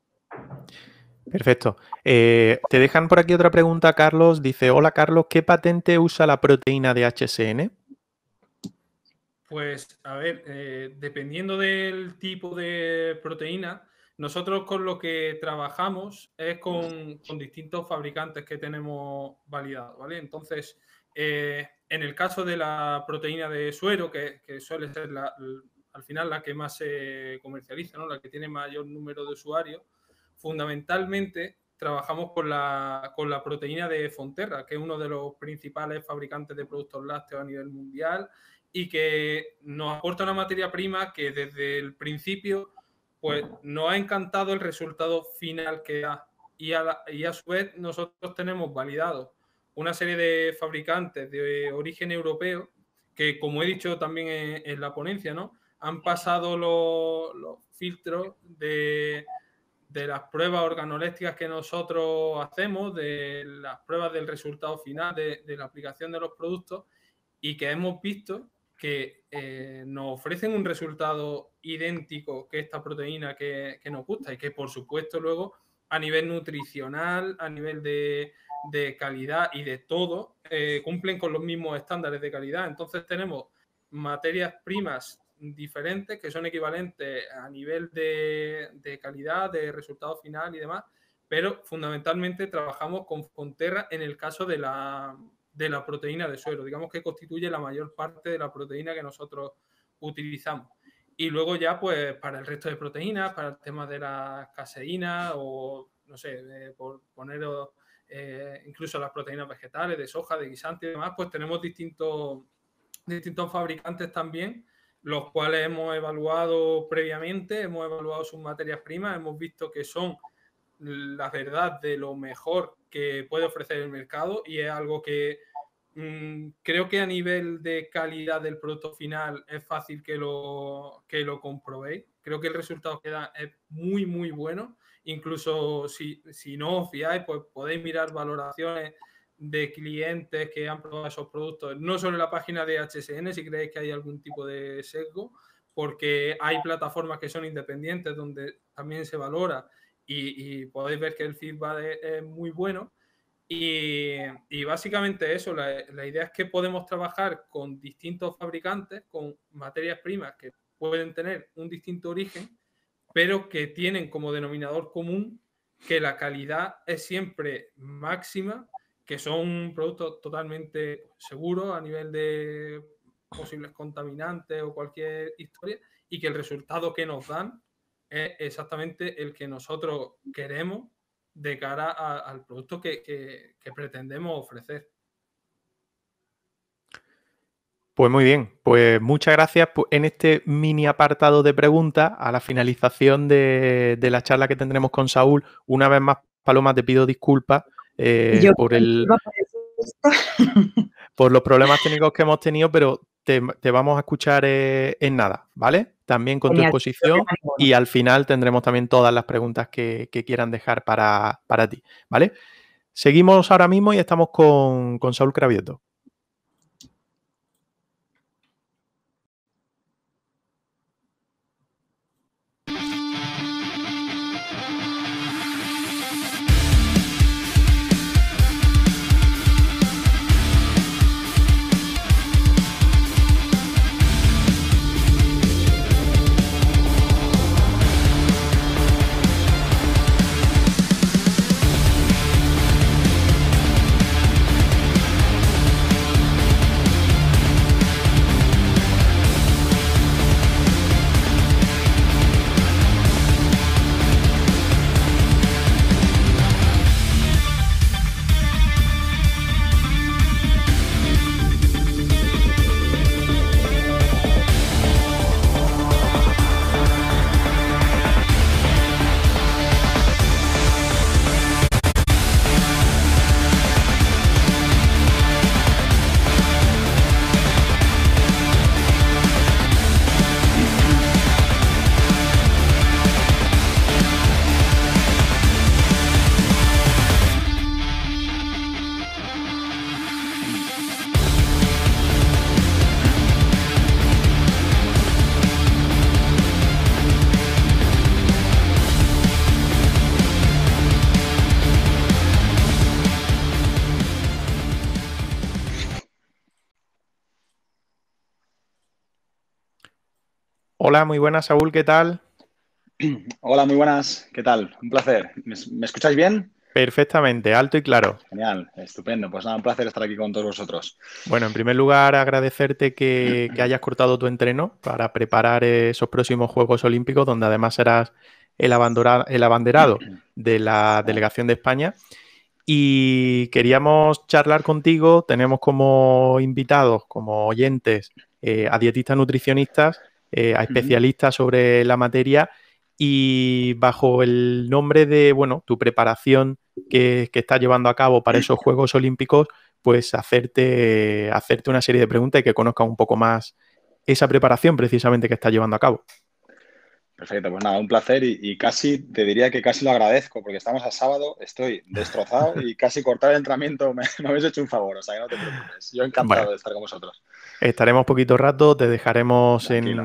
Perfecto. Eh, te dejan por aquí otra pregunta, Carlos. Dice, hola Carlos, ¿qué patente usa la proteína de HSN? Pues a ver, eh, dependiendo del tipo de proteína, nosotros con lo que trabajamos es con, distintos fabricantes que tenemos validados, ¿vale? Entonces, eh, en el caso de la proteína de suero, que, suele ser al final la que más se comercializa, la que tiene mayor número de usuarios, fundamentalmente trabajamos con la, con la proteína de Fonterra, que es uno de los principales fabricantes de productos lácteos a nivel mundial y que nos aporta una materia prima que desde el principio pues nos ha encantado el resultado final que da y a, su vez nosotros tenemos validado una serie de fabricantes de origen europeo que como he dicho también en, la ponencia, ¿no? Han pasado los, filtros de, las pruebas organoléctricas que nosotros hacemos, de las pruebas del resultado final de, la aplicación de los productos y que hemos visto que eh, nos ofrecen un resultado idéntico que esta proteína que, nos gusta y que por supuesto luego a nivel nutricional, a nivel de, calidad y de todo, eh, cumplen con los mismos estándares de calidad. Entonces tenemos materias primas diferentes que son equivalentes a nivel de, de calidad, de resultado final y demás, pero fundamentalmente trabajamos con Fonterra en el caso de la, de la proteína de suero, digamos que constituye la mayor parte de la proteína que nosotros utilizamos. Y luego ya, pues, para el resto de proteínas, para el tema de las caseína o, no sé, por poner eh, incluso las proteínas vegetales, de soja, de guisante y demás, pues tenemos distintos, distintos fabricantes también, los cuales hemos evaluado previamente, hemos evaluado sus materias primas, hemos visto que son la verdad de lo mejor que puede ofrecer el mercado y es algo que mm, creo que a nivel de calidad del producto final es fácil que lo, que lo comprobéis. Creo que el resultado que da es muy, muy bueno. Incluso si, si no os fiáis, pues podéis mirar valoraciones de clientes que han probado esos productos, no solo en la página de HSN, si creéis que hay algún tipo de sesgo, porque hay plataformas que son independientes donde también se valora y, podéis ver que el feedback es, muy bueno. Y, básicamente eso, la, la, idea es que podemos trabajar con distintos fabricantes, con materias primas que pueden tener un distinto origen, pero que tienen como denominador común que la calidad es siempre máxima, que son productos totalmente seguros a nivel de posibles contaminantes o cualquier historia, y que el resultado que nos dan es exactamente el que nosotros queremos de cara al producto que, pretendemos ofrecer. Pues muy bien, pues muchas gracias en este mini apartado de preguntas a la finalización de, la charla que tendremos con Saúl. Una vez más, Paloma, te pido disculpas eh, por el... por los problemas técnicos que hemos tenido, pero te, vamos a escuchar eh, en nada, ¿vale? También con tu exposición y al final tendremos también todas las preguntas que, quieran dejar para, ti, ¿vale? Seguimos ahora mismo y estamos con, con Saúl Cravioto. Hola, muy buenas, Saúl, ¿qué tal? Hola, muy buenas, ¿qué tal? Un placer. ¿Me, escucháis bien? Perfectamente, alto y claro. Genial, estupendo. Pues nada, un placer estar aquí con todos vosotros. Bueno, en primer lugar, agradecerte que, hayas cortado tu entreno para preparar esos próximos Juegos Olímpicos, donde además serás el, abanderado de la delegación de España. Y queríamos charlar contigo. Tenemos como invitados, como oyentes, eh, a dietistas nutricionistas eh, a especialistas sobre la materia y bajo el nombre de, bueno, tu preparación que, que estás llevando a cabo para esos Juegos Olímpicos, pues hacerte, hacerte una serie de preguntas y que conozcas un poco más esa preparación precisamente que estás llevando a cabo. Perfecto, pues nada, un placer y, casi te diría que casi lo agradezco porque estamos a sábado, estoy destrozado y casi cortar el entrenamiento me, habéis hecho un favor, o sea que no te preocupes. Yo encantado de estar con vosotros. Estaremos poquito rato, te dejaremos en,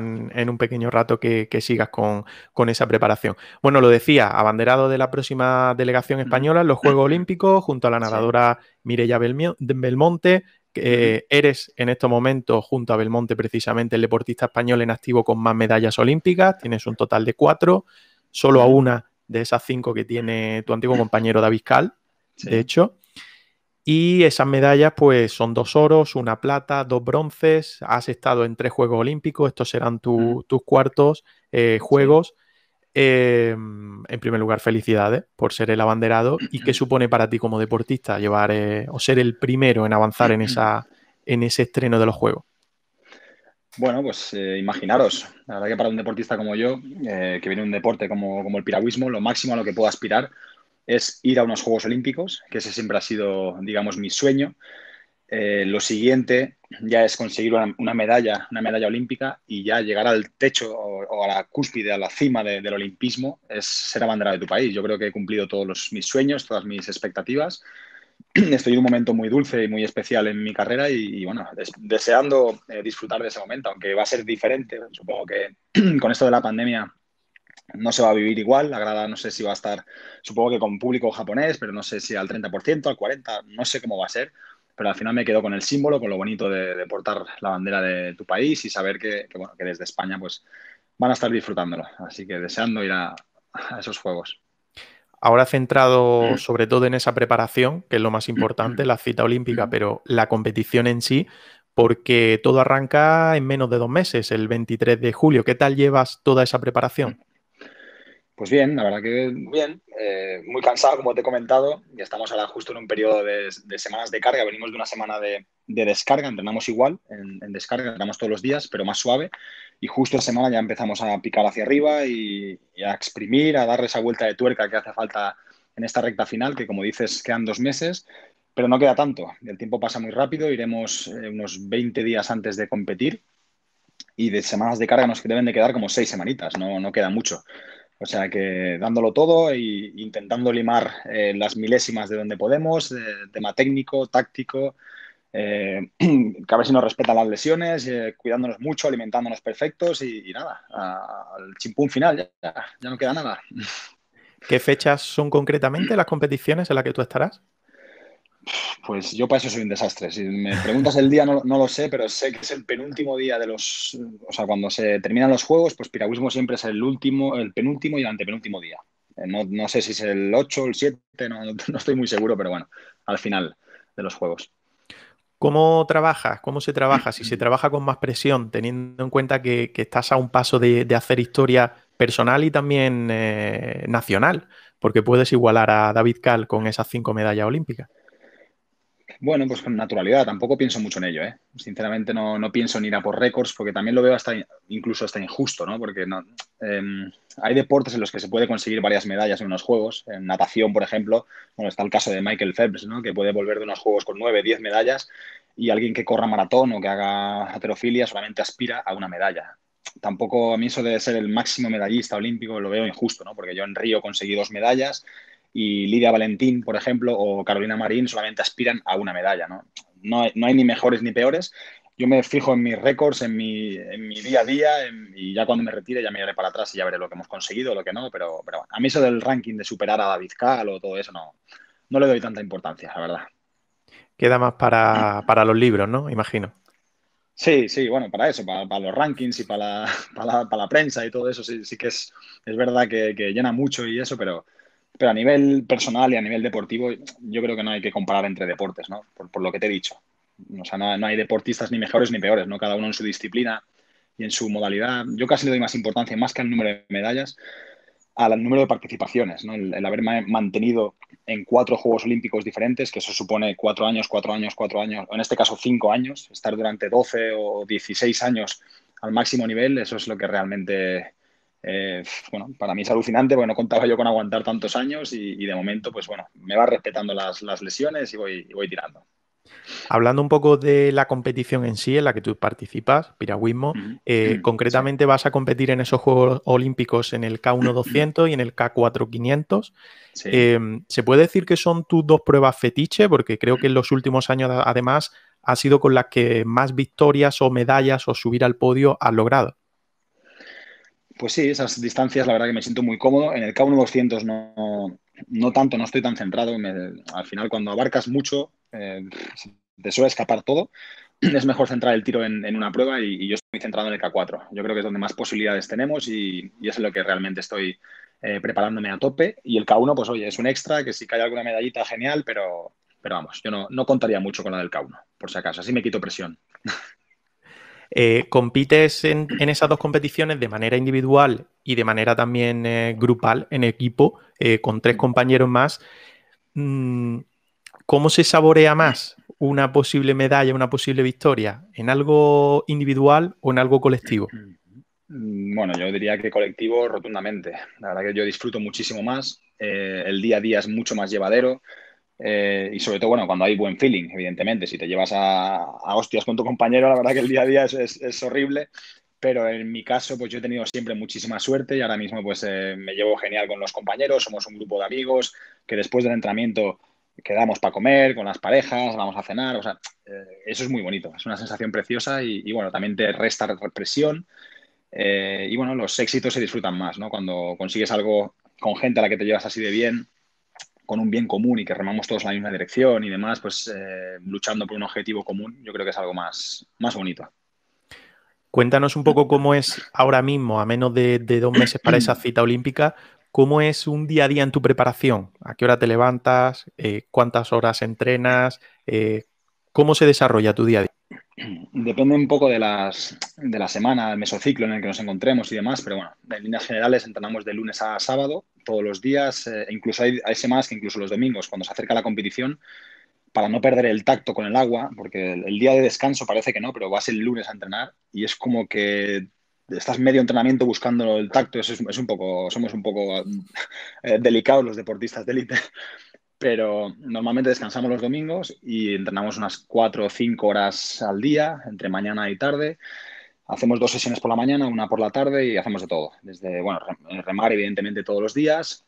un pequeño rato que, sigas con, esa preparación. Bueno, lo decía, abanderado de la próxima delegación española en los Juegos Olímpicos, junto a la nadadora Mireia Belmonte, que eh, eres en estos momentos, junto a Belmonte, precisamente el deportista español en activo con más medallas olímpicas. Tienes un total de cuatro, solo a una de esas cinco que tiene tu antiguo compañero David Cal, de hecho. Y esas medallas, pues son dos oros, una plata, dos bronces. Has estado en tres Juegos Olímpicos, estos serán tus cuartos eh, Juegos. Em, en primer lugar, felicidades por ser el abanderado. ¿Y qué supone para ti como deportista llevar eh, o ser el primero en avanzar en, esa, en ese estreno de los Juegos? Bueno, pues eh, imaginaros, la verdad que para un deportista como yo, que viene un deporte como, como, el piragüismo, lo máximo a lo que puedo aspirar, es ir a unos Juegos Olímpicos, que ese siempre ha sido, digamos, mi sueño. Eh, lo siguiente ya es conseguir una, medalla, una medalla olímpica y ya llegar al techo o, a la cúspide, a la cima del olimpismo, es ser bandera de tu país. Yo creo que he cumplido todos los, mis sueños, todas mis expectativas. Estoy en un momento muy dulce y muy especial en mi carrera y, bueno, deseando eh, disfrutar de ese momento, aunque va a ser diferente. Supongo que con esto de la pandemia no se va a vivir igual, la grada no sé si va a estar, supongo que con público japonés, pero no sé si al 30%, al 40%, no sé cómo va a ser, pero al final me quedo con el símbolo, con lo bonito de, portar la bandera de tu país y saber que, desde España pues van a estar disfrutándolo, así que deseando ir a, esos juegos. Ahora centrado mm. sobre todo en esa preparación, que es lo más importante, mm-hmm. la cita olímpica, mm-hmm. pero la competición en sí, porque todo arranca en menos de dos meses, el 23 de julio. ¿Qué tal llevas toda esa preparación? Mm. Pues bien, la verdad que bien, eh, muy cansado como te he comentado, y estamos ahora justo en un periodo de, semanas de carga, venimos de una semana de, descarga, entrenamos igual, en, descarga entrenamos todos los días, pero más suave, y justo esta semana ya empezamos a picar hacia arriba y, a exprimir, a darle esa vuelta de tuerca que hace falta en esta recta final, que como dices quedan dos meses, pero no queda tanto, el tiempo pasa muy rápido, iremos eh, unos 20 días antes de competir, y de semanas de carga nos deben de quedar como seis semanitas, no, no queda mucho. O sea que dándolo todo e intentando limar eh, las milésimas de donde podemos, eh, tema técnico, táctico, eh, que a ver si nos respetan las lesiones, cuidándonos mucho, alimentándonos perfectos y, nada, al chimpún final, ya, ya no queda nada. ¿Qué fechas son concretamente las competiciones en las que tú estarás? Pues yo para eso soy un desastre. Si me preguntas el día, no, lo sé, pero sé que es el penúltimo día de los. O sea, cuando se terminan los juegos, pues piragüismo siempre es el último, el penúltimo y el antepenúltimo día. Eh, no, sé si es el 8 o el 7, no, estoy muy seguro, pero bueno, al final de los juegos. ¿Cómo trabajas? ¿Cómo se trabaja? Si se trabaja con más presión, teniendo en cuenta que, estás a un paso de, hacer historia personal y también eh, nacional, porque puedes igualar a David Cal con esas cinco medallas olímpicas. Bueno, pues con naturalidad, tampoco pienso mucho en ello, ¿eh? Sinceramente no, pienso en ir a por récords porque también lo veo hasta incluso hasta injusto, ¿no? Porque no, em, hay deportes en los que se puede conseguir varias medallas en unos juegos, en natación, por ejemplo, bueno, está el caso de Michael Phelps, ¿no? Que puede volver de unos juegos con nueve, diez medallas y alguien que corra maratón o que haga aterofilia solamente aspira a una medalla. Tampoco a mí eso de ser el máximo medallista olímpico lo veo injusto, Porque yo en Río conseguí dos medallas, y Lidia Valentín, por ejemplo, o Carolina Marín solamente aspiran a una medalla, ¿no? No, hay ni mejores ni peores. Yo me fijo en mis récords, en mi, en mi día a día y ya cuando me retire ya me iré para atrás y ya veré lo que hemos conseguido, lo que no, pero, a mí eso del ranking de superar a David Cal o todo eso no, no le doy tanta importancia, la verdad. Queda más para, mm. los libros, ¿no? Imagino. Sí, sí, bueno, para eso, para, los rankings y para la, prensa y todo eso, sí, sí que es, verdad que llena mucho y eso, pero, pero a nivel personal y a nivel deportivo, yo creo que no hay que comparar entre deportes, ¿no? Por, lo que te he dicho. no, hay deportistas ni mejores ni peores, ¿no? Cada uno en su disciplina y en su modalidad. Yo casi le doy más importancia, más que al número de medallas, al número de participaciones, ¿no? El, haber mantenido en cuatro Juegos Olímpicos diferentes, que eso supone cuatro años, cuatro años, cuatro años, o en este caso cinco años, estar durante 12 o 16 años al máximo nivel, eso es lo que realmente eh, bueno, para mí es alucinante porque no contaba yo con aguantar tantos años y, de momento, pues bueno, me va respetando las, lesiones y voy, voy, tirando. Hablando un poco de la competición en sí, en la que tú participas, piragüismo, eh, concretamente vas a competir en esos Juegos Olímpicos en el K1-200 y en el K4-500. Eh, ¿Se puede decir que son tus dos pruebas fetiche? Porque creo que en los últimos años, además, ha sido con las que más victorias o medallas o subir al podio has logrado pues sí, esas distancias la verdad que me siento muy cómodo. En el K1 200 no, no, tanto, no estoy tan centrado. al final cuando abarcas mucho eh, te suele escapar todo. Es mejor centrar el tiro en, una prueba y, yo estoy centrado en el K4. Yo creo que es donde más posibilidades tenemos y, es en lo que realmente estoy eh, preparándome a tope. Y el K1, pues oye, es un extra, que si cae alguna medallita, genial, pero, pero vamos, yo no, no contaría mucho con la del K1, por si acaso. Así me quito presión. Eh, compites en, esas dos competiciones de manera individual y de manera también eh, grupal, en equipo, eh, con tres mm. compañeros más. Mm, ¿Cómo se saborea más una posible medalla, una posible victoria? ¿En algo individual o en algo colectivo? Mm, bueno, yo diría que colectivo rotundamente. La verdad que yo disfruto muchísimo más. el día a día es mucho más llevadero. Eh, y sobre todo, bueno, cuando hay buen feeling, evidentemente. Si te llevas a, hostias con tu compañero, la verdad que el día a día es, horrible. Pero en mi caso, pues yo he tenido siempre muchísima suerte y ahora mismo pues eh, me llevo genial con los compañeros. Somos un grupo de amigos que después del entrenamiento quedamos para comer con las parejas, vamos a cenar. O sea, eh, eso es muy bonito. Es una sensación preciosa y, bueno, también te resta represión. y bueno, los éxitos se disfrutan más, ¿no? Cuando consigues algo con gente a la que te llevas así de bien, con un bien común y que remamos todos en la misma dirección y demás, pues eh, luchando por un objetivo común, yo creo que es algo más, más bonito. Cuéntanos un poco cómo es ahora mismo, a menos de, dos meses para esa cita olímpica, cómo es un día a día en tu preparación. ¿A qué hora te levantas? Eh, ¿Cuántas horas entrenas? Eh, ¿Cómo se desarrolla tu día a día? depende un poco de, las, de la semana, el mesociclo en el que nos encontremos y demás, pero bueno, en líneas generales entrenamos de lunes a sábado, todos los días, eh, incluso hay, ese semanas que incluso los domingos, cuando se acerca la competición, para no perder el tacto con el agua, porque el, día de descanso parece que no, pero vas el lunes a entrenar y es como que estás medio entrenamiento buscando el tacto, es, un poco, somos un poco eh, delicados los deportistas de élite pero normalmente descansamos los domingos y entrenamos unas 4 o 5 horas al día, entre mañana y tarde. Hacemos dos sesiones por la mañana, una por la tarde y hacemos de todo. Desde, bueno, eh, remar evidentemente todos los días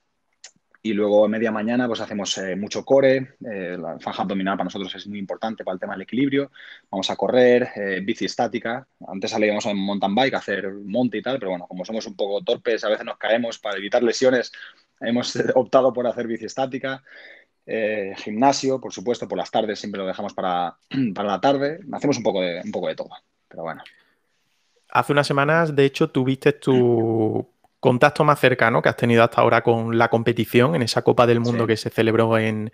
y luego media mañana pues hacemos eh, mucho core, eh, la faja abdominal para nosotros es muy importante para el tema del equilibrio, vamos a correr, bici estática, antes salíamos en mountain bike a hacer monte y tal, pero bueno, como somos un poco torpes, a veces nos caemos para evitar lesiones, hemos optado por hacer bici estática, eh, gimnasio, por supuesto, por las tardes siempre lo dejamos para, la tarde. Hacemos un poco, de, un poco de todo, pero bueno. Hace unas semanas, de hecho, tuviste tu contacto más cercano que has tenido hasta ahora con la competición en esa Copa del Mundo que se celebró en,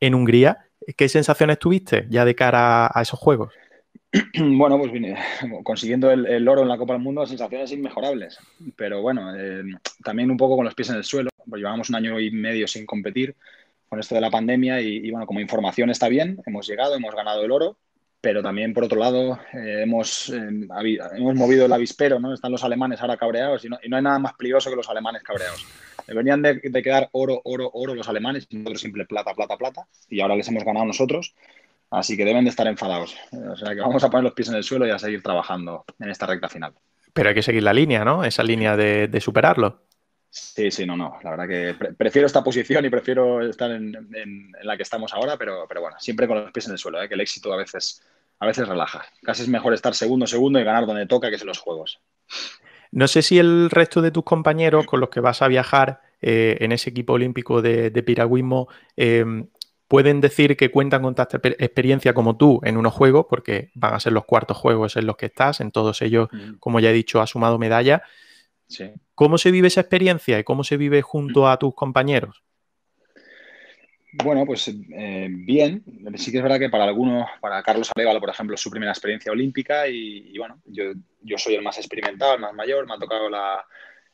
Hungría. ¿Qué sensaciones tuviste ya de cara a esos juegos? Bueno, pues vine, consiguiendo el, oro en la Copa del Mundo, sensaciones inmejorables. Pero bueno, eh, también un poco con los pies en el suelo, pues llevábamos un año y medio sin competir esto de la pandemia y, bueno, como información está bien, hemos llegado, hemos ganado el oro, pero también por otro lado eh, hemos, eh, hemos movido el avispero, ¿no? Están los alemanes ahora cabreados y no, hay nada más peligroso que los alemanes cabreados. Deberían de, de, quedar oro, oro, oro los alemanes y nosotros simple plata, plata, plata y ahora les hemos ganado nosotros. Así que deben de estar enfadados. O sea que vamos a poner los pies en el suelo y a seguir trabajando en esta recta final. Pero hay que seguir la línea, ¿no? Esa línea de superarlo. Sí, sí, no, no. La verdad que prefiero esta posición y prefiero estar en, la que estamos ahora, pero, pero bueno, siempre con los pies en el suelo, ¿eh? que el éxito a veces, a veces relaja. Casi es mejor estar segundo, segundo y ganar donde toca, que es en los juegos. No sé si el resto de tus compañeros con los que vas a viajar eh, en ese equipo olímpico de, piragüismo em, pueden decir que cuentan con tanta experiencia como tú en unos juegos, porque van a ser los cuartos juegos en los que estás, en todos ellos, mm. como ya he dicho, ha sumado medalla. Sí. ¿Cómo se vive esa experiencia y cómo se vive junto a tus compañeros? Bueno, pues eh, bien. Sí que es verdad que para algunos, para Carlos Arevalo, por ejemplo, es su primera experiencia olímpica y, bueno, yo, soy el más experimentado, el más mayor, me ha tocado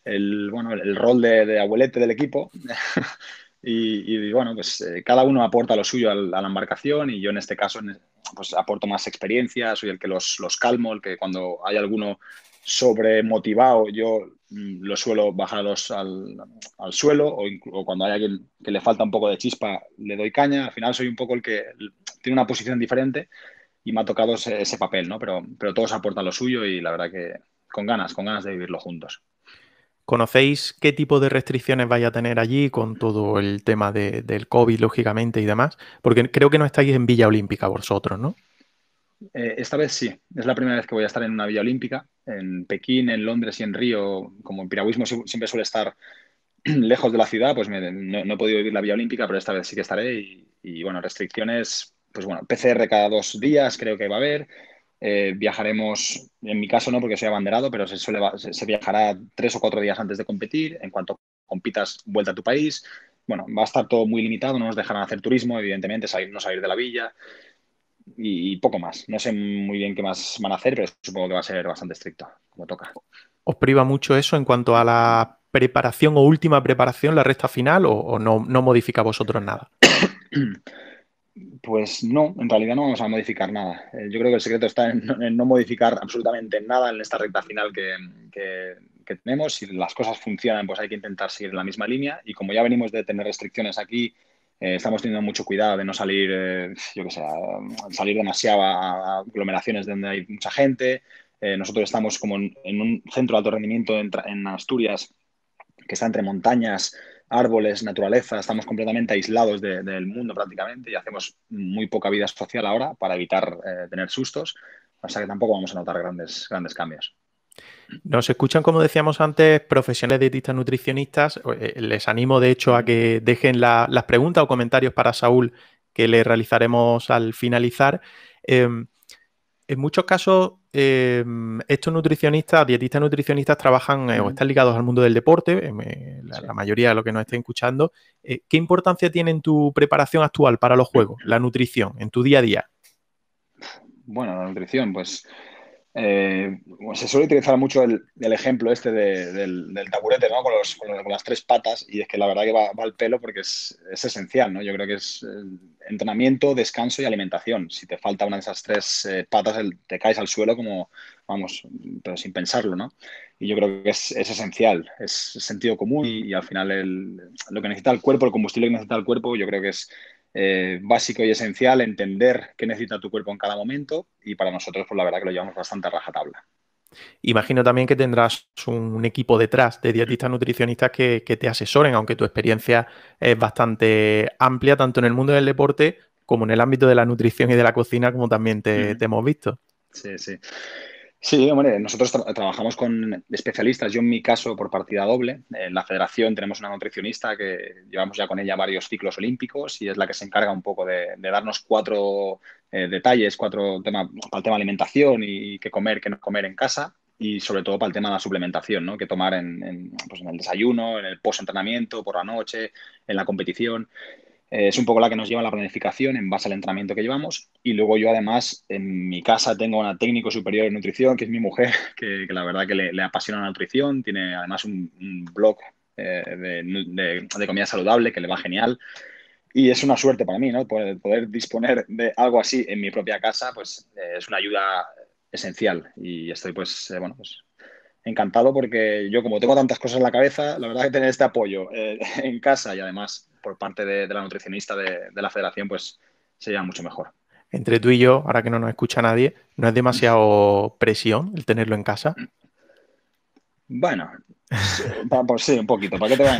el, rol de, abuelete del equipo. y, bueno, pues eh, cada uno aporta lo suyo a, la, embarcación y yo en este caso pues aporto más experiencia, soy el que los, los calmo, el que cuando hay alguno sobremotivado, yo mm, lo suelo bajarlos al, suelo o, cuando hay alguien que le falta un poco de chispa, le doy caña. Al final soy un poco el que tiene una posición diferente y me ha tocado ese, papel, ¿no? Pero, pero todos aportan lo suyo y la verdad que con ganas, con ganas de vivirlo juntos. ¿Conocéis qué tipo de restricciones vais a tener allí con todo el tema del COVID, lógicamente, y demás? Porque creo que no estáis en Villa Olímpica vosotros, ¿no? Eh, esta vez sí, es la primera vez que voy a estar en una villa olímpica, en Pekín, en Londres y en Río, como en piragüismo siempre suele estar lejos de la ciudad, pues no, he podido vivir la villa olímpica, pero esta vez sí que estaré y, bueno, restricciones, pues bueno, PCR cada dos días creo que va a haber, eh, viajaremos, en mi caso no porque soy abanderado, pero se, viajará tres o cuatro días antes de competir. En cuanto compitas, vuelta a tu país. Bueno, va a estar todo muy limitado, no nos dejarán hacer turismo, evidentemente, no salir de la villa y, poco más. No sé muy bien qué más van a hacer, pero supongo que va a ser bastante estricto, como toca. ¿Os priva mucho eso en cuanto a la preparación o última preparación, la recta final, o, no, no modifica vosotros nada? Pues no, en realidad no vamos a modificar nada. Eh, yo creo que el secreto está en, no modificar absolutamente nada en esta recta final que, tenemos. Si las cosas funcionan, pues hay que intentar seguir la misma línea. Y como ya venimos de tener restricciones aquí eh, estamos teniendo mucho cuidado de no salir, eh, yo que sé, salir demasiado a, aglomeraciones donde hay mucha gente. Eh, nosotros estamos como en, un centro de alto rendimiento en, Asturias, que está entre montañas, árboles, naturaleza, estamos completamente aislados del mundo prácticamente y hacemos muy poca vida social ahora para evitar tener sustos, o sea que tampoco vamos a notar grandes, grandes cambios. Nos escuchan, como decíamos antes, profesionales dietistas nutricionistas. Eh, eh, les animo, de hecho, a que dejen las preguntas o comentarios para Saúl que le realizaremos al finalizar. Em, en muchos casos, em, estos nutricionistas, dietistas nutricionistas, trabajan eh, o están ligados al mundo del deporte, em, la, la, mayoría de los que nos estén escuchando. ¿Qué importancia tiene en tu preparación actual para los juegos, la nutrición, en tu día a día? Bueno, la nutrición, pues eh, se suele utilizar mucho el, ejemplo este del, taburete, ¿no? Con, las tres patas, y es que la verdad que va, al pelo porque es, esencial, ¿no? Yo creo que es eh, entrenamiento, descanso y alimentación. Si te falta una de esas tres eh, patas, te caes al suelo como, vamos, pero sin pensarlo, ¿no? Y yo creo que es, esencial, es sentido común y, al final lo que necesita el cuerpo, el combustible que necesita el cuerpo, yo creo que es eh, básico y esencial entender qué necesita tu cuerpo en cada momento y para nosotros, pues la verdad que lo llevamos bastante a rajatabla. Imagino también que tendrás un equipo detrás de dietistas nutricionistas que, te asesoren, aunque tu experiencia es bastante amplia, tanto en el mundo del deporte como en el ámbito de la nutrición y de la cocina, como también te hemos visto. Sí, sí. Sí, hombre, nosotros trabajamos con especialistas. Yo en mi caso por partida doble. En la federación tenemos una nutricionista que llevamos ya con ella varios ciclos olímpicos y es la que se encarga un poco de, darnos cuatro eh, detalles, cuatro temas para el tema de alimentación y qué comer, qué no comer en casa y sobre todo para el tema de la suplementación, ¿no? Que tomar en, en pues, el desayuno, en el post-entrenamiento, por la noche, en la competición. Eh, es un poco la que nos lleva a la planificación en base al entrenamiento que llevamos. Y luego yo además en mi casa tengo una técnico superior en nutrición, que es mi mujer, que, la verdad que le, apasiona la nutrición. Tiene además un, blog eh, de, comida saludable que le va genial. Y es una suerte para mí, ¿no? Poder, poder, disponer de algo así en mi propia casa, pues eh, es una ayuda esencial. Y estoy, pues, bueno, pues encantado porque yo como tengo tantas cosas en la cabeza, la verdad que tener este apoyo eh, en casa y además por parte de, la nutricionista de, la federación, pues sería mucho mejor. Entre tú y yo, ahora que no nos escucha nadie, ¿no es demasiado presión el tenerlo en casa? Bueno, sí, pues sí, un poquito, ¿para qué te voy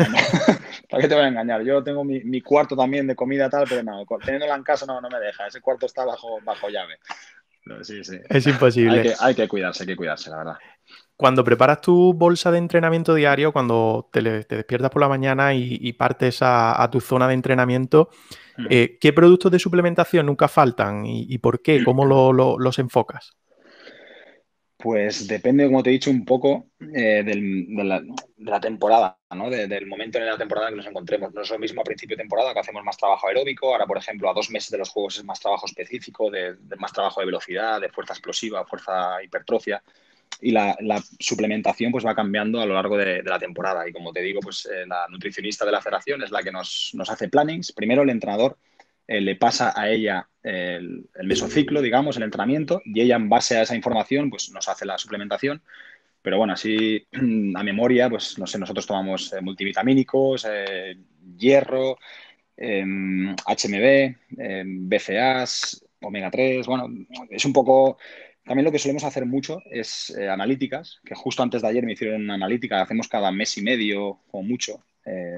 a engañar? Yo tengo mi, cuarto también de comida tal, pero no, teniéndola en casa no, no me deja, ese cuarto está bajo, bajo llave. Es imposible. Hay que, cuidarse, hay que cuidarse, la verdad. Cuando preparas tu bolsa de entrenamiento diario, cuando te, despiertas por la mañana y, partes a, tu zona de entrenamiento, mm. eh, ¿qué productos de suplementación nunca faltan y, por qué? ¿Cómo los enfocas? Pues depende, como te he dicho, un poco eh, de, la, temporada, ¿no? del momento en la temporada que nos encontremos. No es lo mismo a principio de temporada que hacemos más trabajo aeróbico, ahora por ejemplo a dos meses de los juegos es más trabajo específico, de, más trabajo de velocidad, de fuerza explosiva, fuerza hipertrofia y la, suplementación pues va cambiando a lo largo de, la temporada. Y como te digo, pues eh, la nutricionista de la federación es la que nos, nos hace plannings. Primero el entrenador eh, le pasa a ella el, mesociclo, digamos, el entrenamiento, y ella en base a esa información pues nos hace la suplementación. Pero bueno, así a memoria, pues no sé, nosotros tomamos eh, multivitamínicos, eh, hierro, HMB, BCAs, omega 3, bueno, es un poco... También lo que solemos hacer mucho es analíticas, que justo antes de ayer me hicieron una analítica, hacemos cada mes y medio o mucho,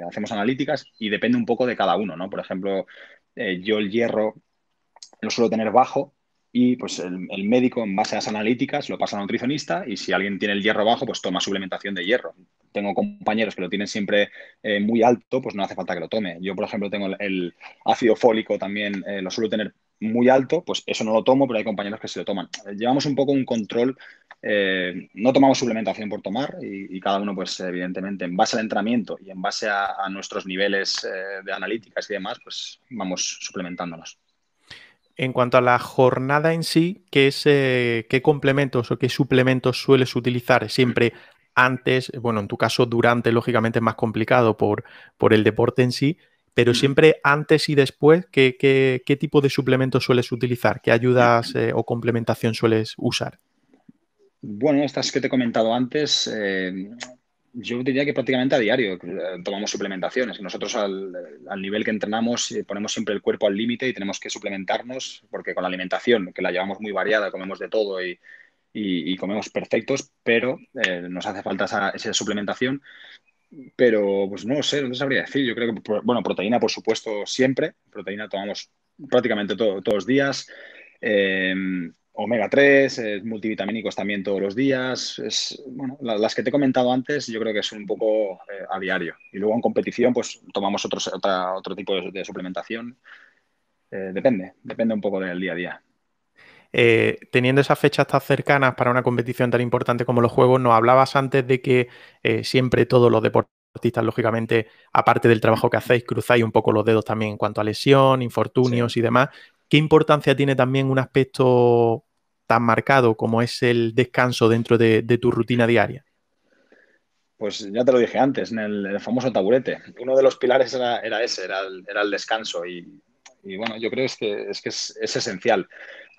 hacemos analíticas y depende un poco de cada uno, ¿no? Por ejemplo, eh, yo el hierro lo suelo tener bajo y pues el, médico en base a las analíticas lo pasa al nutricionista y si alguien tiene el hierro bajo, pues toma suplementación de hierro. Tengo compañeros que lo tienen siempre eh, muy alto, pues no hace falta que lo tome. Yo, por ejemplo, tengo el, ácido fólico también, eh, lo suelo tener muy alto, pues eso no lo tomo, pero hay compañeros que sí lo toman. Llevamos un poco un control, eh, no tomamos suplementación por tomar y, cada uno, pues evidentemente, en base al entrenamiento y en base a, nuestros niveles eh, de analíticas y demás, pues vamos suplementándonos. En cuanto a la jornada en sí, ¿qué, es, eh, ¿qué complementos o qué suplementos sueles utilizar siempre antes? Bueno, en tu caso, durante, lógicamente es más complicado por, por el deporte en sí, pero mm. siempre antes y después, ¿qué, tipo de suplementos sueles utilizar? ¿Qué ayudas eh, o complementación sueles usar? Bueno, estas que te he comentado antes, em, yo diría que prácticamente a diario eh, tomamos suplementaciones. Nosotros al, nivel que entrenamos eh, ponemos siempre el cuerpo al límite y tenemos que suplementarnos, porque con la alimentación, que la llevamos muy variada, comemos de todo y, comemos perfectos, pero nos hace falta esa suplementación pero pues no sé, no sabría decir. Yo creo que, bueno, proteína, por supuesto, siempre. Proteína tomamos prácticamente todos los días. Em, omega 3, eh, multivitamínicos también todos los días. Es, bueno, las que te he comentado antes, yo creo que es un poco eh, a diario. Y luego en competición, pues tomamos otro tipo de suplementación. Eh, depende, depende un poco del día a día. Eh, teniendo esas fechas tan cercanas para una competición tan importante como los Juegos, nos hablabas antes de que eh, siempre todos los deportistas, lógicamente, aparte del trabajo que hacéis, cruzáis un poco los dedos también en cuanto a lesión, infortunios y demás. ¿Qué importancia tiene también un aspecto tan marcado como es el descanso dentro de, tu rutina diaria? Pues ya te lo dije antes, en el, famoso taburete. Uno de los pilares era, ese, era el, descanso. Y, bueno, yo creo que, es esencial.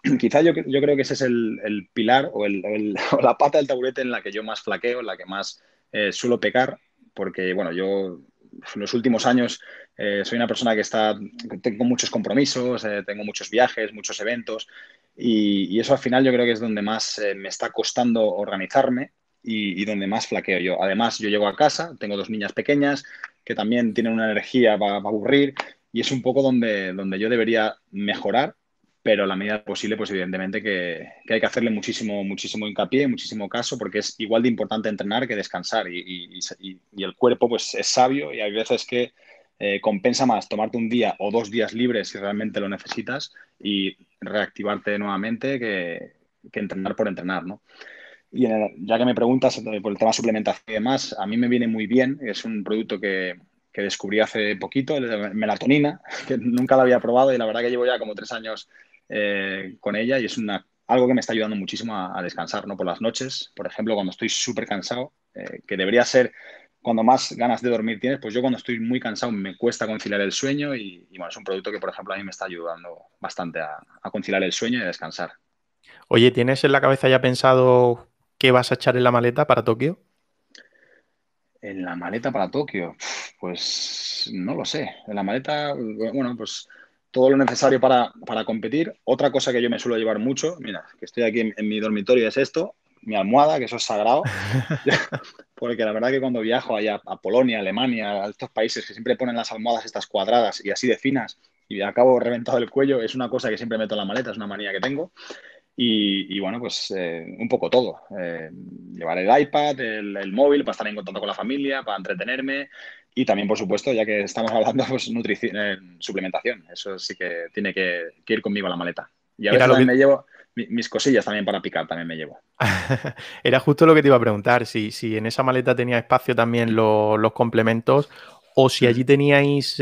quizá yo, creo que ese es el, pilar o, la pata del taburete en la que yo más flaqueo, en la que más eh, suelo pecar, porque, bueno, yo en los últimos años eh, soy una persona que está, tengo muchos compromisos, eh, tengo muchos viajes, muchos eventos, y, eso al final yo creo que es donde más me está costando organizarme y, donde más flaqueo yo. Además, yo llego a casa, tengo dos niñas pequeñas que también tienen una energía para, aburrir, y es un poco donde yo debería mejorar pero a la medida posible, pues evidentemente que, hay que hacerle muchísimo, muchísimo hincapié, muchísimo caso, porque es igual de importante entrenar que descansar y, el cuerpo pues es sabio y hay veces que eh, compensa más tomarte un día o dos días libres si realmente lo necesitas y reactivarte nuevamente que, entrenar por entrenar, ¿no? Y ya que me preguntas por el tema suplementación y demás, a mí me viene muy bien, es un producto que, que descubrí hace poquito, melatonina, que nunca la había probado y la verdad que llevo ya como tres años eh, con ella y es una, algo que me está ayudando muchísimo a, descansar, ¿no? Por las noches, por ejemplo, cuando estoy súper cansado, eh, que debería ser cuando más ganas de dormir tienes, pues yo cuando estoy muy cansado me cuesta conciliar el sueño y, bueno, es un producto que, por ejemplo, a mí me está ayudando bastante a, a conciliar el sueño y a descansar. Oye, ¿tienes en la cabeza ya pensado qué vas a echar en la maleta para Tokio? En la maleta para Tokio, pues no lo sé. En la maleta, bueno, pues todo lo necesario para, competir. Otra cosa que yo me suelo llevar mucho, mira, que estoy aquí en, mi dormitorio, es esto, mi almohada, que eso es sagrado, porque la verdad que cuando viajo allá a Polonia, Alemania, a estos países que siempre ponen las almohadas estas cuadradas y así de finas, y acabo reventado el cuello, es una cosa que siempre meto en la maleta, es una manía que tengo. Y, bueno, pues eh, un poco todo. Eh, llevar el iPad, el, móvil para estar en contacto con la familia, para entretenerme. Y también, por supuesto, ya que estamos hablando, pues nutrición, en eh, suplementación. Eso sí que tiene que, ir conmigo a la maleta. Y a me llevo mis cosillas también para picar, también me llevo. Era justo lo que te iba a preguntar, si, en esa maleta tenía espacio también los complementos o si mm. allí teníais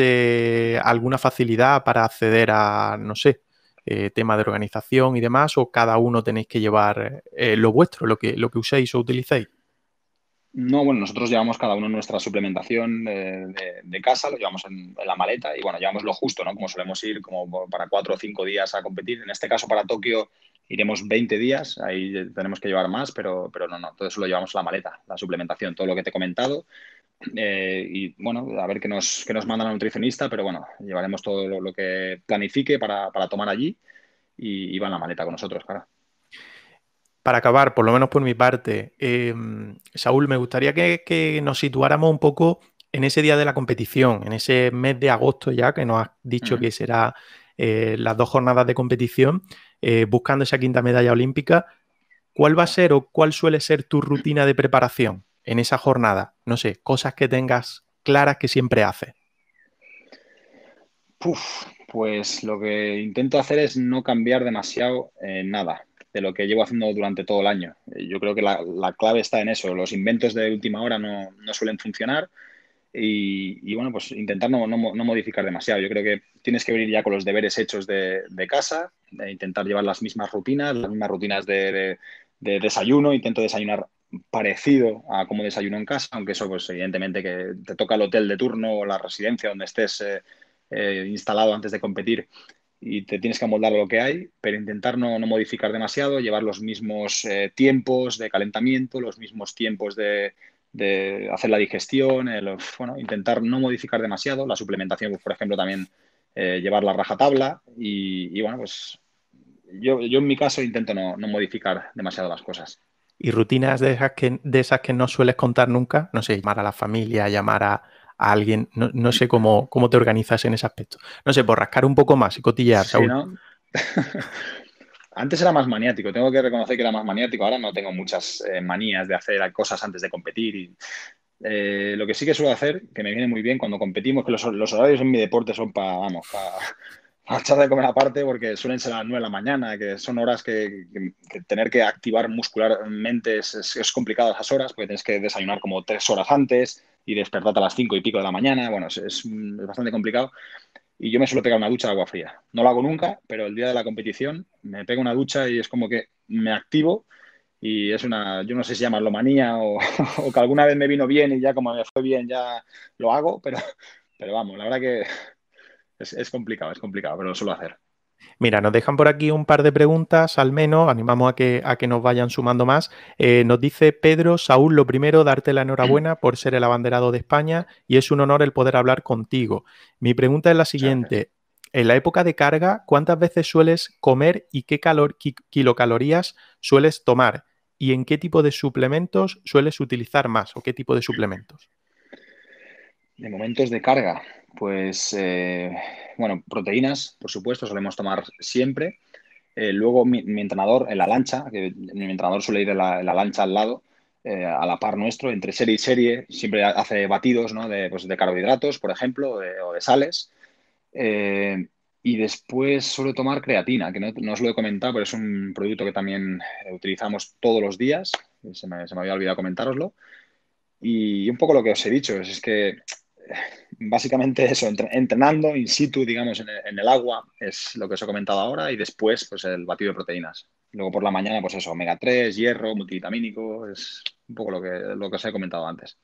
alguna facilidad para acceder a, no sé, eh, tema de organización y demás, o cada uno tenéis que llevar eh, lo vuestro, lo que, lo que uséis o utilicéis? No, bueno, nosotros llevamos cada uno nuestra suplementación eh, de, casa, lo llevamos en, la maleta y bueno, llevamos lo justo, ¿no? Como solemos ir como para cuatro o cinco días a competir. En este caso para Tokio iremos 20 días, ahí tenemos que llevar más, pero, pero no, no, todo eso lo llevamos en la maleta, la suplementación, todo lo que te he comentado, eh, y bueno, a ver qué nos, nos manda la nutricionista, pero bueno, llevaremos todo lo, que planifique para, tomar allí y, va en la maleta con nosotros, claro. Para acabar, por lo menos por mi parte, em, Saúl, me gustaría que, nos situáramos un poco en ese día de la competición, en ese mes de agosto ya que nos has dicho que será eh, las dos jornadas de competición, eh, buscando esa quinta medalla olímpica, ¿cuál va a ser o cuál suele ser tu rutina de preparación? en esa jornada? No sé, cosas que tengas claras que siempre hace pues lo que intento hacer es no cambiar demasiado en eh, nada de lo que llevo haciendo durante todo el año. Eh, yo creo que la, clave está en eso. Los inventos de última hora no, suelen funcionar. Y, bueno, pues intentar no, modificar demasiado. Yo creo que tienes que venir ya con los deberes hechos de, casa, eh, intentar llevar las mismas rutinas, las mismas rutinas de, desayuno, intento desayunar parecido a como desayuno en casa, aunque eso, pues evidentemente que te toca el hotel de turno o la residencia donde estés eh, eh, instalado antes de competir y te tienes que amoldar lo que hay, pero intentar no, modificar demasiado, llevar los mismos eh, tiempos de calentamiento, los mismos tiempos de, hacer la digestión, bueno, intentar no modificar demasiado, la suplementación, pues, por ejemplo, también llevar la rajatabla y, y bueno, pues yo, en mi caso intento no, no modificar demasiado las cosas y rutinas de esas que, de esas que no sueles contar nunca, no sé, llamar a la familia, llamar a, alguien, no, sé cómo, cómo, te organizas en ese aspecto. No sé, por rascar un poco más y cotillear. Sí, antes era más maniático, tengo que reconocer que era más maniático, ahora no tengo muchas eh, manías de hacer cosas antes de competir. Eh, lo que sí que suelo hacer, que me viene muy bien cuando competimos, que los, los horarios en mi deporte son para, vamos, para a de comer aparte porque suelen ser a las 9 de la mañana, que son horas que, tener que activar muscularmente es, complicado esas horas, porque tienes que desayunar como tres horas antes y despertarte a las 5 y pico de la mañana. Bueno, es, bastante complicado. Y yo me suelo pegar una ducha de agua fría. No lo hago nunca, pero el día de la competición me pego una ducha y es como que me activo y es una, yo no sé si llamarlo manía o, o que alguna vez me vino bien y ya como me fue bien ya lo hago, pero, pero vamos, la verdad que es, complicado, es complicado, pero lo suelo hacer. Mira, nos dejan por aquí un par de preguntas, al menos, animamos a que, nos vayan sumando más. Eh, nos dice Pedro, Saúl, lo primero, darte la enhorabuena por ser el abanderado de España y es un honor el poder hablar contigo. Mi pregunta es la siguiente. En la época de carga, ¿cuántas veces sueles comer y qué calor, kilocalorías sueles tomar? ¿Y en qué tipo de suplementos sueles utilizar más o qué tipo de suplementos? De momentos de carga, pues eh, bueno, proteínas, por supuesto, solemos tomar siempre. Eh, luego mi, entrenador en la lancha, que mi entrenador suele ir en la, lancha al lado, eh, a la par nuestro, entre serie y serie, siempre hace batidos pues, de, carbohidratos, por ejemplo, o de sales. y después suelo tomar creatina, que no, os lo he comentado, pero es un producto que también utilizamos todos los días. Se me, había olvidado comentároslo. Y un poco lo que os he dicho, es que básicamente eso, entrenando in situ, digamos, en el, agua, es lo que os he comentado ahora, y después, pues el batido de proteínas. Luego por la mañana, pues eso, omega 3, hierro, multivitamínico, es un poco lo que, lo que os he comentado antes.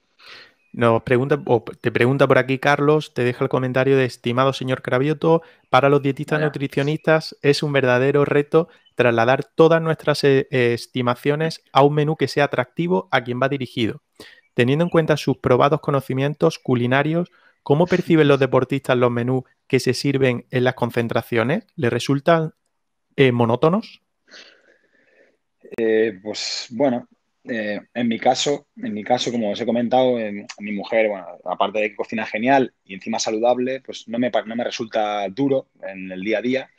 Nos pregunta, o te pregunta por aquí Carlos, te deja el comentario de estimado señor Cravioto, para los dietistas nutricionistas es un verdadero reto trasladar todas nuestras eh, estimaciones a un menú que sea atractivo a quien va dirigido. Teniendo en cuenta sus probados conocimientos culinarios, ¿cómo perciben los deportistas los menús que se sirven en las concentraciones? ¿Les resultan eh, monótonos? Eh, pues bueno, eh, en mi caso, en mi caso, como os he comentado, em, mi mujer, aparte de que cocina genial y encima saludable, pues no me, no me resulta duro en el día a día.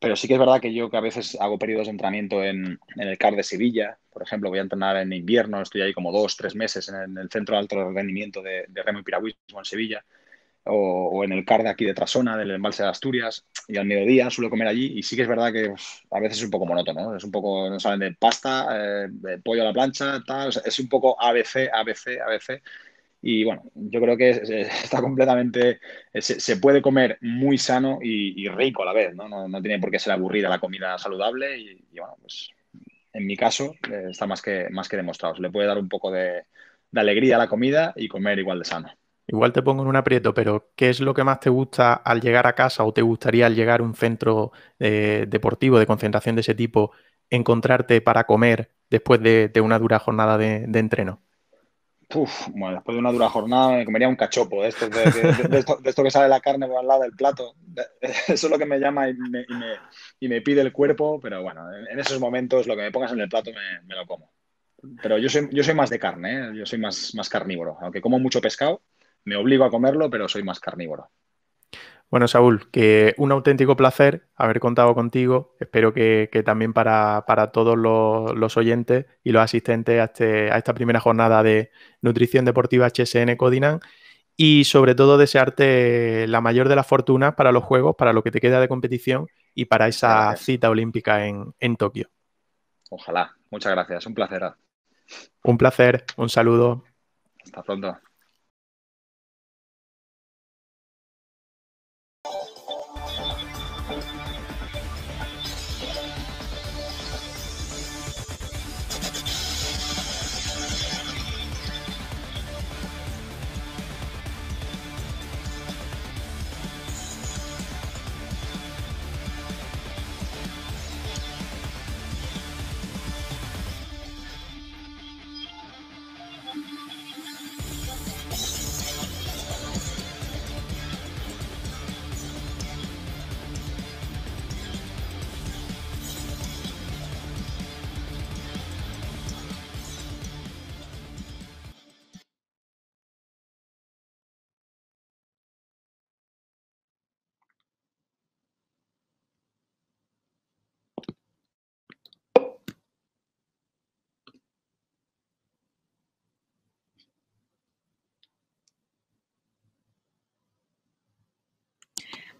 Pero sí que es verdad que yo que a veces hago periodos de entrenamiento en, en, el CAR de Sevilla, por ejemplo, voy a entrenar en invierno, estoy ahí como dos, tres meses en el, Centro de Alto Rendimiento de, Remo y Piragüismo en Sevilla, o, en el CAR de aquí de Trasona, del embalse de Asturias, y al mediodía suelo comer allí, y sí que es verdad que a veces es un poco monótono, ¿no? es un poco, no saben, de pasta, eh, de pollo a la plancha, tal, es un poco ABC, ABC, ABC, y bueno, yo creo que está completamente, se, puede comer muy sano y, rico a la vez, ¿no? ¿no? tiene por qué ser aburrida la comida saludable y, bueno, pues en mi caso eh, está más que, más que demostrado. Se le puede dar un poco de, alegría a la comida y comer igual de sano. Igual te pongo en un aprieto, pero ¿qué es lo que más te gusta al llegar a casa o te gustaría al llegar a un centro eh, deportivo de concentración de ese tipo encontrarte para comer después de, una dura jornada de, de entreno? Uf, bueno, después de una dura jornada me comería un cachopo de, esto, de esto, que sale la carne por al lado del plato. Eso es lo que me llama y me, pide el cuerpo, pero bueno, en, esos momentos lo que me pongas en el plato me, lo como. Pero yo soy, yo soy más de carne, ¿eh? yo soy más carnívoro. Aunque como mucho pescado, me obligo a comerlo, pero soy más carnívoro. Bueno, Saúl, que un auténtico placer haber contado contigo. Espero que, también para, todos los, oyentes y los asistentes a, este, a, esta primera jornada de nutrición deportiva HSN Codinan. Y sobre todo desearte la mayor de las fortunas para los Juegos, para lo que te queda de competición y para esa cita olímpica en Tokio. Ojalá. Muchas gracias. Un placer. Un placer. Un saludo. Hasta pronto.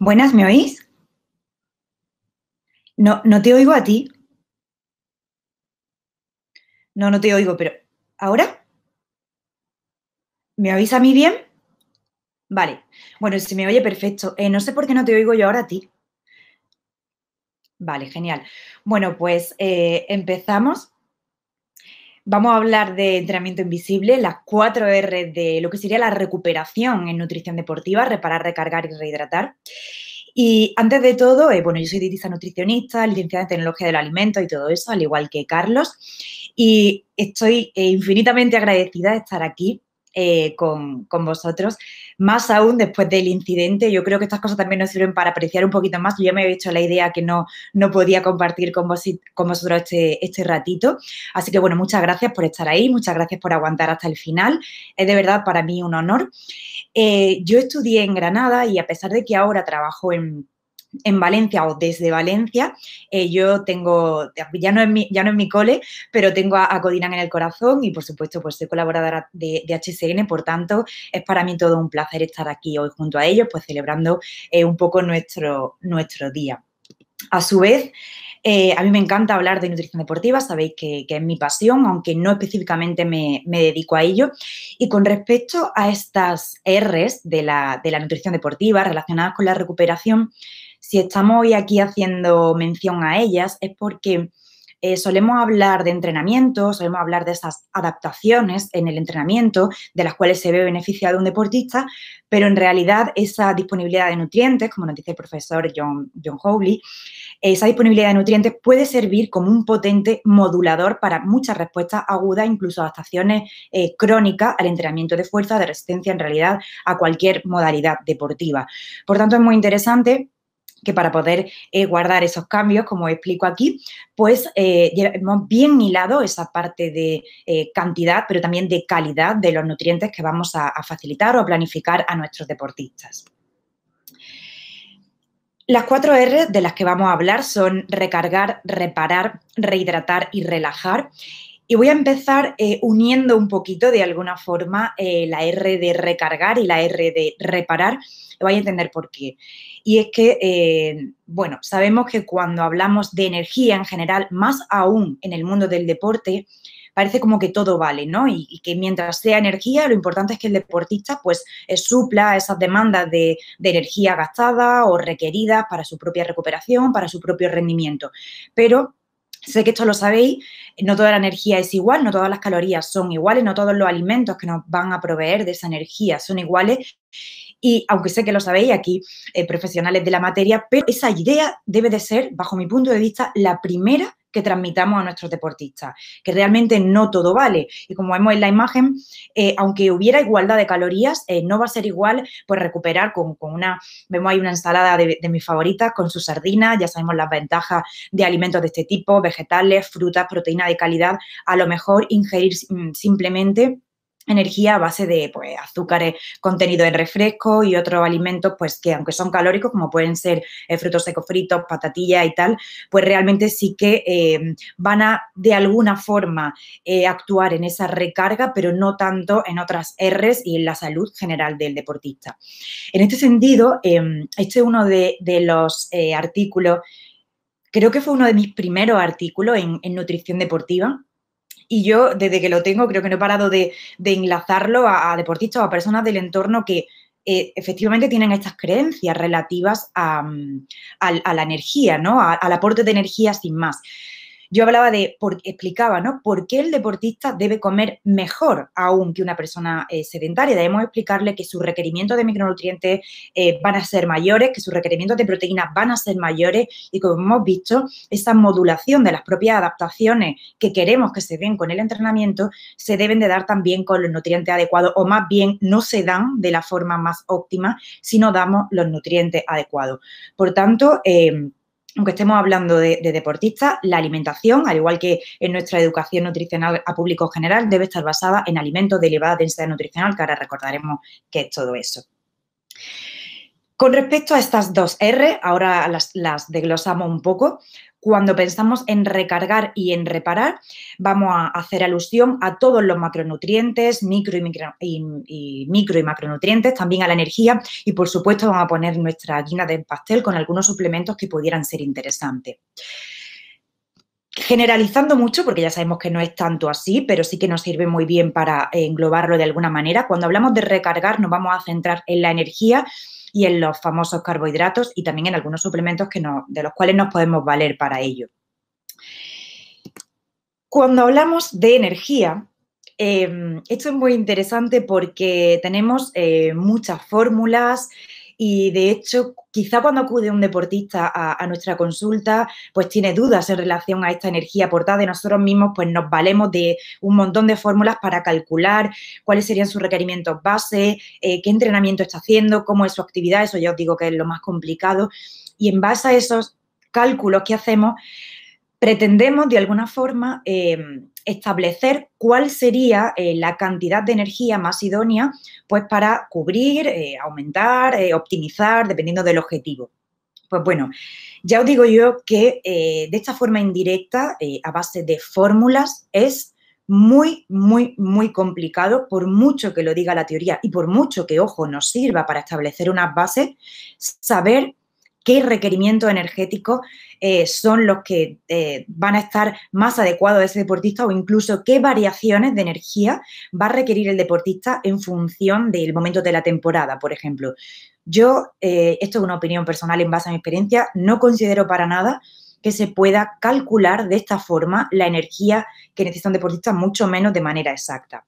Buenas, ¿me oís? No, no te oigo a ti. No, no te oigo, pero ¿ahora? ¿Me oís a mí bien? Vale. Bueno, si me oye, perfecto. Eh, no sé por qué no te oigo yo ahora a ti. Vale, genial. Bueno, pues eh, empezamos. Vamos a hablar de entrenamiento invisible, las cuatro R de lo que sería la recuperación en nutrición deportiva, reparar, recargar y rehidratar. Y antes de todo, eh, bueno, yo soy dietista nutricionista, licenciada en tecnología del alimento y todo eso, al igual que Carlos. Y estoy eh, infinitamente agradecida de estar aquí eh, con, vosotros. Más aún después del incidente, yo creo que estas cosas también nos sirven para apreciar un poquito más. Yo me había hecho la idea que no, no podía compartir con, vos, vosotros este, este ratito. Así que bueno, muchas gracias por estar ahí, muchas gracias por aguantar hasta el final. Es de verdad para mí un honor. Eh, yo estudié en Granada y a pesar de que ahora trabajo en en Valencia o desde Valencia. Eh, yo tengo, ya no, es mi, ya no mi cole, pero tengo a, Codinan en el corazón y por supuesto pues soy colaboradora de, de, HCN, por tanto es para mí todo un placer estar aquí hoy junto a ellos, pues celebrando eh, un poco nuestro, nuestro día. A su vez, eh, a mí me encanta hablar de nutrición deportiva, sabéis que, es mi pasión, aunque no específicamente me, dedico a ello. Y con respecto a estas Rs de la, de la nutrición deportiva relacionadas con la recuperación, si estamos hoy aquí haciendo mención a ellas, es porque eh, solemos hablar de entrenamiento, solemos hablar de esas adaptaciones en el entrenamiento de las cuales se ve beneficiado un deportista, pero en realidad esa disponibilidad de nutrientes, como nos dice el profesor John, John Howley, esa disponibilidad de nutrientes puede servir como un potente modulador para muchas respuestas agudas, incluso adaptaciones eh, crónicas al entrenamiento de fuerza, de resistencia, en realidad a cualquier modalidad deportiva. Por tanto, es muy interesante que para poder eh, guardar esos cambios, como explico aquí, pues eh, bien hilado esa parte de eh, cantidad, pero también de calidad de los nutrientes que vamos a, facilitar o a planificar a nuestros deportistas. Las cuatro R de las que vamos a hablar son recargar, reparar, rehidratar y relajar. Y voy a empezar eh, uniendo un poquito de alguna forma la R de recargar y la R de reparar. Voy a entender por qué y es que, eh, bueno, sabemos que cuando hablamos de energía en general, más aún en el mundo del deporte, parece como que todo vale, ¿no? Y, que mientras sea energía, lo importante es que el deportista pues eh, supla esas demandas de, de energía gastada o requerida para su propia recuperación, para su propio rendimiento. Pero Sé que esto lo sabéis, no toda la energía es igual, no todas las calorías son iguales, no todos los alimentos que nos van a proveer de esa energía son iguales y aunque sé que lo sabéis aquí, eh, profesionales de la materia, pero esa idea debe de ser, bajo mi punto de vista, la primera que transmitamos a nuestros deportistas, que realmente no todo vale. Y como vemos en la imagen, eh, aunque hubiera igualdad de calorías, eh, no va a ser igual pues recuperar con, con una, vemos ahí una ensalada de, mis favoritas con sus sardinas, ya sabemos las ventajas de alimentos de este tipo, vegetales, frutas, proteína de calidad, a lo mejor ingerir mm, simplemente energía a base de pues, azúcares contenidos en refresco y otros alimentos, pues que aunque son calóricos, como pueden ser eh, frutos secos fritos, patatillas y tal, pues realmente sí que em, van a de alguna forma eh, actuar en esa recarga, pero no tanto en otras Rs y en la salud general del deportista. En este sentido, em, este es uno de, los eh, artículos, creo que fue uno de mis primeros artículos en nutrición deportiva, y yo, desde que lo tengo, creo que no he parado de, enlazarlo a, deportistas deportistas, a personas del entorno que eh, efectivamente tienen estas creencias relativas a, mm, a la energía, ¿no? al aporte de energía sin más yo hablaba de, explicaba, ¿no? ¿Por qué el deportista debe comer mejor aún que una persona eh, sedentaria? Debemos explicarle que sus requerimientos de micronutrientes eh, van a ser mayores, que sus requerimientos de proteínas van a ser mayores y como hemos visto, esa modulación de las propias adaptaciones que queremos que se den con el entrenamiento se deben de dar también con los nutrientes adecuados o más bien no se dan de la forma más óptima si no damos los nutrientes adecuados. Por tanto, em, aunque estemos hablando de, deportistas, la alimentación, al igual que en nuestra educación nutricional a público general, debe estar basada en alimentos de elevada densidad nutricional, que ahora recordaremos que es todo eso. Con respecto a estas dos R, ahora las, las, desglosamos un poco. Cuando pensamos en recargar y en reparar, vamos a hacer alusión a todos los macronutrientes, micro y, y, micro y macronutrientes, también a la energía y, por supuesto, vamos a poner nuestra guina de pastel con algunos suplementos que pudieran ser interesantes generalizando mucho, porque ya sabemos que no es tanto así, pero sí que nos sirve muy bien para englobarlo de alguna manera. Cuando hablamos de recargar, nos vamos a centrar en la energía y en los famosos carbohidratos y también en algunos suplementos que no, de los cuales nos podemos valer para ello. Cuando hablamos de energía, eh, esto es muy interesante porque tenemos eh, muchas fórmulas, y de hecho quizá cuando acude un deportista a, nuestra consulta pues tiene dudas en relación a esta energía aportada de nosotros mismos pues nos valemos de un montón de fórmulas para calcular cuáles serían sus requerimientos base, eh, qué entrenamiento está haciendo, cómo es su actividad, eso ya os digo que es lo más complicado y en base a esos cálculos que hacemos pretendemos de alguna forma eh, establecer cuál sería eh, la cantidad de energía más idónea pues, para cubrir, eh, aumentar, eh, optimizar, dependiendo del objetivo. Pues bueno, ya os digo yo que de esta forma indirecta, a base de fórmulas, es muy, muy, muy complicado, por mucho que lo diga la teoría y por mucho que, ojo, nos sirva para establecer unas bases, saber qué requerimientos energéticos eh, son los que eh, van a estar más adecuados a ese deportista o incluso qué variaciones de energía va a requerir el deportista en función del momento de la temporada, por ejemplo. Yo, eh, esto es una opinión personal en base a mi experiencia, no considero para nada que se pueda calcular de esta forma la energía que necesita un deportista, mucho menos de manera exacta.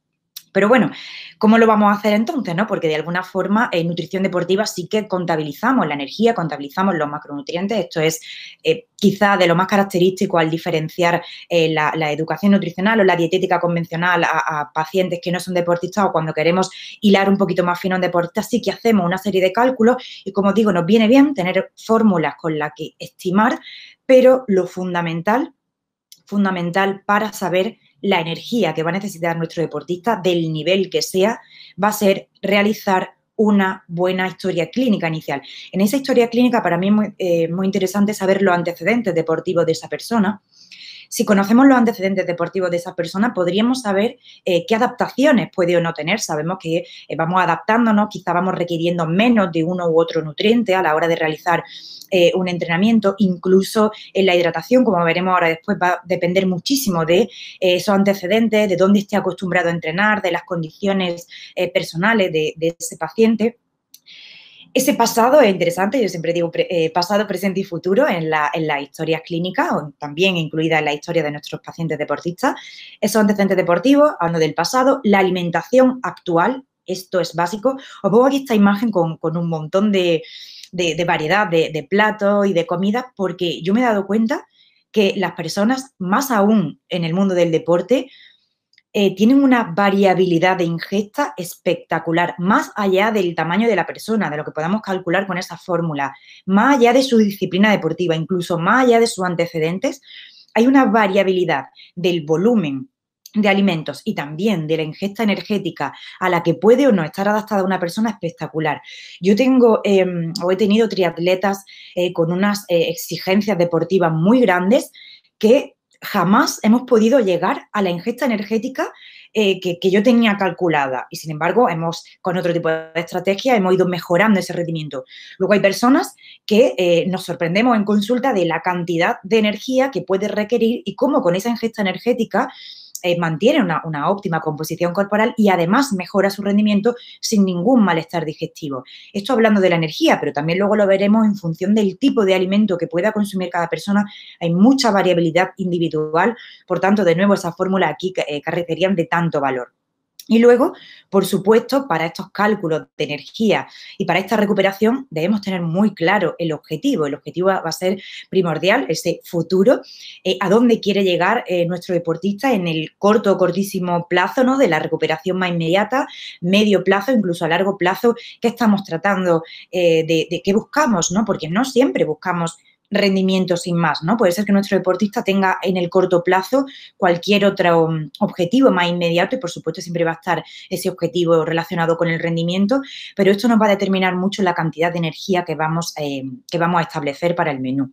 Pero bueno, ¿cómo lo vamos a hacer entonces? ¿no? Porque de alguna forma en nutrición deportiva sí que contabilizamos la energía, contabilizamos los macronutrientes. Esto es eh, quizá de lo más característico al diferenciar eh, la, educación nutricional o la dietética convencional a, pacientes que no son deportistas o cuando queremos hilar un poquito más fino en deportistas, sí que hacemos una serie de cálculos y como digo, nos viene bien tener fórmulas con las que estimar, pero lo fundamental, fundamental para saber la energía que va a necesitar nuestro deportista, del nivel que sea, va a ser realizar una buena historia clínica inicial. En esa historia clínica para mí es muy, eh, interesante saber los antecedentes deportivos de esa persona, si conocemos los antecedentes deportivos de esa persona, podríamos saber eh, qué adaptaciones puede o no tener. Sabemos que eh, vamos adaptándonos, quizá vamos requiriendo menos de uno u otro nutriente a la hora de realizar eh, un entrenamiento, incluso en la hidratación, como veremos ahora después, va a depender muchísimo de esos antecedentes, de dónde esté acostumbrado a entrenar, de las condiciones personales de, ese paciente. Ese pasado es interesante, yo siempre digo eh, pasado, presente y futuro en la, en la historia clínica, o también incluida en la historia de nuestros pacientes deportistas. Esos antecedentes deportivos, hablando del pasado, la alimentación actual, esto es básico. Os pongo aquí esta imagen con, un montón de, de, variedad de, de platos y de comidas, porque yo me he dado cuenta que las personas, más aún en el mundo del deporte, eh, tienen una variabilidad de ingesta espectacular, más allá del tamaño de la persona, de lo que podamos calcular con esa fórmula, más allá de su disciplina deportiva, incluso más allá de sus antecedentes, hay una variabilidad del volumen de alimentos y también de la ingesta energética a la que puede o no estar adaptada una persona espectacular. Yo tengo em, o he tenido triatletas eh, con unas eh, exigencias deportivas muy grandes que jamás hemos podido llegar a la ingesta energética eh, que, yo tenía calculada. Y sin embargo, hemos, con otro tipo de estrategia, hemos ido mejorando ese rendimiento. Luego hay personas que eh, nos sorprendemos en consulta de la cantidad de energía que puede requerir y cómo con esa ingesta energética eh, mantiene una, óptima composición corporal y además mejora su rendimiento sin ningún malestar digestivo. Esto hablando de la energía, pero también luego lo veremos en función del tipo de alimento que pueda consumir cada persona. Hay mucha variabilidad individual, por tanto, de nuevo, esa fórmula aquí eh, de tanto valor. Y luego, por supuesto, para estos cálculos de energía y para esta recuperación debemos tener muy claro el objetivo. El objetivo va a ser primordial, ese futuro, eh, a dónde quiere llegar eh, nuestro deportista en el corto o cortísimo plazo, ¿no? De la recuperación más inmediata, medio plazo, incluso a largo plazo, qué estamos tratando eh, de, de qué buscamos, ¿no? Porque no siempre buscamos rendimiento sin más, ¿no? Puede ser que nuestro deportista tenga en el corto plazo cualquier otro mm, objetivo más inmediato y por supuesto siempre va a estar ese objetivo relacionado con el rendimiento, pero esto nos va a determinar mucho la cantidad de energía que vamos, eh, que vamos a establecer para el menú.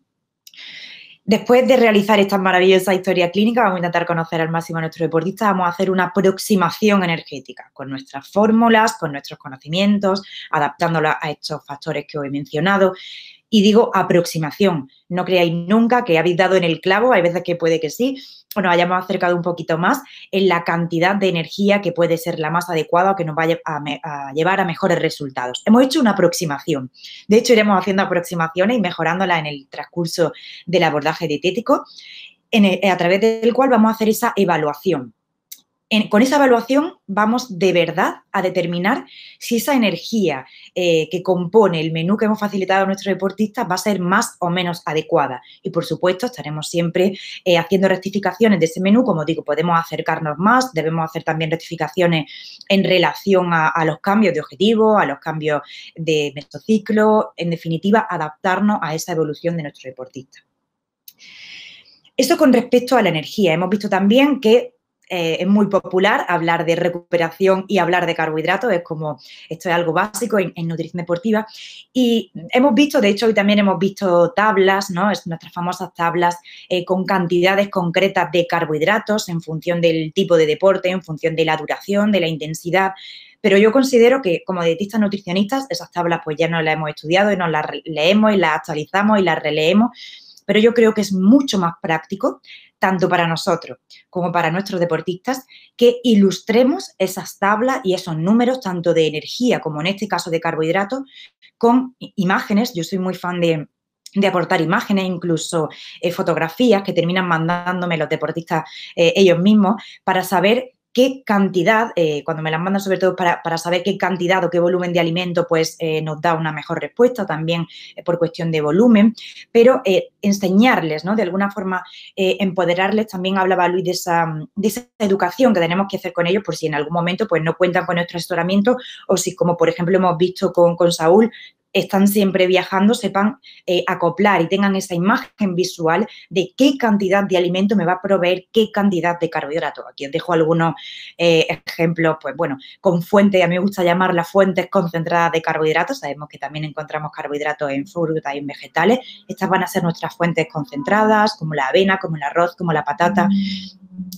Después de realizar esta maravillosa historia clínica, vamos a intentar conocer al máximo a nuestro deportista, vamos a hacer una aproximación energética con nuestras fórmulas, con nuestros conocimientos, adaptándola a estos factores que os he mencionado. Y digo aproximación. No creáis nunca que habéis dado en el clavo, hay veces que puede que sí, o nos hayamos acercado un poquito más en la cantidad de energía que puede ser la más adecuada o que nos vaya a, llevar a mejores resultados. Hemos hecho una aproximación. De hecho, iremos haciendo aproximaciones y mejorándolas en el transcurso del abordaje dietético, a través del cual vamos a hacer esa evaluación con esa evaluación vamos de verdad a determinar si esa energía eh, que compone el menú que hemos facilitado a nuestros deportistas va a ser más o menos adecuada. Y por supuesto estaremos siempre eh, haciendo rectificaciones de ese menú. Como digo, podemos acercarnos más, debemos hacer también rectificaciones en relación a, los cambios de objetivo, a los cambios de ciclo en definitiva, adaptarnos a esa evolución de nuestro deportista. Eso con respecto a la energía. Hemos visto también que eh, es muy popular hablar de recuperación y hablar de carbohidratos, es como, esto es algo básico en, nutrición deportiva. Y hemos visto, de hecho, hoy también hemos visto tablas, ¿no? Es nuestras famosas tablas eh, con cantidades concretas de carbohidratos en función del tipo de deporte, en función de la duración, de la intensidad. Pero yo considero que como dietistas nutricionistas, esas tablas pues ya no las hemos estudiado y nos las leemos y las actualizamos y las releemos pero yo creo que es mucho más práctico, tanto para nosotros como para nuestros deportistas, que ilustremos esas tablas y esos números, tanto de energía como en este caso de carbohidratos, con imágenes. Yo soy muy fan de, aportar imágenes, incluso eh, fotografías que terminan mandándome los deportistas eh, ellos mismos, para saber qué cantidad, eh, cuando me las mandan sobre todo para, saber qué cantidad o qué volumen de alimento, pues eh, nos da una mejor respuesta también eh, por cuestión de volumen, pero enseñarles, ¿no? De alguna forma, empoderarles. También hablaba Luis de esa, de esa, educación que tenemos que hacer con ellos por si en algún momento pues no cuentan con nuestro asesoramiento o si, como por ejemplo hemos visto con, con Saúl, están siempre viajando sepan eh, acoplar y tengan esa imagen visual de qué cantidad de alimento me va a proveer qué cantidad de carbohidratos. Aquí os dejo algunos eh, ejemplos, pues bueno, con fuente a mí me gusta llamarlas fuentes concentradas de carbohidratos, sabemos que también encontramos carbohidratos en frutas y en vegetales, estas van a ser nuestras fuentes concentradas, como la avena, como el arroz, como la patata.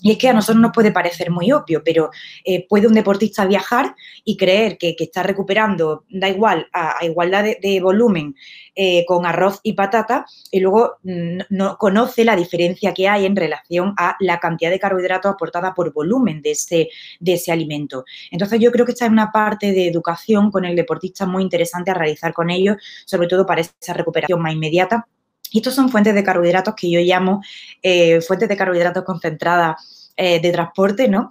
Y es que a nosotros nos puede parecer muy obvio, pero eh, puede un deportista viajar y creer que, está recuperando, da igual, a, igualdad de, volumen eh, con arroz y patata, y luego mm, no, conoce la diferencia que hay en relación a la cantidad de carbohidratos aportada por volumen de ese, de ese alimento. Entonces, yo creo que esta es una parte de educación con el deportista muy interesante a realizar con ellos, sobre todo para esa recuperación más inmediata estos son fuentes de carbohidratos que yo llamo eh, fuentes de carbohidratos concentradas eh, de transporte, ¿no?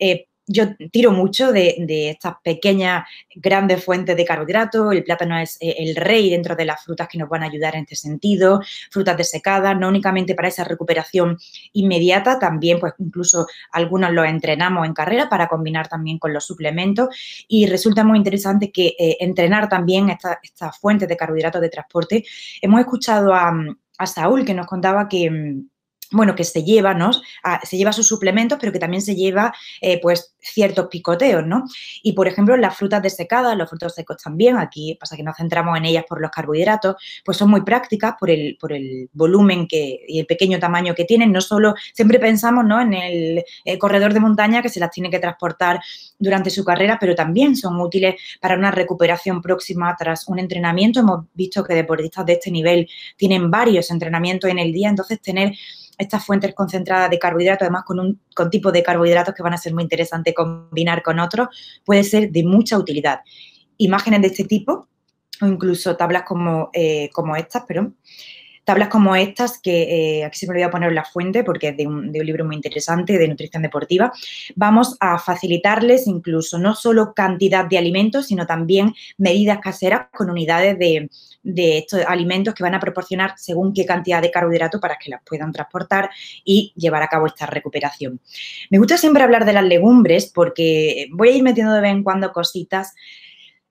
Eh, yo tiro mucho de, estas pequeñas, grandes fuentes de carbohidratos. El plátano es eh, el rey dentro de las frutas que nos van a ayudar en este sentido. Frutas desecadas, no únicamente para esa recuperación inmediata, también, pues incluso algunos los entrenamos en carrera para combinar también con los suplementos. Y resulta muy interesante que eh, entrenar también estas esta fuentes de carbohidratos de transporte. Hemos escuchado a Saúl que nos contaba que mm, bueno, que se lleva, ¿no? se lleva sus suplementos, pero que también se lleva, eh, pues, ciertos picoteos, ¿no? Y, por ejemplo, las frutas desecadas, los frutos secos también, aquí pasa que nos centramos en ellas por los carbohidratos, pues son muy prácticas por el, por el volumen que, y el pequeño tamaño que tienen. No solo, siempre pensamos, ¿no? En el eh, corredor de montaña que se las tiene que transportar durante su carrera, pero también son útiles para una recuperación próxima tras un entrenamiento. Hemos visto que deportistas de este nivel tienen varios entrenamientos en el día, entonces tener estas fuentes concentradas de carbohidratos, además con un tipo de carbohidratos que van a ser muy interesantes combinar con otros, puede ser de mucha utilidad. Imágenes de este tipo o incluso tablas como, eh, como estas, perdón, tablas como estas, que eh, aquí se me olvidó poner la fuente porque es de un, libro muy interesante de nutrición deportiva, vamos a facilitarles incluso no solo cantidad de alimentos, sino también medidas caseras con unidades de, de estos alimentos que van a proporcionar según qué cantidad de carbohidrato para que las puedan transportar y llevar a cabo esta recuperación. Me gusta siempre hablar de las legumbres porque voy a ir metiendo de vez en cuando cositas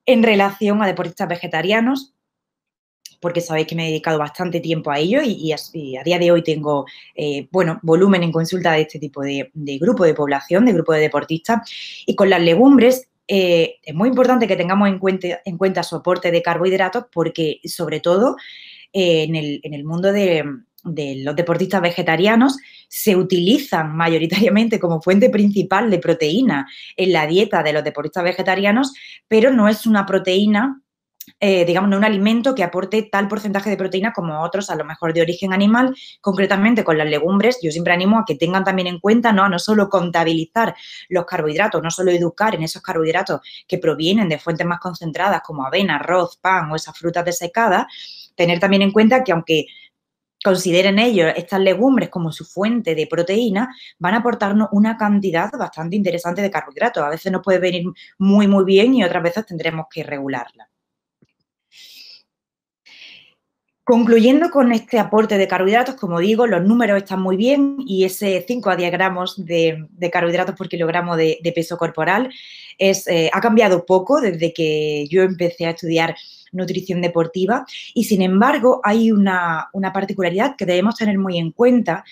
en relación a deportistas vegetarianos porque sabéis que me he dedicado bastante tiempo a ello y, a, día de hoy tengo, eh, bueno, volumen en consulta de este tipo de, grupo de población, de grupo de deportistas. Y con las legumbres eh, es muy importante que tengamos en cuenta, en cuenta soporte de carbohidratos porque, sobre todo, eh, en, el, mundo de los deportistas vegetarianos se utilizan mayoritariamente como fuente principal de proteína en la dieta de los deportistas vegetarianos, pero no es una proteína eh, digamos, no un alimento que aporte tal porcentaje de proteína como otros, a lo mejor de origen animal. Concretamente con las legumbres, yo siempre animo a que tengan también en cuenta, ¿no? No solo contabilizar los carbohidratos, no solo educar en esos carbohidratos que provienen de fuentes más concentradas como avena, arroz, pan o esas frutas desecadas, tener también en cuenta que aunque consideren ellos estas legumbres como su fuente de proteína, van a aportarnos una cantidad bastante interesante de carbohidratos. A veces nos puede venir muy, muy bien y otras veces tendremos que regularla. Concluyendo con este aporte de carbohidratos, como digo, los números están muy bien y ese 5 a 10 gramos de, carbohidratos por kilogramo de, peso corporal es, eh, ha cambiado poco desde que yo empecé a estudiar nutrición deportiva y sin embargo hay una, una particularidad que debemos tener muy en cuenta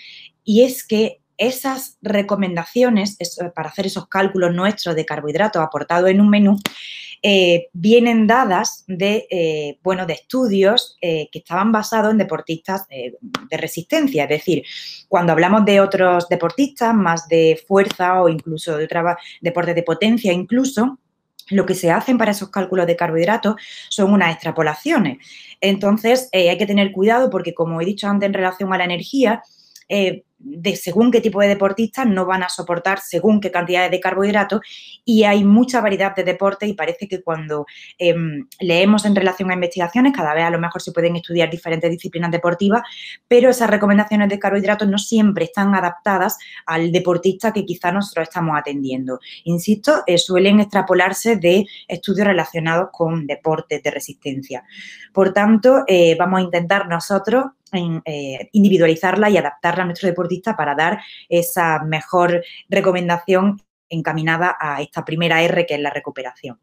y es que esas recomendaciones eh, para hacer esos cálculos nuestros de carbohidratos aportados en un menú eh, vienen dadas de, eh, bueno, de estudios eh, que estaban basados en deportistas de resistencia. Es decir, cuando hablamos de otros deportistas, más de fuerza o incluso de otros deportes de potencia, incluso, lo que se hacen para esos cálculos de carbohidratos son unas extrapolaciones. Entonces, hay que tener cuidado porque, como he dicho antes en relación a la energía, de según qué tipo de deportistas no van a soportar según qué cantidades de carbohidratos y hay mucha variedad de deportes y parece que cuando em, leemos en relación a investigaciones, cada vez a lo mejor se pueden estudiar diferentes disciplinas deportivas, pero esas recomendaciones de carbohidratos no siempre están adaptadas al deportista que quizá nosotros estamos atendiendo. Insisto, eh, suelen extrapolarse de estudios relacionados con deportes de resistencia. Por tanto, eh, vamos a intentar nosotros eh, individualizarla y adaptarla a nuestro deportista para dar esa mejor recomendación encaminada a esta primera R que es la recuperación.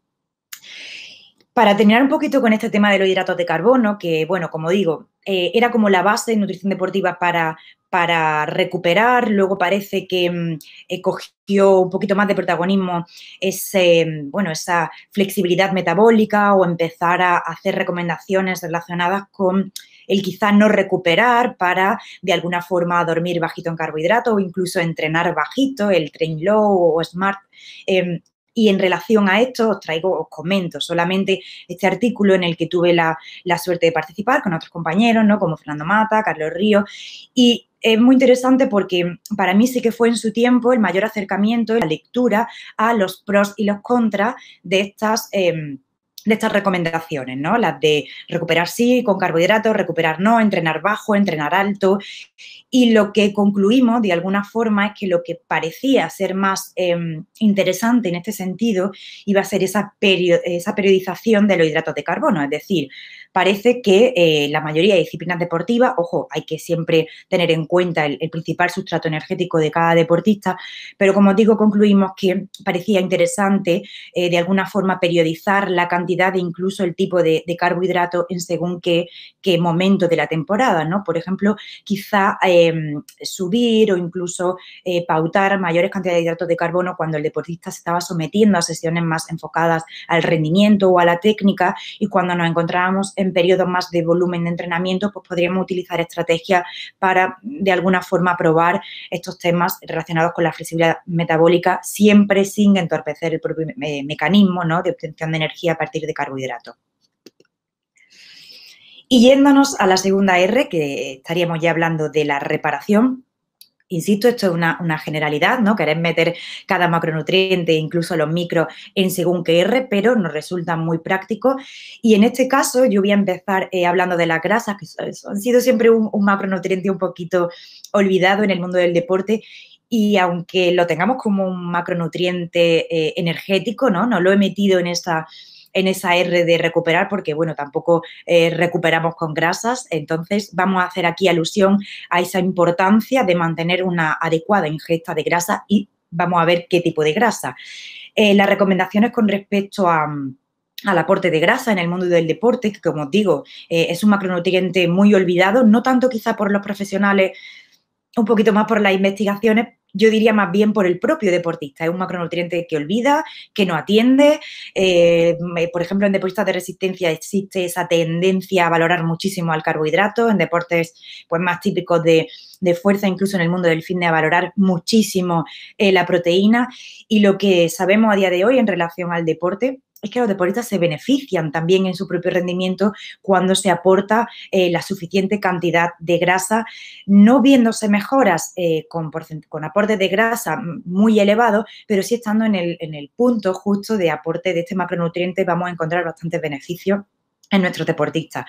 Para terminar un poquito con este tema de los hidratos de carbono, que bueno, como digo, eh, era como la base de nutrición deportiva para, para recuperar, luego parece que mm, eh, cogió un poquito más de protagonismo ese, mm, bueno, esa flexibilidad metabólica o empezar a hacer recomendaciones relacionadas con el quizá no recuperar para de alguna forma dormir bajito en carbohidrato o incluso entrenar bajito, el train low o smart. Em, y en relación a esto os traigo, os comento solamente este artículo en el que tuve la, suerte de participar con otros compañeros, ¿no? Como Fernando Mata, Carlos Río. Y es muy interesante porque para mí sí que fue en su tiempo el mayor acercamiento, la lectura a los pros y los contras de estas... Em, de estas recomendaciones, ¿no? Las de recuperar sí con carbohidratos, recuperar no, entrenar bajo, entrenar alto. Y lo que concluimos de alguna forma es que lo que parecía ser más em, interesante en este sentido iba a ser esa, esa periodización de los hidratos de carbono, es decir, parece que eh, la mayoría de disciplinas deportivas, ojo, hay que siempre tener en cuenta el, principal sustrato energético de cada deportista, pero como os digo, concluimos que parecía interesante eh, de alguna forma periodizar la cantidad e incluso el tipo de, carbohidrato en según qué, momento de la temporada, ¿no? Por ejemplo, quizá em, subir o incluso eh, pautar mayores cantidades de hidratos de carbono cuando el deportista se estaba sometiendo a sesiones más enfocadas al rendimiento o a la técnica y cuando nos encontrábamos en periodos más de volumen de entrenamiento, pues podríamos utilizar estrategias para de alguna forma probar estos temas relacionados con la flexibilidad metabólica, siempre sin entorpecer el propio mecanismo de obtención de energía a partir de carbohidratos. Y yéndonos a la segunda R, que estaríamos ya hablando de la reparación, Insisto, esto es una, generalidad, ¿no? Querer meter cada macronutriente, incluso los micros, en según qué R, pero nos resulta muy práctico. Y en este caso, yo voy a empezar eh, hablando de las grasas, que han sido siempre un, macronutriente un poquito olvidado en el mundo del deporte y aunque lo tengamos como un macronutriente eh, energético, ¿no? No lo he metido en esta en esa R de recuperar, porque bueno, tampoco eh, recuperamos con grasas. Entonces, vamos a hacer aquí alusión a esa importancia de mantener una adecuada ingesta de grasa y vamos a ver qué tipo de grasa. Eh, las recomendaciones con respecto a al aporte de grasa en el mundo del deporte, que como os digo, eh, es un macronutriente muy olvidado, no tanto quizá por los profesionales, un poquito más por las investigaciones, yo diría más bien por el propio deportista. Es un macronutriente que olvida, que no atiende. Eh, por ejemplo, en deportistas de resistencia existe esa tendencia a valorar muchísimo al carbohidrato, en deportes pues, más típicos de, fuerza, incluso en el mundo del fitness, a valorar muchísimo eh, la proteína. Y lo que sabemos a día de hoy en relación al deporte es que los deportistas se benefician también en su propio rendimiento cuando se aporta eh, la suficiente cantidad de grasa, no viéndose mejoras eh, con, aporte de grasa muy elevado, pero sí estando en el, en el punto justo de aporte de este macronutriente vamos a encontrar bastantes beneficios en nuestros deportistas.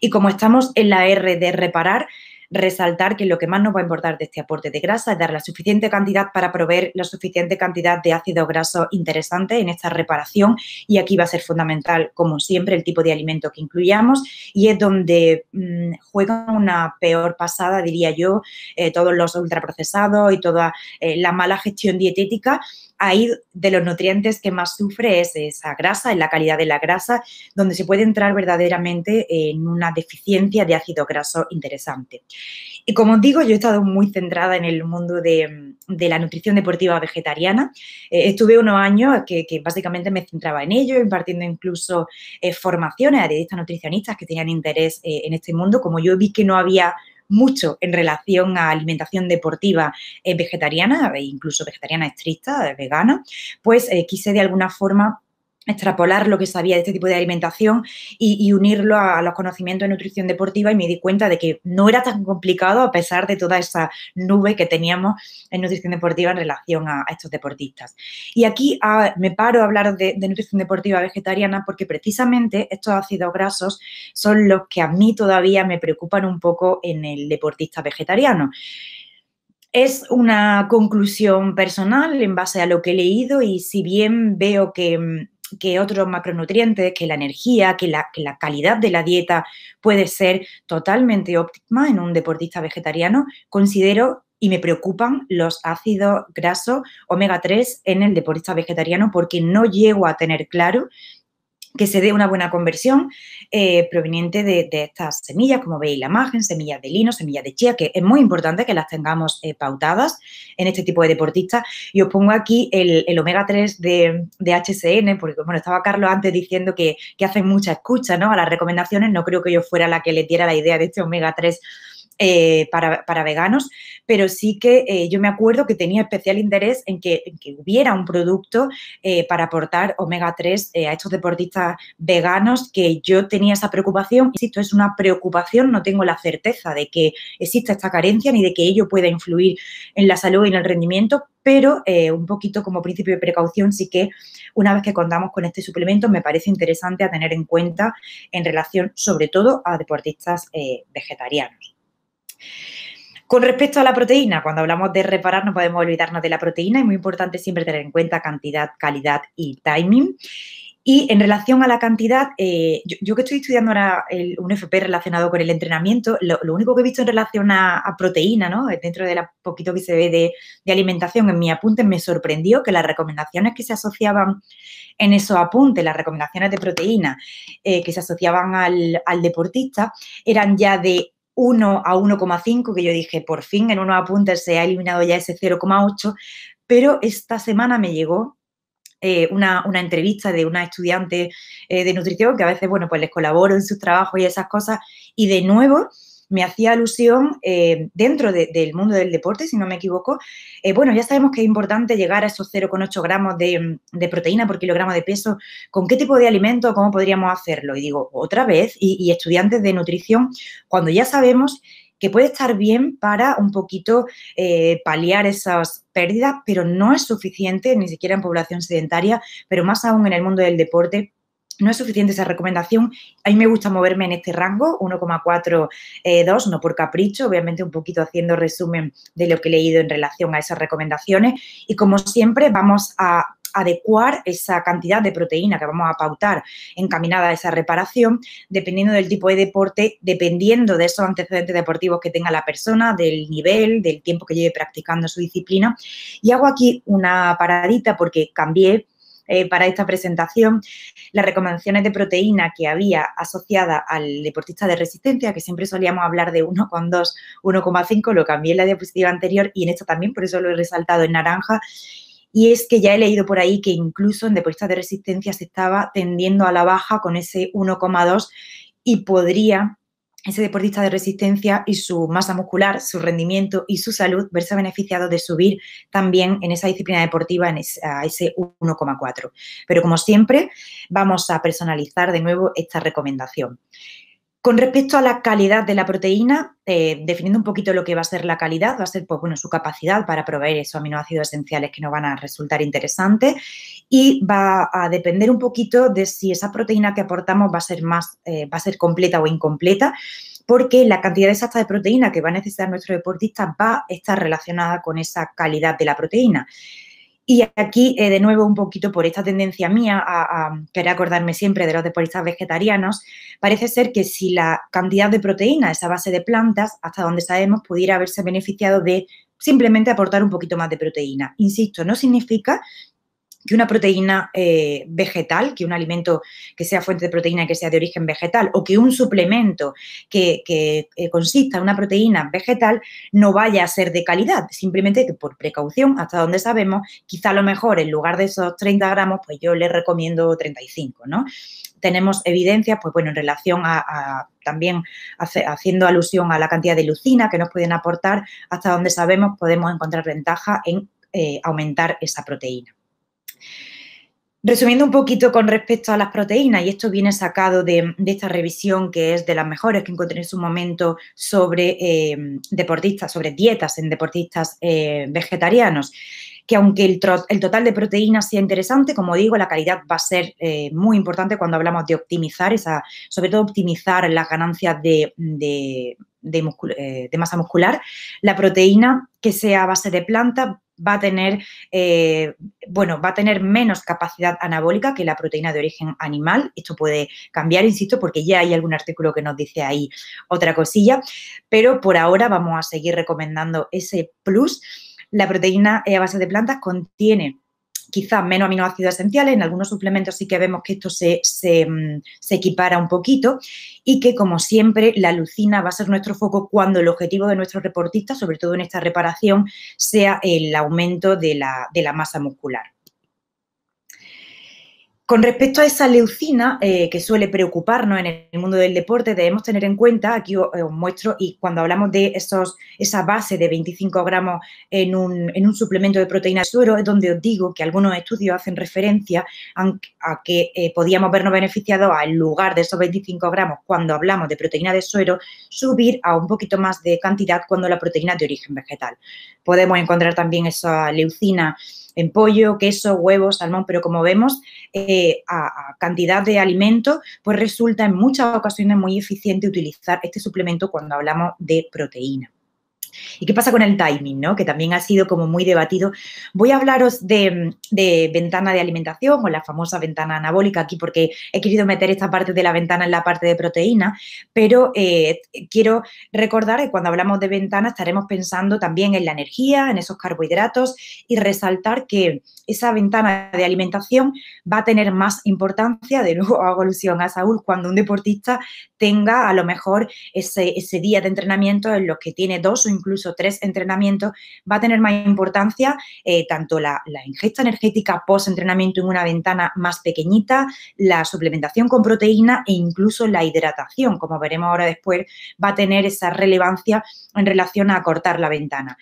Y como estamos en la R de reparar, resaltar que lo que más nos va a importar de este aporte de grasa es dar la suficiente cantidad para proveer la suficiente cantidad de ácido graso interesante en esta reparación y aquí va a ser fundamental, como siempre, el tipo de alimento que incluyamos y es donde mm, juega una peor pasada, diría yo, eh, todos los ultraprocesados y toda eh, la mala gestión dietética ahí de los nutrientes que más sufre es esa grasa, en la calidad de la grasa, donde se puede entrar verdaderamente en una deficiencia de ácido graso interesante. Y como digo, yo he estado muy centrada en el mundo de, la nutrición deportiva vegetariana. Eh, estuve unos años que, básicamente me centraba en ello, impartiendo incluso eh, formaciones a dietistas nutricionistas que tenían interés eh, en este mundo. Como yo vi que no había mucho en relación a alimentación deportiva eh, vegetariana e incluso vegetariana estricta, vegana, pues eh, quise de alguna forma extrapolar lo que sabía de este tipo de alimentación y, unirlo a, los conocimientos de nutrición deportiva y me di cuenta de que no era tan complicado a pesar de toda esa nube que teníamos en nutrición deportiva en relación a, estos deportistas. Y aquí ah, me paro a hablar de, nutrición deportiva vegetariana porque precisamente estos ácidos grasos son los que a mí todavía me preocupan un poco en el deportista vegetariano. Es una conclusión personal en base a lo que he leído y si bien veo que mm, que otros macronutrientes, que la energía, que la, calidad de la dieta puede ser totalmente óptima en un deportista vegetariano, considero y me preocupan los ácidos grasos omega 3 en el deportista vegetariano porque no llego a tener claro que se dé una buena conversión eh, proveniente de, estas semillas, como veis la imagen, semillas de lino, semillas de chía, que es muy importante que las tengamos eh, pautadas en este tipo de deportistas. Y os pongo aquí el, omega 3 de, de, HCN, porque bueno, estaba Carlos antes diciendo que, que hacen mucha escucha ¿no? a las recomendaciones, no creo que yo fuera la que le diera la idea de este omega 3 eh, para, veganos, pero sí que eh, yo me acuerdo que tenía especial interés en que, hubiera un producto eh, para aportar omega 3 a estos deportistas veganos, que yo tenía esa preocupación, insisto, es una preocupación, no tengo la certeza de que exista esta carencia ni de que ello pueda influir en la salud y en el rendimiento, pero un poquito como principio de precaución sí que una vez que contamos con este suplemento me parece interesante a tener en cuenta en relación sobre todo a deportistas vegetarianos. Con respecto a la proteína, cuando hablamos de reparar no podemos olvidarnos de la proteína, es muy importante siempre tener en cuenta cantidad, calidad y timing. Y en relación a la cantidad, eh, yo, que estoy estudiando ahora un FP relacionado con el entrenamiento, lo, único que he visto en relación a, proteína, ¿no? dentro de la poquito que se ve de, alimentación en mi apunte, me sorprendió que las recomendaciones que se asociaban en esos apuntes, las recomendaciones de proteína eh, que se asociaban al deportista, eran ya de 1 a 1,5, que yo dije, por fin, en uno apuntes se ha eliminado ya ese 0,8, pero esta semana me llegó eh, una, entrevista de una estudiante eh, de nutrición que a veces, bueno, pues les colaboro en sus trabajos y esas cosas, y de nuevo me hacía alusión eh, dentro del mundo del deporte, si no me equivoco. Eh, bueno, ya sabemos que es importante llegar a esos 0,8 gramos de, proteína por kilogramo de peso. ¿Con qué tipo de alimento? ¿Cómo podríamos hacerlo? Y digo, otra vez, y, estudiantes de nutrición, cuando ya sabemos que puede estar bien para un poquito eh, paliar esas pérdidas, pero no es suficiente, ni siquiera en población sedentaria, pero más aún en el mundo del deporte no es suficiente esa recomendación. A mí me gusta moverme en este rango, 1,42, eh, no por capricho, obviamente un poquito haciendo resumen de lo que he leído en relación a esas recomendaciones. Y como siempre, vamos a adecuar esa cantidad de proteína que vamos a pautar encaminada a esa reparación, dependiendo del tipo de deporte, dependiendo de esos antecedentes deportivos que tenga la persona, del nivel, del tiempo que lleve practicando su disciplina. Y hago aquí una paradita porque cambié eh, para esta presentación las recomendaciones de proteína que había asociada al deportista de resistencia, que siempre solíamos hablar de 1,2, 1,5, lo cambié en la diapositiva anterior y en esta también, por eso lo he resaltado en naranja. Y es que ya he leído por ahí que incluso en deportistas de resistencia se estaba tendiendo a la baja con ese 1,2 y podría ese deportista de resistencia y su masa muscular, su rendimiento y su salud verse beneficiado de subir también en esa disciplina deportiva en a ese 1,4. Pero como siempre, vamos a personalizar de nuevo esta recomendación. Con respecto a la calidad de la proteína, eh, definiendo un poquito lo que va a ser la calidad, va a ser pues, bueno, su capacidad para proveer esos aminoácidos esenciales que nos van a resultar interesantes y va a depender un poquito de si esa proteína que aportamos va a ser más, eh, va a ser completa o incompleta, porque la cantidad exacta de proteína que va a necesitar nuestro deportista va a estar relacionada con esa calidad de la proteína. Y aquí, eh, de nuevo, un poquito por esta tendencia mía a, a, querer acordarme siempre de los deportistas vegetarianos, parece ser que si la cantidad de proteína, esa base de plantas, hasta donde sabemos, pudiera haberse beneficiado de simplemente aportar un poquito más de proteína. Insisto, no significa que una proteína eh, vegetal, que un alimento que sea fuente de proteína que sea de origen vegetal o que un suplemento que, eh, consista en una proteína vegetal no vaya a ser de calidad, simplemente que por precaución, hasta donde sabemos, quizá a lo mejor en lugar de esos 30 gramos, pues yo le recomiendo 35, ¿no? Tenemos evidencias, pues bueno, en relación a, también haciendo alusión a la cantidad de lucina que nos pueden aportar, hasta donde sabemos podemos encontrar ventaja en eh, aumentar esa proteína. Resumiendo un poquito con respecto a las proteínas, y esto viene sacado de, esta revisión que es de las mejores que encontré en su momento sobre eh, deportistas, sobre dietas en deportistas eh, vegetarianos, que aunque el, total de proteínas sea interesante, como digo, la calidad va a ser eh, muy importante cuando hablamos de optimizar, esa, sobre todo optimizar las ganancias de, de, masa muscular, la proteína que sea a base de planta va a tener, eh, bueno, va a tener menos capacidad anabólica que la proteína de origen animal. Esto puede cambiar, insisto, porque ya hay algún artículo que nos dice ahí otra cosilla, pero por ahora vamos a seguir recomendando ese plus. La proteína eh, a base de plantas contiene quizás menos aminoácidos esenciales, en algunos suplementos sí que vemos que esto se, mm, equipara un poquito y que como siempre la lucina va a ser nuestro foco cuando el objetivo de nuestro reportista, sobre todo en esta reparación, sea el aumento de la masa muscular. Con respecto a esa leucina eh, que suele preocuparnos en el mundo del deporte, debemos tener en cuenta, aquí eh, os, muestro, y cuando hablamos de esos, esa base de 25 gramos en un, suplemento de proteína de suero, es donde os digo que algunos estudios hacen referencia a, que eh, podíamos vernos beneficiados al lugar de esos 25 gramos cuando hablamos de proteína de suero, subir a un poquito más de cantidad cuando la proteína es de origen vegetal. Podemos encontrar también esa leucina en pollo, queso, huevos, salmón, pero como vemos, eh, a, a, cantidad de alimento, pues resulta en muchas ocasiones muy eficiente utilizar este suplemento cuando hablamos de proteína. ¿Y qué pasa con el timing, no? Que también ha sido como muy debatido. Voy a hablaros de, ventana de alimentación o la famosa ventana anabólica aquí porque he querido meter esta parte de la ventana en la parte de proteína, pero eh, quiero recordar que cuando hablamos de ventana estaremos pensando también en la energía, en esos carbohidratos y resaltar que esa ventana de alimentación va a tener más importancia, de nuevo hago alusión a Saúl, cuando un deportista tenga a lo mejor ese, día de entrenamiento en los que tiene dos o incluso tres entrenamientos, va a tener más importancia eh, tanto la, ingesta energética post-entrenamiento en una ventana más pequeñita, la suplementación con proteína e incluso la hidratación, como veremos ahora después, va a tener esa relevancia en relación a cortar la ventana.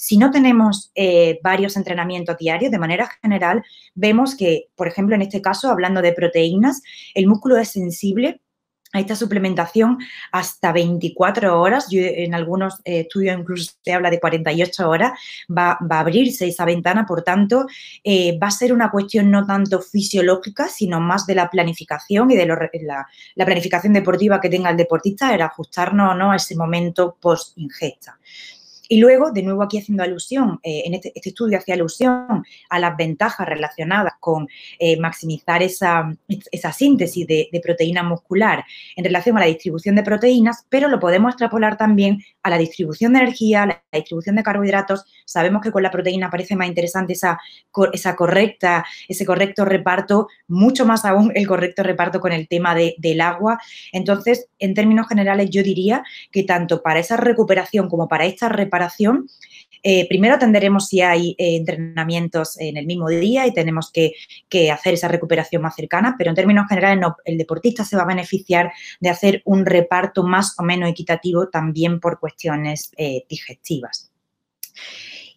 Si no tenemos eh, varios entrenamientos diarios, de manera general, vemos que, por ejemplo, en este caso, hablando de proteínas, el músculo es sensible a esta suplementación hasta 24 horas, en algunos eh, estudios incluso se habla de 48 horas, va, a abrirse esa ventana, por tanto, eh, va a ser una cuestión no tanto fisiológica, sino más de la planificación y de la, la, planificación deportiva que tenga el deportista, era ajustarnos o no a ese momento post ingesta. Y luego, de nuevo aquí haciendo alusión, eh, en este, este estudio hacía alusión a las ventajas relacionadas con eh, maximizar esa, síntesis de, proteína muscular en relación a la distribución de proteínas, pero lo podemos extrapolar también a la distribución de energía, la distribución de carbohidratos. Sabemos que con la proteína parece más interesante esa, esa correcta, ese correcto reparto, mucho más aún el correcto reparto con el tema del agua. Entonces, en términos generales, yo diría que tanto para esa recuperación como para esta reparación, eh, primero atenderemos si hay eh, entrenamientos en el mismo día y tenemos que, hacer esa recuperación más cercana, pero en términos generales el deportista se va a beneficiar de hacer un reparto más o menos equitativo también por cuestiones eh, digestivas.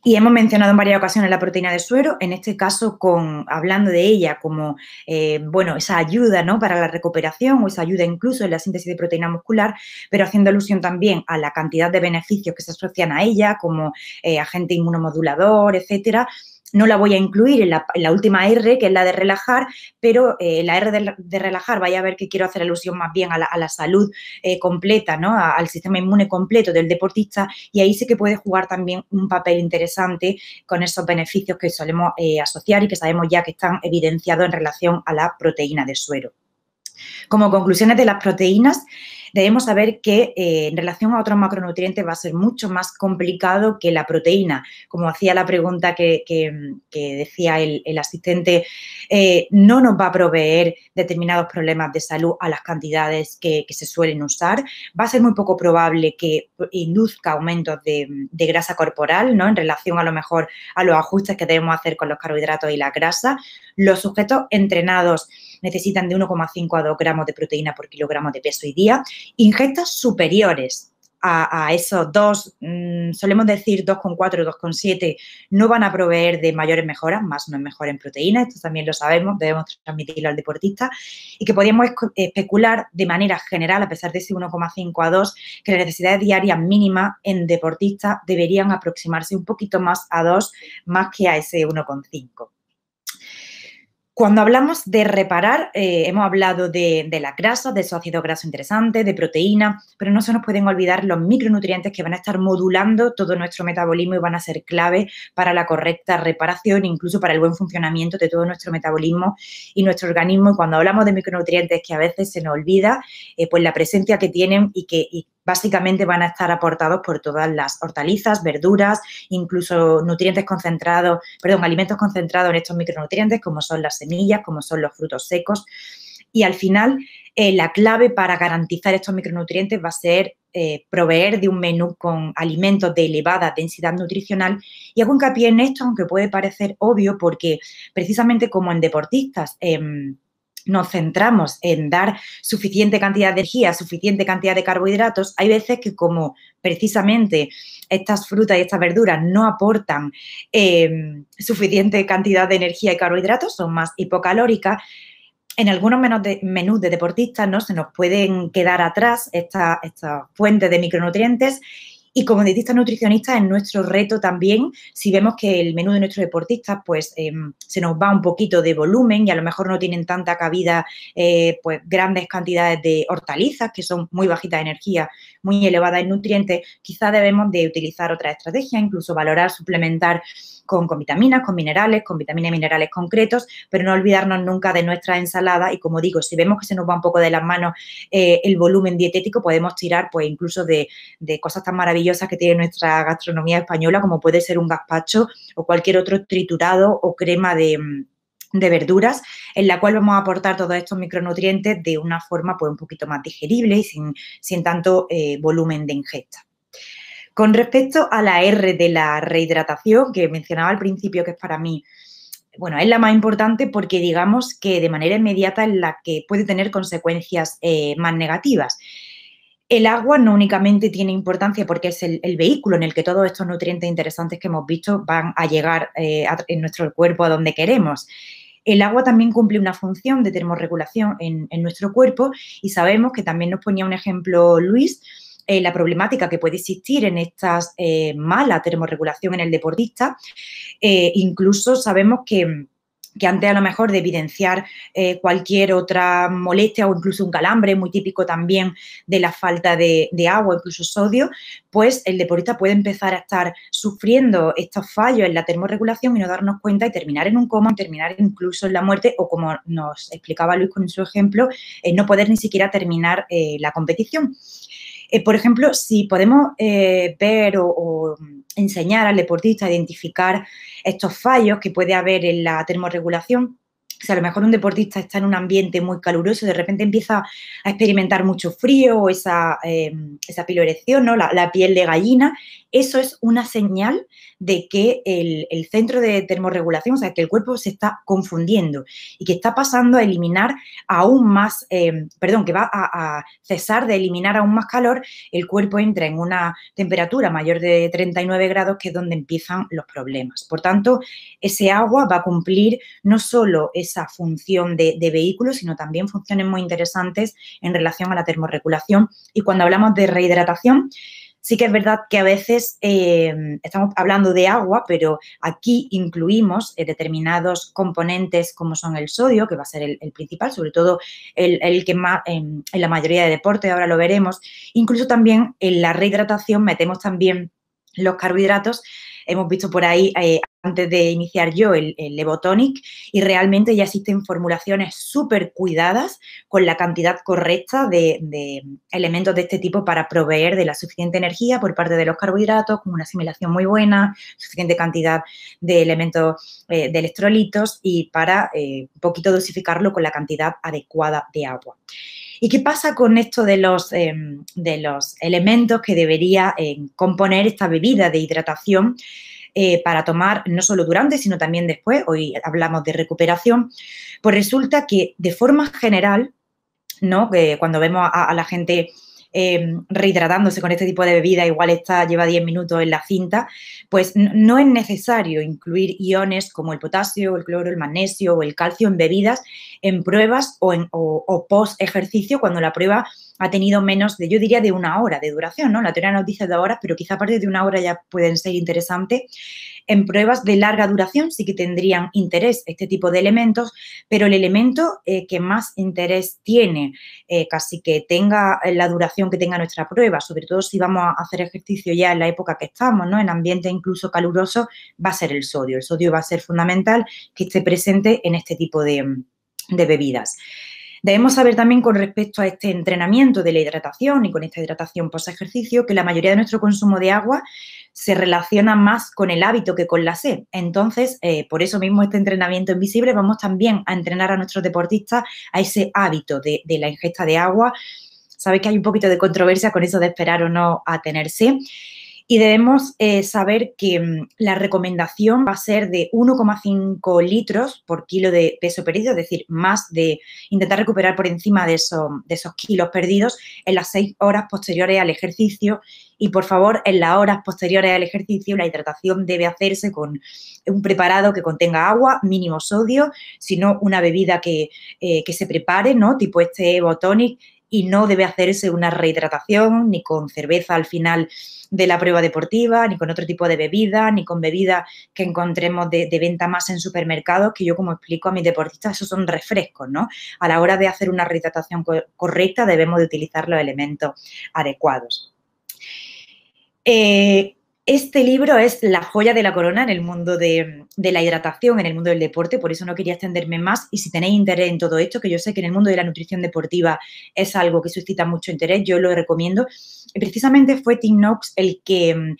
Y hemos mencionado en varias ocasiones la proteína de suero, en este caso con, hablando de ella como eh, bueno, esa ayuda ¿no? para la recuperación o esa ayuda incluso en la síntesis de proteína muscular, pero haciendo alusión también a la cantidad de beneficios que se asocian a ella, como eh, agente inmunomodulador, etcétera, no la voy a incluir en la, última R, que es la de relajar, pero eh, la R de, relajar, vaya a ver que quiero hacer alusión más bien a la, salud eh, completa, ¿no? al sistema inmune completo del deportista y ahí sí que puede jugar también un papel interesante con esos beneficios que solemos eh, asociar y que sabemos ya que están evidenciados en relación a la proteína de suero. Como conclusiones de las proteínas, debemos saber que eh, en relación a otros macronutrientes va a ser mucho más complicado que la proteína. Como hacía la pregunta que, decía el, asistente, eh, no nos va a proveer determinados problemas de salud a las cantidades que, se suelen usar. Va a ser muy poco probable que induzca aumentos de, grasa corporal, ¿no? En relación a lo mejor a los ajustes que debemos hacer con los carbohidratos y la grasa. Los sujetos entrenados necesitan de 1,5 a 2 gramos de proteína por kilogramo de peso y día Ingestas superiores a, esos dos, mm, solemos decir 2,4, 2,7, no van a proveer de mayores mejoras, más no es mejor en proteínas, esto también lo sabemos, debemos transmitirlo al deportista, y que podríamos especular de manera general, a pesar de ese 1,5 a 2, que las necesidades diarias mínimas en deportistas deberían aproximarse un poquito más a 2, más que a ese 1,5. Cuando hablamos de reparar, eh, hemos hablado de, las grasas, de esos ácidos grasos interesantes, de proteínas, pero no se nos pueden olvidar los micronutrientes que van a estar modulando todo nuestro metabolismo y van a ser clave para la correcta reparación, incluso para el buen funcionamiento de todo nuestro metabolismo y nuestro organismo. Y cuando hablamos de micronutrientes que a veces se nos olvida, eh, pues la presencia que tienen y que, básicamente van a estar aportados por todas las hortalizas, verduras, incluso nutrientes concentrados, perdón, alimentos concentrados en estos micronutrientes, como son las semillas, como son los frutos secos. Y al final, eh, la clave para garantizar estos micronutrientes va a ser eh, proveer de un menú con alimentos de elevada densidad nutricional. Y hago hincapié en esto, aunque puede parecer obvio, porque precisamente como en deportistas, em, nos centramos en dar suficiente cantidad de energía, suficiente cantidad de carbohidratos, hay veces que como precisamente estas frutas y estas verduras no aportan em, suficiente cantidad de energía y carbohidratos, son más hipocalóricas, en algunos menús de, deportistas ¿no? se nos pueden quedar atrás estas esta fuentes de micronutrientes y como dietista nutricionistas en nuestro reto también, si vemos que el menú de nuestros deportistas pues em, se nos va un poquito de volumen y a lo mejor no tienen tanta cabida eh, pues grandes cantidades de hortalizas que son muy bajitas de energía, muy elevadas en nutrientes, quizás debemos de utilizar otra estrategia, incluso valorar, suplementar con, vitaminas, con minerales, con vitaminas y minerales concretos, pero no olvidarnos nunca de nuestra ensalada y como digo, si vemos que se nos va un poco de las manos eh, el volumen dietético, podemos tirar pues incluso de, cosas tan maravillosas que tiene nuestra gastronomía española como puede ser un gazpacho o cualquier otro triturado o crema de verduras, en la cual vamos a aportar todos estos micronutrientes de una forma pues un poquito más digerible y sin, tanto eh, volumen de ingesta. Con respecto a la R de la rehidratación que mencionaba al principio, que es para mí, bueno, es la más importante porque digamos que de manera inmediata es la que puede tener consecuencias eh, más negativas. El agua no únicamente tiene importancia porque es el, vehículo en el que todos estos nutrientes interesantes que hemos visto van a llegar eh, en nuestro cuerpo a donde queremos. El agua también cumple una función de termorregulación en, nuestro cuerpo y sabemos que también nos ponía un ejemplo Luis eh, la problemática que puede existir en esta eh, mala termorregulación en el deportista. Eh, incluso sabemos que que antes a lo mejor de evidenciar eh, cualquier otra molestia o incluso un calambre, muy típico también de la falta de, agua, incluso sodio, pues el deportista puede empezar a estar sufriendo estos fallos en la termorregulación y no darnos cuenta y terminar en un coma, terminar incluso en la muerte o como nos explicaba Luis con su ejemplo, eh, no poder ni siquiera terminar la competición. Eh, por ejemplo, si podemos eh, ver o, enseñar al deportista a identificar estos fallos que puede haber en la termorregulación, sea, a lo mejor un deportista está en un ambiente muy caluroso, y de repente empieza a experimentar mucho frío o esa, eh, esa pilorección, la, piel de gallina, eso es una señal de que el, centro de termorregulación, o sea, que el cuerpo se está confundiendo y que está pasando a eliminar aún más, em, perdón, que va a, cesar de eliminar aún más calor, el cuerpo entra en una temperatura mayor de 39 grados, que es donde empiezan los problemas. Por tanto, ese agua va a cumplir no solo esa función de, de vehículo, sino también funciones muy interesantes en relación a la termorregulación. Y cuando hablamos de rehidratación, Sí que es verdad que a veces eh, estamos hablando de agua, pero aquí incluimos eh, determinados componentes como son el sodio, que va a ser el, principal, sobre todo el, que más en, en, la mayoría de deportes, ahora lo veremos. Incluso también en la rehidratación metemos también los carbohidratos hemos visto por ahí eh, antes de iniciar yo el, Levotonic y realmente ya existen formulaciones súper cuidadas con la cantidad correcta de, elementos de este tipo para proveer de la suficiente energía por parte de los carbohidratos, con una asimilación muy buena, suficiente cantidad de elementos eh, de electrolitos y para eh, un poquito dosificarlo con la cantidad adecuada de agua. ¿Y qué pasa con esto de los, em, de los elementos que debería em, componer esta bebida de hidratación? Eh, para tomar no solo durante, sino también después, hoy hablamos de recuperación, pues resulta que de forma general, ¿no? cuando vemos a la gente Em, rehidratándose con este tipo de bebida, igual está lleva 10 minutos en la cinta, pues no es necesario incluir iones como el potasio, el cloro, el magnesio o el calcio en bebidas en pruebas o, en, o post ejercicio cuando la prueba ha tenido menos de, yo diría, de una hora de duración, ¿no? La teoría nos dice de horas, pero quizá a partir de una hora ya pueden ser interesantes. En pruebas de larga duración sí que tendrían interés este tipo de elementos, pero el elemento eh, que más interés tiene, eh, casi que tenga la duración que tenga nuestra prueba, sobre todo si vamos a hacer ejercicio ya en la época que estamos, ¿no? En ambiente incluso caluroso, va a ser el sodio. El sodio va a ser fundamental que esté presente en este tipo de bebidas. Debemos saber también con respecto a este entrenamiento de la hidratación y con esta hidratación post-ejercicio que la mayoría de nuestro consumo de agua se relaciona más con el hábito que con la sed. Entonces, eh, por eso mismo este entrenamiento invisible, vamos también a entrenar a nuestros deportistas a ese hábito de, de la ingesta de agua. Sabéis que hay un poquito de controversia con eso de esperar o no a tener sed y debemos eh, saber que mm, la recomendación va a ser de 1,5 litros por kilo de peso perdido, es decir, más de intentar recuperar por encima de, de esos kilos perdidos en las seis horas posteriores al ejercicio y por favor, en las horas posteriores al ejercicio, la hidratación debe hacerse con un preparado que contenga agua, mínimo sodio, sino una bebida eh, que, se prepare, ¿no? Tipo este Botonic y no debe hacerse una rehidratación ni con cerveza al final de la prueba deportiva, ni con otro tipo de bebida, ni con bebida que encontremos de, venta más en supermercados, que yo como explico a mis deportistas, esos son refrescos, ¿no? A la hora de hacer una rehidratación correcta debemos de utilizar los elementos adecuados. Eh, este libro es la joya de la corona en el mundo de, la hidratación, en el mundo del deporte, por eso no quería extenderme más. Y si tenéis interés en todo esto, que yo sé que en el mundo de la nutrición deportiva es algo que suscita mucho interés, yo lo recomiendo. precisamente fue Tim Knox el que mm,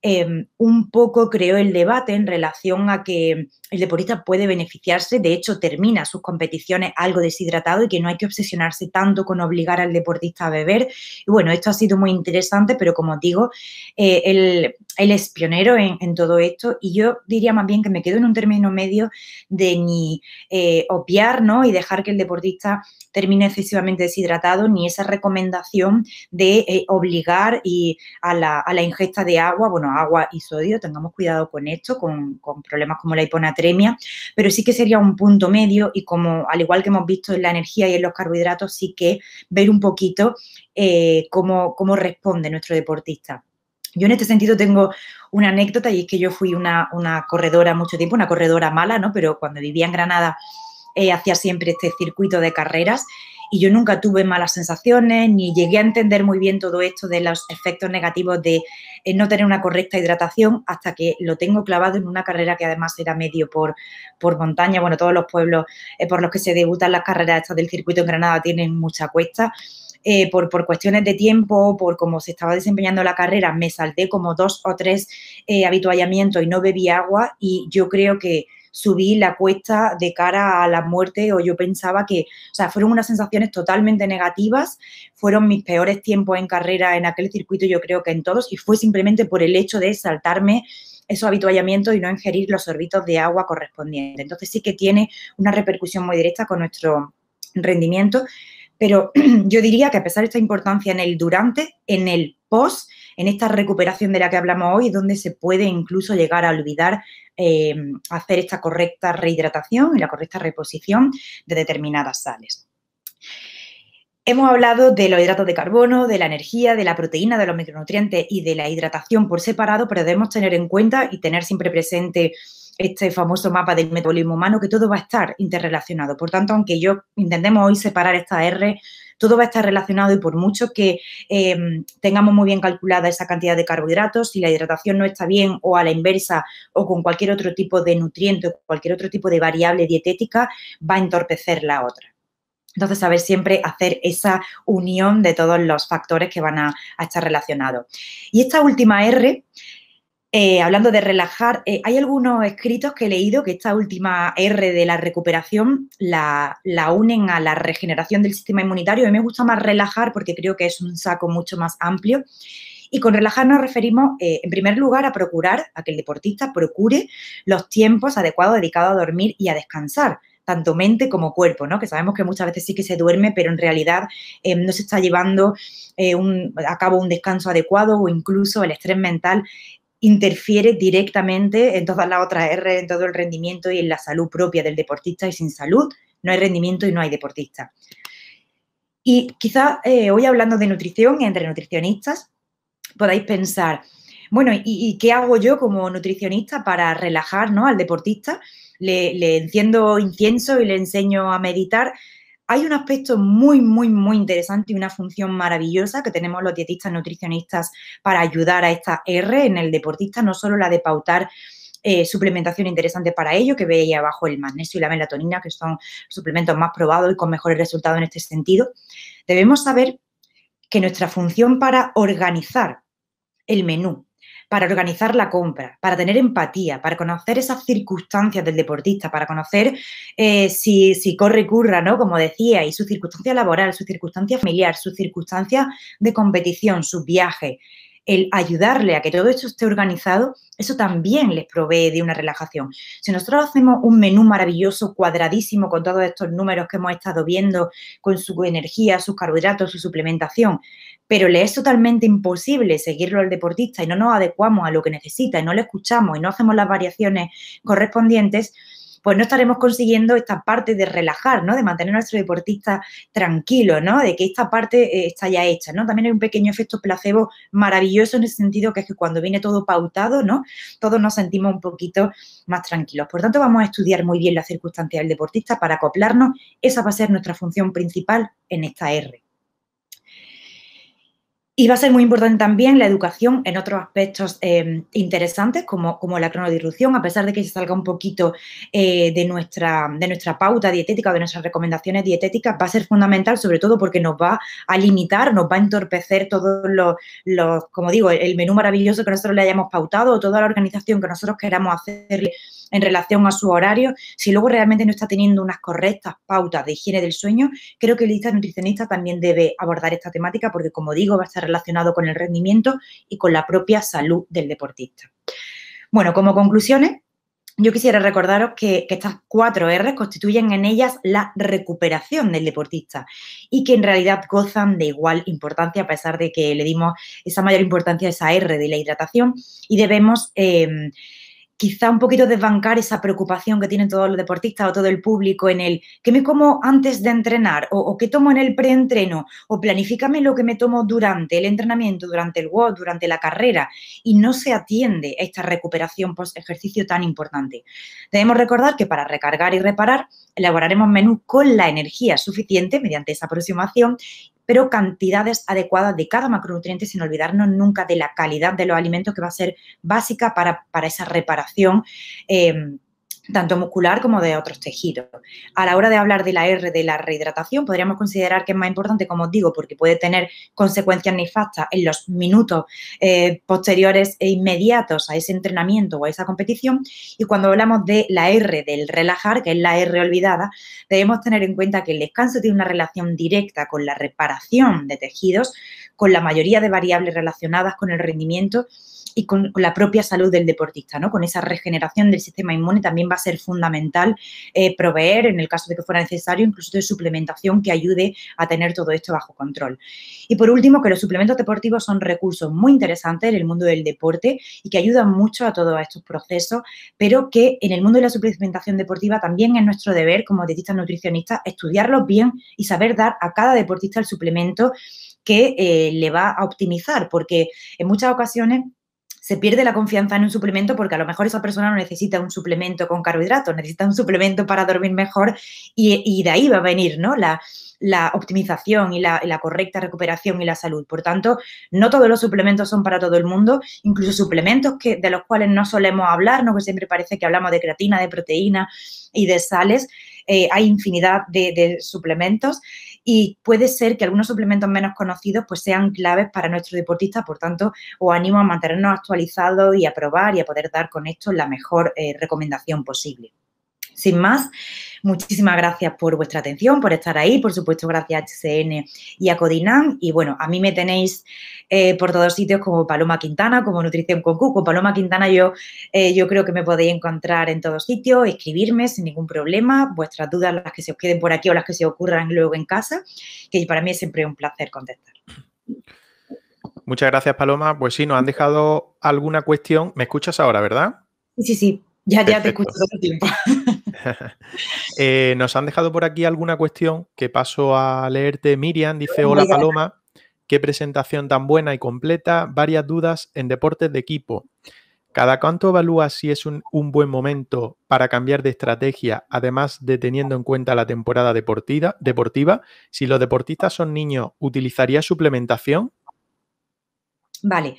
Em, un poco creó el debate en relación a que el deportista puede beneficiarse, de hecho termina sus competiciones algo deshidratado y que no hay que obsesionarse tanto con obligar al deportista a beber. Y bueno, esto ha sido muy interesante, pero como digo, él, eh, es pionero en, todo esto y yo diría más bien que me quedo en un término medio de ni opiar eh, obviar ¿no? y dejar que el deportista termina excesivamente deshidratado, ni esa recomendación de eh, obligar y a la, ingesta de agua, bueno, agua y sodio, tengamos cuidado con esto, con, problemas como la hiponatremia, pero sí que sería un punto medio y como al igual que hemos visto en la energía y en los carbohidratos, sí que ver un poquito eh, cómo, responde nuestro deportista. Yo en este sentido tengo una anécdota y es que yo fui una, una corredora mucho tiempo, una corredora mala, ¿no? Pero cuando vivía en Granada eh, hacía siempre este circuito de carreras y yo nunca tuve malas sensaciones ni llegué a entender muy bien todo esto de los efectos negativos de eh, no tener una correcta hidratación hasta que lo tengo clavado en una carrera que además era medio por, montaña. Bueno, todos los pueblos eh, por los que se debutan las carreras estas del circuito en Granada tienen mucha cuesta. por, por, cuestiones de tiempo, por cómo se estaba desempeñando la carrera, me salté como dos o tres habituallamientos y no bebí agua y yo creo que subí la cuesta de cara a la muerte o yo pensaba que, o sea, fueron unas sensaciones totalmente negativas, fueron mis peores tiempos en carrera en aquel circuito, yo creo que en todos, y fue simplemente por el hecho de saltarme esos habituallamientos y no ingerir los sorbitos de agua correspondientes. Entonces sí que tiene una repercusión muy directa con nuestro rendimiento, pero yo diría que a pesar de esta importancia en el durante, en el post, en esta recuperación de la que hablamos hoy, donde se puede incluso llegar a olvidar eh, hacer esta correcta rehidratación y la correcta reposición de determinadas sales. Hemos hablado de los hidratos de carbono, de la energía, de la proteína, de los micronutrientes y de la hidratación por separado, pero debemos tener en cuenta y tener siempre presente este famoso mapa del metabolismo humano que todo va a estar interrelacionado. Por tanto, aunque yo intentemos hoy separar esta R todo va a estar relacionado y por mucho que em, tengamos muy bien calculada esa cantidad de carbohidratos, si la hidratación no está bien o a la inversa o con cualquier otro tipo de nutriente o cualquier otro tipo de variable dietética, va a entorpecer la otra. Entonces, saber siempre hacer esa unión de todos los factores que van a estar relacionados. Y esta última R eh, hablando de relajar, eh, hay algunos escritos que he leído que esta última R de la recuperación la, unen a la regeneración del sistema inmunitario. A mí me gusta más relajar porque creo que es un saco mucho más amplio. Y con relajar nos referimos, eh, en primer lugar, a procurar, a que el deportista procure los tiempos adecuados dedicados a dormir y a descansar tanto mente como cuerpo, ¿no? Que sabemos que muchas veces sí que se duerme, pero en realidad no se está llevando a cabo un descanso adecuado o incluso el estrés mental interfiere directamente en todas las otras R, en todo el rendimiento y en la salud propia del deportista y sin salud no hay rendimiento y no hay deportista. Y quizás eh, hoy hablando de nutrición entre nutricionistas podáis pensar, bueno, ¿y, qué hago yo como nutricionista para relajar ¿no? al deportista? le enciendo incienso y le enseño a meditar, hay un aspecto muy, muy, muy interesante y una función maravillosa que tenemos los dietistas nutricionistas para ayudar a esta R en el deportista, no solo la de pautar eh, suplementación interesante para ello, que veía abajo el magnesio y la melatonina, que son suplementos más probados y con mejores resultados en este sentido. Debemos saber que nuestra función para organizar el menú, para organizar la compra, para tener empatía, para conocer esas circunstancias del deportista, para conocer eh, si, si, corre curra, ¿no? Como decía, y su circunstancia laboral, su circunstancia familiar, su circunstancia de competición, sus viajes el ayudarle a que todo esto esté organizado, eso también les provee de una relajación. Si nosotros hacemos un menú maravilloso, cuadradísimo, con todos estos números que hemos estado viendo, con su energía, sus carbohidratos, su suplementación, pero le es totalmente imposible seguirlo al deportista y no nos adecuamos a lo que necesita y no le escuchamos y no hacemos las variaciones correspondientes, pues no estaremos consiguiendo esta parte de relajar, ¿no? De mantener a nuestro deportista tranquilo, ¿no? De que esta parte eh, está ya hecha, ¿no? También hay un pequeño efecto placebo maravilloso en el sentido, que es que cuando viene todo pautado, ¿no? Todos nos sentimos un poquito más tranquilos. Por tanto, vamos a estudiar muy bien la circunstancia del deportista para acoplarnos. Esa va a ser nuestra función principal en esta R. Y va a ser muy importante también la educación en otros aspectos eh, interesantes, como, como la cronodirrupción, a pesar de que se salga un poquito eh, de, nuestra, de nuestra pauta dietética o de nuestras recomendaciones dietéticas, va a ser fundamental, sobre todo porque nos va a limitar, nos va a entorpecer todos los, los como digo, el menú maravilloso que nosotros le hayamos pautado, o toda la organización que nosotros queramos hacerle en relación a su horario, si luego realmente no está teniendo unas correctas pautas de higiene del sueño, creo que el lista nutricionista también debe abordar esta temática porque, como digo, va a estar relacionado con el rendimiento y con la propia salud del deportista. Bueno, como conclusiones, yo quisiera recordaros que, estas cuatro R constituyen en ellas la recuperación del deportista y que en realidad gozan de igual importancia a pesar de que le dimos esa mayor importancia a esa R de la hidratación y debemos eh, quizá un poquito desbancar esa preocupación que tienen todos los deportistas o todo el público en el qué me como antes de entrenar o, o qué tomo en el preentreno o planifícame lo que me tomo durante el entrenamiento, durante el WOD, durante la carrera y no se atiende esta recuperación post ejercicio tan importante. Debemos recordar que para recargar y reparar elaboraremos menú con la energía suficiente mediante esa aproximación pero cantidades adecuadas de cada macronutriente sin olvidarnos nunca de la calidad de los alimentos que va a ser básica para, esa reparación. Eh, tanto muscular como de otros tejidos. A la hora de hablar de la R de la rehidratación, podríamos considerar que es más importante, como os digo, porque puede tener consecuencias nefastas en los minutos eh, posteriores e inmediatos a ese entrenamiento o a esa competición. Y cuando hablamos de la R del relajar, que es la R olvidada, debemos tener en cuenta que el descanso tiene una relación directa con la reparación de tejidos, con la mayoría de variables relacionadas con el rendimiento y con la propia salud del deportista, ¿no? Con esa regeneración del sistema inmune también va a ser fundamental eh, proveer, en el caso de que fuera necesario, incluso de suplementación que ayude a tener todo esto bajo control. Y por último, que los suplementos deportivos son recursos muy interesantes en el mundo del deporte y que ayudan mucho a todos estos procesos, pero que en el mundo de la suplementación deportiva también es nuestro deber como dietistas nutricionistas estudiarlos bien y saber dar a cada deportista el suplemento que eh, le va a optimizar, porque en muchas ocasiones se pierde la confianza en un suplemento porque a lo mejor esa persona no necesita un suplemento con carbohidratos, necesita un suplemento para dormir mejor y, de ahí va a venir ¿no? la, optimización y la, correcta recuperación y la salud. Por tanto, no todos los suplementos son para todo el mundo, incluso suplementos que, de los cuales no solemos hablar, ¿no? que siempre parece que hablamos de creatina, de proteína y de sales. Eh, hay infinidad de suplementos y puede ser que algunos suplementos menos conocidos pues sean claves para nuestros deportistas, por tanto, os animo a mantenernos actualizados y a probar y a poder dar con esto la mejor eh, recomendación posible. Sin más, muchísimas gracias por vuestra atención, por estar ahí, por supuesto, gracias a HCN y a Codinam. Y bueno, a mí me tenéis eh, por todos sitios como Paloma Quintana, como Nutrición con Con Paloma Quintana yo, eh, yo creo que me podéis encontrar en todos sitios, escribirme sin ningún problema, vuestras dudas, las que se os queden por aquí o las que se ocurran luego en casa, que para mí es siempre un placer contestar. Muchas gracias, Paloma. Pues sí, nos han dejado alguna cuestión. ¿Me escuchas ahora, verdad? Sí, sí, sí. Ya, ya te escucho todo el tiempo. Eh, nos han dejado por aquí alguna cuestión que paso a leerte. Miriam dice, hola Paloma, qué presentación tan buena y completa, varias dudas en deportes de equipo. ¿Cada cuánto evalúa si es un, buen momento para cambiar de estrategia, además de teniendo en cuenta la temporada deportiva? deportiva si los deportistas son niños, ¿utilizaría suplementación? Vale,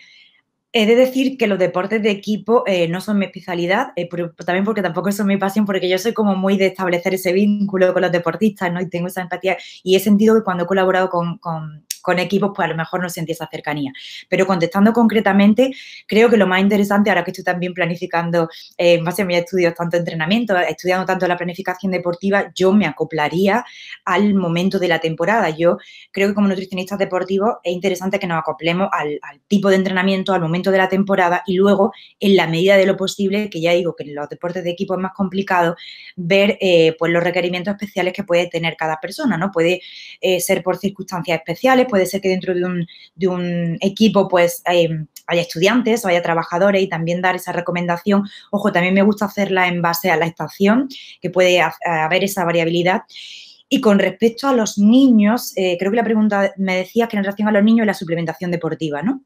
He de decir que los deportes de equipo eh, no son mi especialidad, eh, también porque tampoco son mi pasión, porque yo soy como muy de establecer ese vínculo con los deportistas, ¿no? Y tengo esa empatía y he sentido que cuando he colaborado con, con, equipos, pues a lo mejor no sentí esa cercanía. Pero contestando concretamente, creo que lo más interesante, ahora que estoy también planificando eh, en base a mis estudios, tanto entrenamiento, estudiando tanto la planificación deportiva, yo me acoplaría al momento de la temporada. Yo creo que como nutricionista deportivos es interesante que nos acoplemos al tipo de entrenamiento, al momento de la temporada y luego, en la medida de lo posible, que ya digo que en los deportes de equipo es más complicado, ver eh, pues los requerimientos especiales que puede tener cada persona, ¿no? Puede eh, ser por circunstancias especiales, puede ser que dentro de un, equipo pues haya estudiantes o haya trabajadores y también dar esa recomendación. Ojo, también me gusta hacerla en base a la estación, que puede haber esa variabilidad. Y con respecto a los niños, eh, creo que la pregunta me decía que en relación a los niños y la suplementación deportiva, ¿no?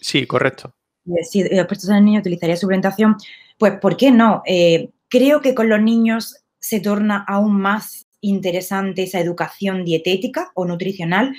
Sí, correcto. Si después el niño utilizaría suplementación, pues ¿por qué no? Eh, creo que con los niños se torna aún más interesante esa educación dietética o nutricional.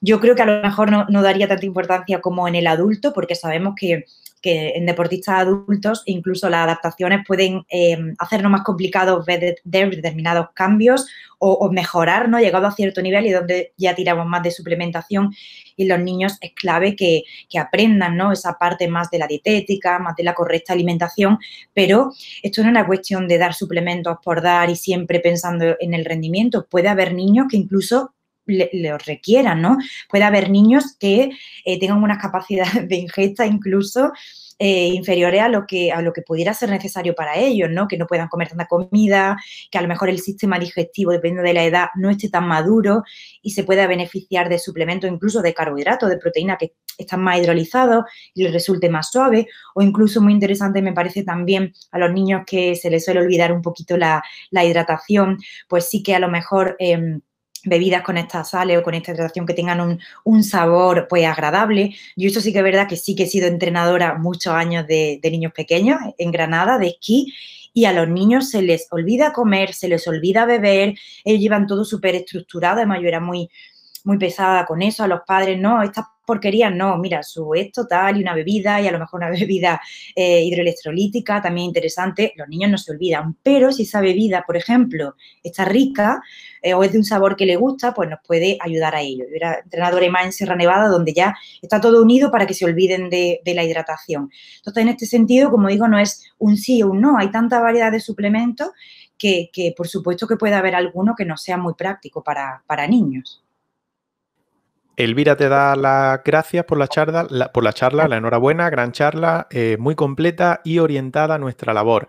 Yo creo que a lo mejor no daría tanta importancia como en el adulto, porque sabemos que que en deportistas adultos incluso las adaptaciones pueden eh, hacernos más complicados ver, determinados cambios o, mejorar, ¿no? Llegado a cierto nivel y donde ya tiramos más de suplementación y los niños es clave que, que aprendan, ¿no? Esa parte más de la dietética, más de la correcta alimentación, pero esto no es una cuestión de dar suplementos por dar y siempre pensando en el rendimiento. Puede haber niños que incluso le, requieran, ¿no? Puede haber niños que eh, tengan unas capacidades de ingesta incluso eh, inferiores a lo, que, a lo que pudiera ser necesario para ellos, ¿no? Que no puedan comer tanta comida, que a lo mejor el sistema digestivo, dependiendo de la edad, no esté tan maduro y se pueda beneficiar de suplementos, incluso de carbohidratos, de proteína que están más hidrolizados y les resulte más suave. O incluso muy interesante me parece también a los niños que se les suele olvidar un poquito la, hidratación, pues sí que a lo mejor... Em, bebidas con estas sales o con esta hidratación que tengan un, sabor pues agradable. Yo eso sí que es verdad que sí que he sido entrenadora muchos años de, de niños pequeños en Granada, de esquí, y a los niños se les olvida comer, se les olvida beber, ellos llevan todo súper estructurado, además yo era muy, muy pesada con eso, a los padres, no, estas porquerías no, mira, su esto, tal, y una bebida, y a lo mejor una bebida eh, hidroelectrolítica, también interesante, los niños no se olvidan, pero si esa bebida, por ejemplo, está rica eh, o es de un sabor que le gusta, pues nos puede ayudar a ello. Yo era entrenadora más en Sierra Nevada, donde ya está todo unido para que se olviden de, la hidratación. Entonces, en este sentido, como digo, no es un sí o un no, hay tanta variedad de suplementos que, que por supuesto que puede haber alguno que no sea muy práctico para, para niños. Elvira te da las gracias por la charla, la, por la charla, la enhorabuena, gran charla, eh, muy completa y orientada a nuestra labor.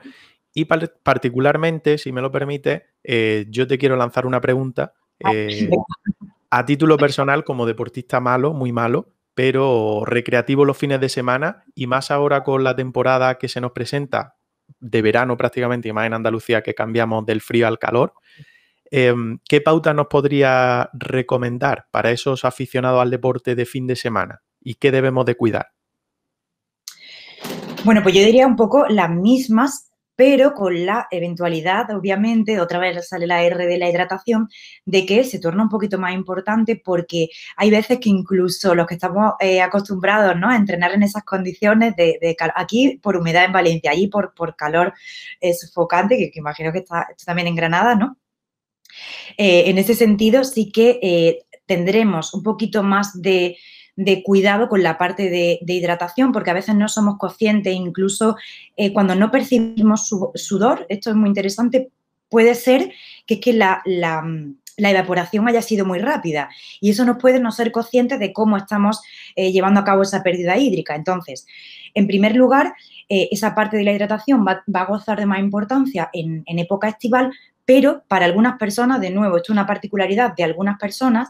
Y particularmente, si me lo permite, eh, yo te quiero lanzar una pregunta ah, eh, a título personal como deportista malo, muy malo, pero recreativo los fines de semana y más ahora con la temporada que se nos presenta de verano prácticamente y más en Andalucía que cambiamos del frío al calor. Em, ¿Qué pauta nos podría recomendar para esos aficionados al deporte de fin de semana? ¿Y qué debemos de cuidar? Bueno, pues yo diría un poco las mismas, pero con la eventualidad, obviamente, otra vez sale la R de la hidratación, de que se torna un poquito más importante porque hay veces que incluso los que estamos eh, acostumbrados ¿no? a entrenar en esas condiciones de, aquí por humedad en Valencia, allí por, por calor eh, sufocante, que, imagino que está también en Granada, ¿no? Eh, en ese sentido, sí que eh, tendremos un poquito más de, cuidado con la parte de, hidratación, porque a veces no somos conscientes, incluso eh, cuando no percibimos sudor, esto es muy interesante, puede ser que, la, evaporación haya sido muy rápida y eso nos puede no ser conscientes de cómo estamos llevando a cabo esa pérdida hídrica. Entonces, en primer lugar, esa parte de la hidratación va, a gozar de más importancia en época estival, pero para algunas personas, de nuevo, esto es una particularidad de algunas personas,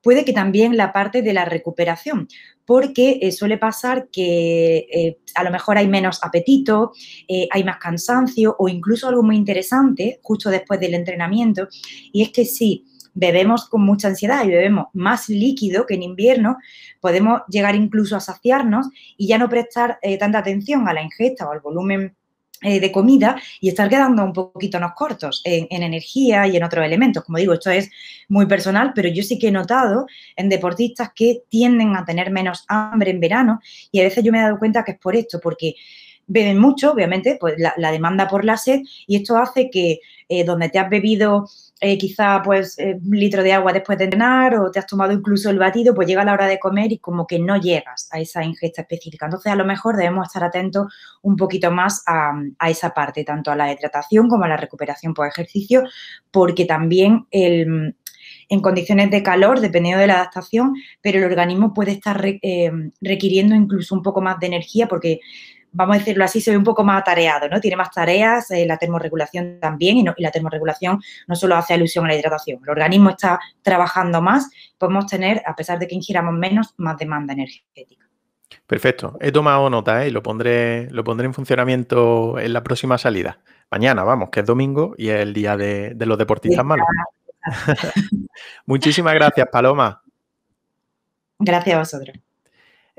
puede que también la parte de la recuperación, porque eh, suele pasar que eh, a lo mejor hay menos apetito, eh, hay más cansancio o incluso algo muy interesante justo después del entrenamiento, y es que si bebemos con mucha ansiedad y bebemos más líquido que en invierno, podemos llegar incluso a saciarnos y ya no prestar tanta atención a la ingesta o al volumen eh, de comida y estar quedando un poquito nos cortos en, energía y en otros elementos. Como digo, esto es muy personal, pero yo sí que he notado en deportistas que tienden a tener menos hambre en verano y a veces yo me he dado cuenta que es por esto, porque beben mucho, obviamente, pues la, demanda por la sed y esto hace que eh, donde te has bebido eh, quizá pues eh, un litro de agua después de entrenar o te has tomado incluso el batido, pues llega la hora de comer y como que no llegas a esa ingesta específica. Entonces a lo mejor debemos estar atentos un poquito más a, esa parte, tanto a la hidratación como a la recuperación por ejercicio, porque también en condiciones de calor, dependiendo de la adaptación, pero el organismo puede estar eh, requiriendo incluso un poco más de energía porque vamos a decirlo así, se ve un poco más atareado, ¿no? Tiene más tareas, eh, la termorregulación también, y, la termorregulación no solo hace alusión a la hidratación. El organismo está trabajando más, podemos tener, a pesar de que ingiramos menos, más demanda energética. Perfecto. He tomado nota ¿eh? y lo pondré, lo pondré en funcionamiento en la próxima salida. Mañana, vamos, que es domingo y es el día de, los deportistas malos. Muchísimas gracias, Paloma. Gracias a vosotros.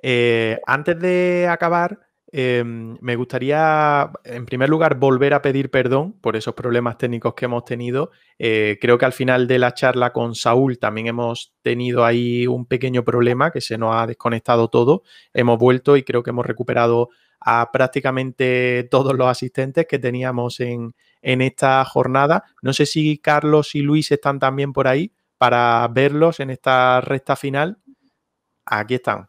Eh, antes de acabar, Em, me gustaría, en primer lugar, volver a pedir perdón por esos problemas técnicos que hemos tenido. Eh, creo que al final de la charla con Saúl también hemos tenido ahí un pequeño problema que se nos ha desconectado todo. Hemos vuelto y creo que hemos recuperado a prácticamente todos los asistentes que teníamos en, en esta jornada. No sé si Carlos y Luis están también por ahí para verlos en esta recta final. Aquí están.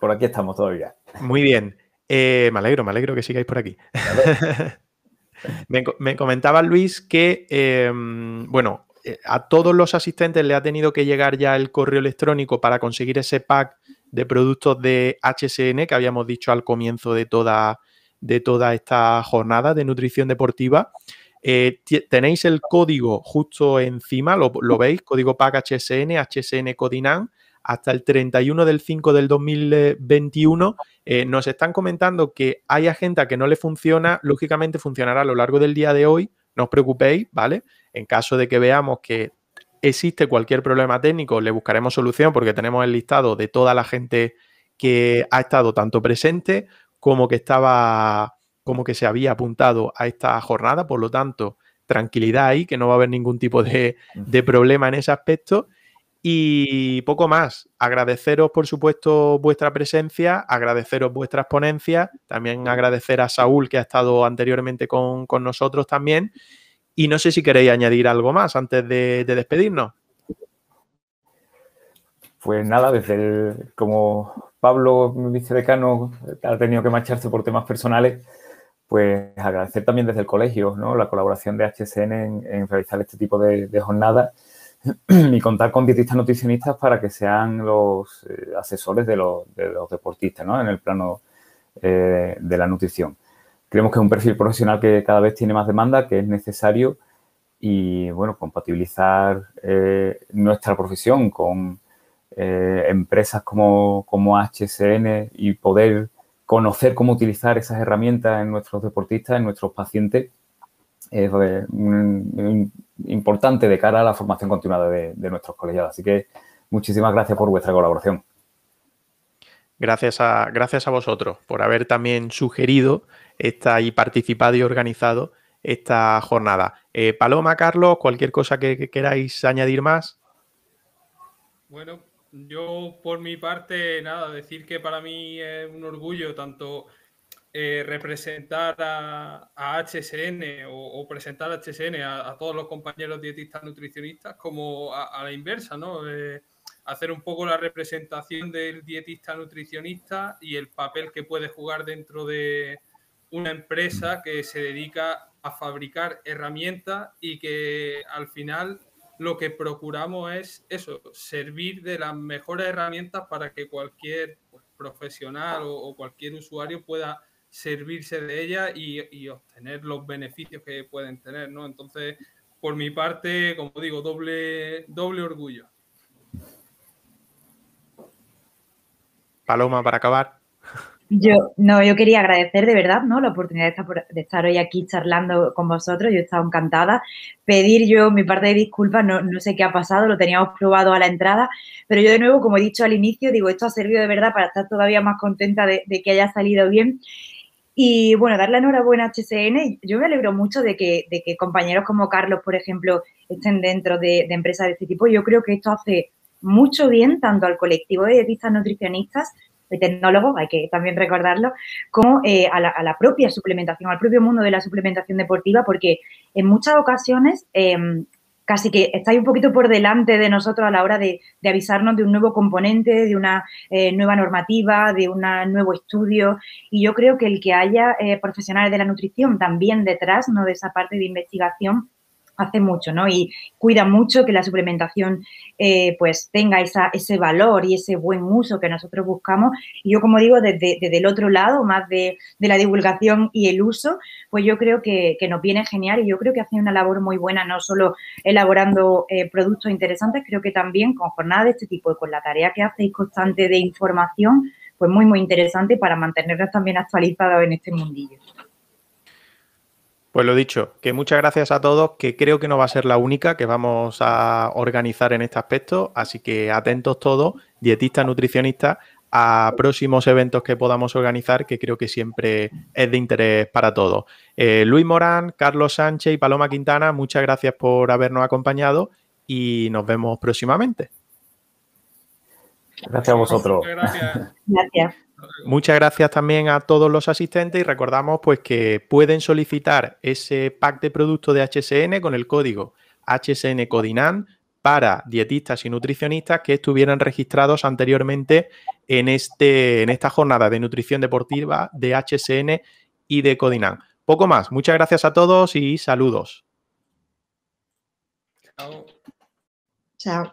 Por aquí estamos todavía. Muy bien. Eh, me alegro, me alegro que sigáis por aquí. me, comentaba Luis que, em, bueno, eh, a todos los asistentes le ha tenido que llegar ya el correo electrónico para conseguir ese pack de productos de HSN que habíamos dicho al comienzo de toda, de toda esta jornada de nutrición deportiva. Eh, tenéis el código justo encima, lo, veis, código pack HSN, HSN Codinan, hasta el 31 del 5 del 2021. Eh, nos están comentando que hay agenda que no le funciona, lógicamente funcionará a lo largo del día de hoy, no os preocupéis, ¿vale? En caso de que veamos que existe cualquier problema técnico, le buscaremos solución porque tenemos el listado de toda la gente que ha estado tanto presente como que estaba como que se había apuntado a esta jornada, por lo tanto, tranquilidad ahí, que no va a haber ningún tipo de problema en ese aspecto. Y poco más. Agradeceros, por supuesto, vuestra presencia, agradeceros vuestras ponencias, también agradecer a Saúl, que ha estado anteriormente con, nosotros también. Y no sé si queréis añadir algo más antes de, despedirnos. Pues nada, desde como Pablo, mi vice-decano, ha tenido que marcharse por temas personales, pues agradecer también desde el colegio ¿no? la colaboración de HSN en, realizar este tipo de jornadas y contar con dietistas nutricionistas para que sean los eh, asesores de los, deportistas en el plano eh, de la nutrición. Creemos que es un perfil profesional que cada vez tiene más demanda, que es necesario y, bueno, compatibilizar eh, nuestra profesión con empresas como, como HSN y poder conocer cómo utilizar esas herramientas en nuestros deportistas, en nuestros pacientes, es importante de cara a la formación continuada de, nuestros colegiados. Así que muchísimas gracias por vuestra colaboración. Gracias a, gracias a vosotros por haber también sugerido esta y participado y organizado esta jornada. Eh, Paloma, Carlos, cualquier cosa que, queráis añadir más. Bueno, yo por mi parte, nada, decir que para mí es un orgullo tanto eh, representar a, HSN o, presentar a HSN a, todos los compañeros dietistas nutricionistas como a, la inversa, ¿no? Eh, hacer un poco la representación del dietista nutricionista y el papel que puede jugar dentro de una empresa que se dedica a fabricar herramientas y que al final lo que procuramos es eso, servir de las mejores herramientas para que cualquier profesional o, cualquier usuario pueda servirse de ella y, obtener los beneficios que pueden tener, ¿no? Entonces, por mi parte, como digo, doble, doble orgullo. Paloma, para acabar. Yo, no, yo quería agradecer de verdad, ¿no? La oportunidad de estar, hoy aquí charlando con vosotros, yo he estado encantada. Pedir yo mi parte de disculpas, no, sé qué ha pasado, lo teníamos probado a la entrada, pero yo de nuevo, como he dicho al inicio, digo, esto ha servido de verdad para estar todavía más contenta de que haya salido bien y bueno, darle enhorabuena a HCN. Yo me alegro mucho de que, de que compañeros como Carlos, por ejemplo, estén dentro de, empresas de este tipo. Yo creo que esto hace mucho bien tanto al colectivo de dietistas nutricionistas, de tecnólogos, hay que también recordarlo, como eh, a, la, propia suplementación, al propio mundo de la suplementación deportiva, porque en muchas ocasiones em, casi que estáis un poquito por delante de nosotros a la hora de, avisarnos de un nuevo componente, de una eh, nueva normativa, de un nuevo estudio. Y yo creo que el que haya eh, profesionales de la nutrición también detrás, no de esa parte de investigación, hace mucho, ¿no? Y cuida mucho que la suplementación eh, pues tenga esa, ese valor y ese buen uso que nosotros buscamos. Y yo, como digo, desde, el otro lado, más de, la divulgación y el uso, pues yo creo que, que, nos viene genial y yo creo que hace una labor muy buena, no solo elaborando eh, productos interesantes, creo que también con jornadas de este tipo y con la tarea que hacéis constante de información, pues muy, muy interesante para mantenernos también actualizados en este mundillo. Pues lo dicho, que muchas gracias a todos, que creo que no va a ser la única que vamos a organizar en este aspecto, así que atentos todos, dietistas, nutricionistas, a próximos eventos que podamos organizar, que creo que siempre es de interés para todos. Eh, Luis Morán, Carlos Sánchez y Paloma Quintana, muchas gracias por habernos acompañado y nos vemos próximamente. Gracias a vosotros. gracias. Muchas gracias también a todos los asistentes y recordamos pues que pueden solicitar ese pack de productos de HSN con el código HSN Codinan para dietistas y nutricionistas que estuvieran registrados anteriormente en, este, en esta jornada de nutrición deportiva de HSN y de Codinan. Poco más. Muchas gracias a todos y saludos. Chao.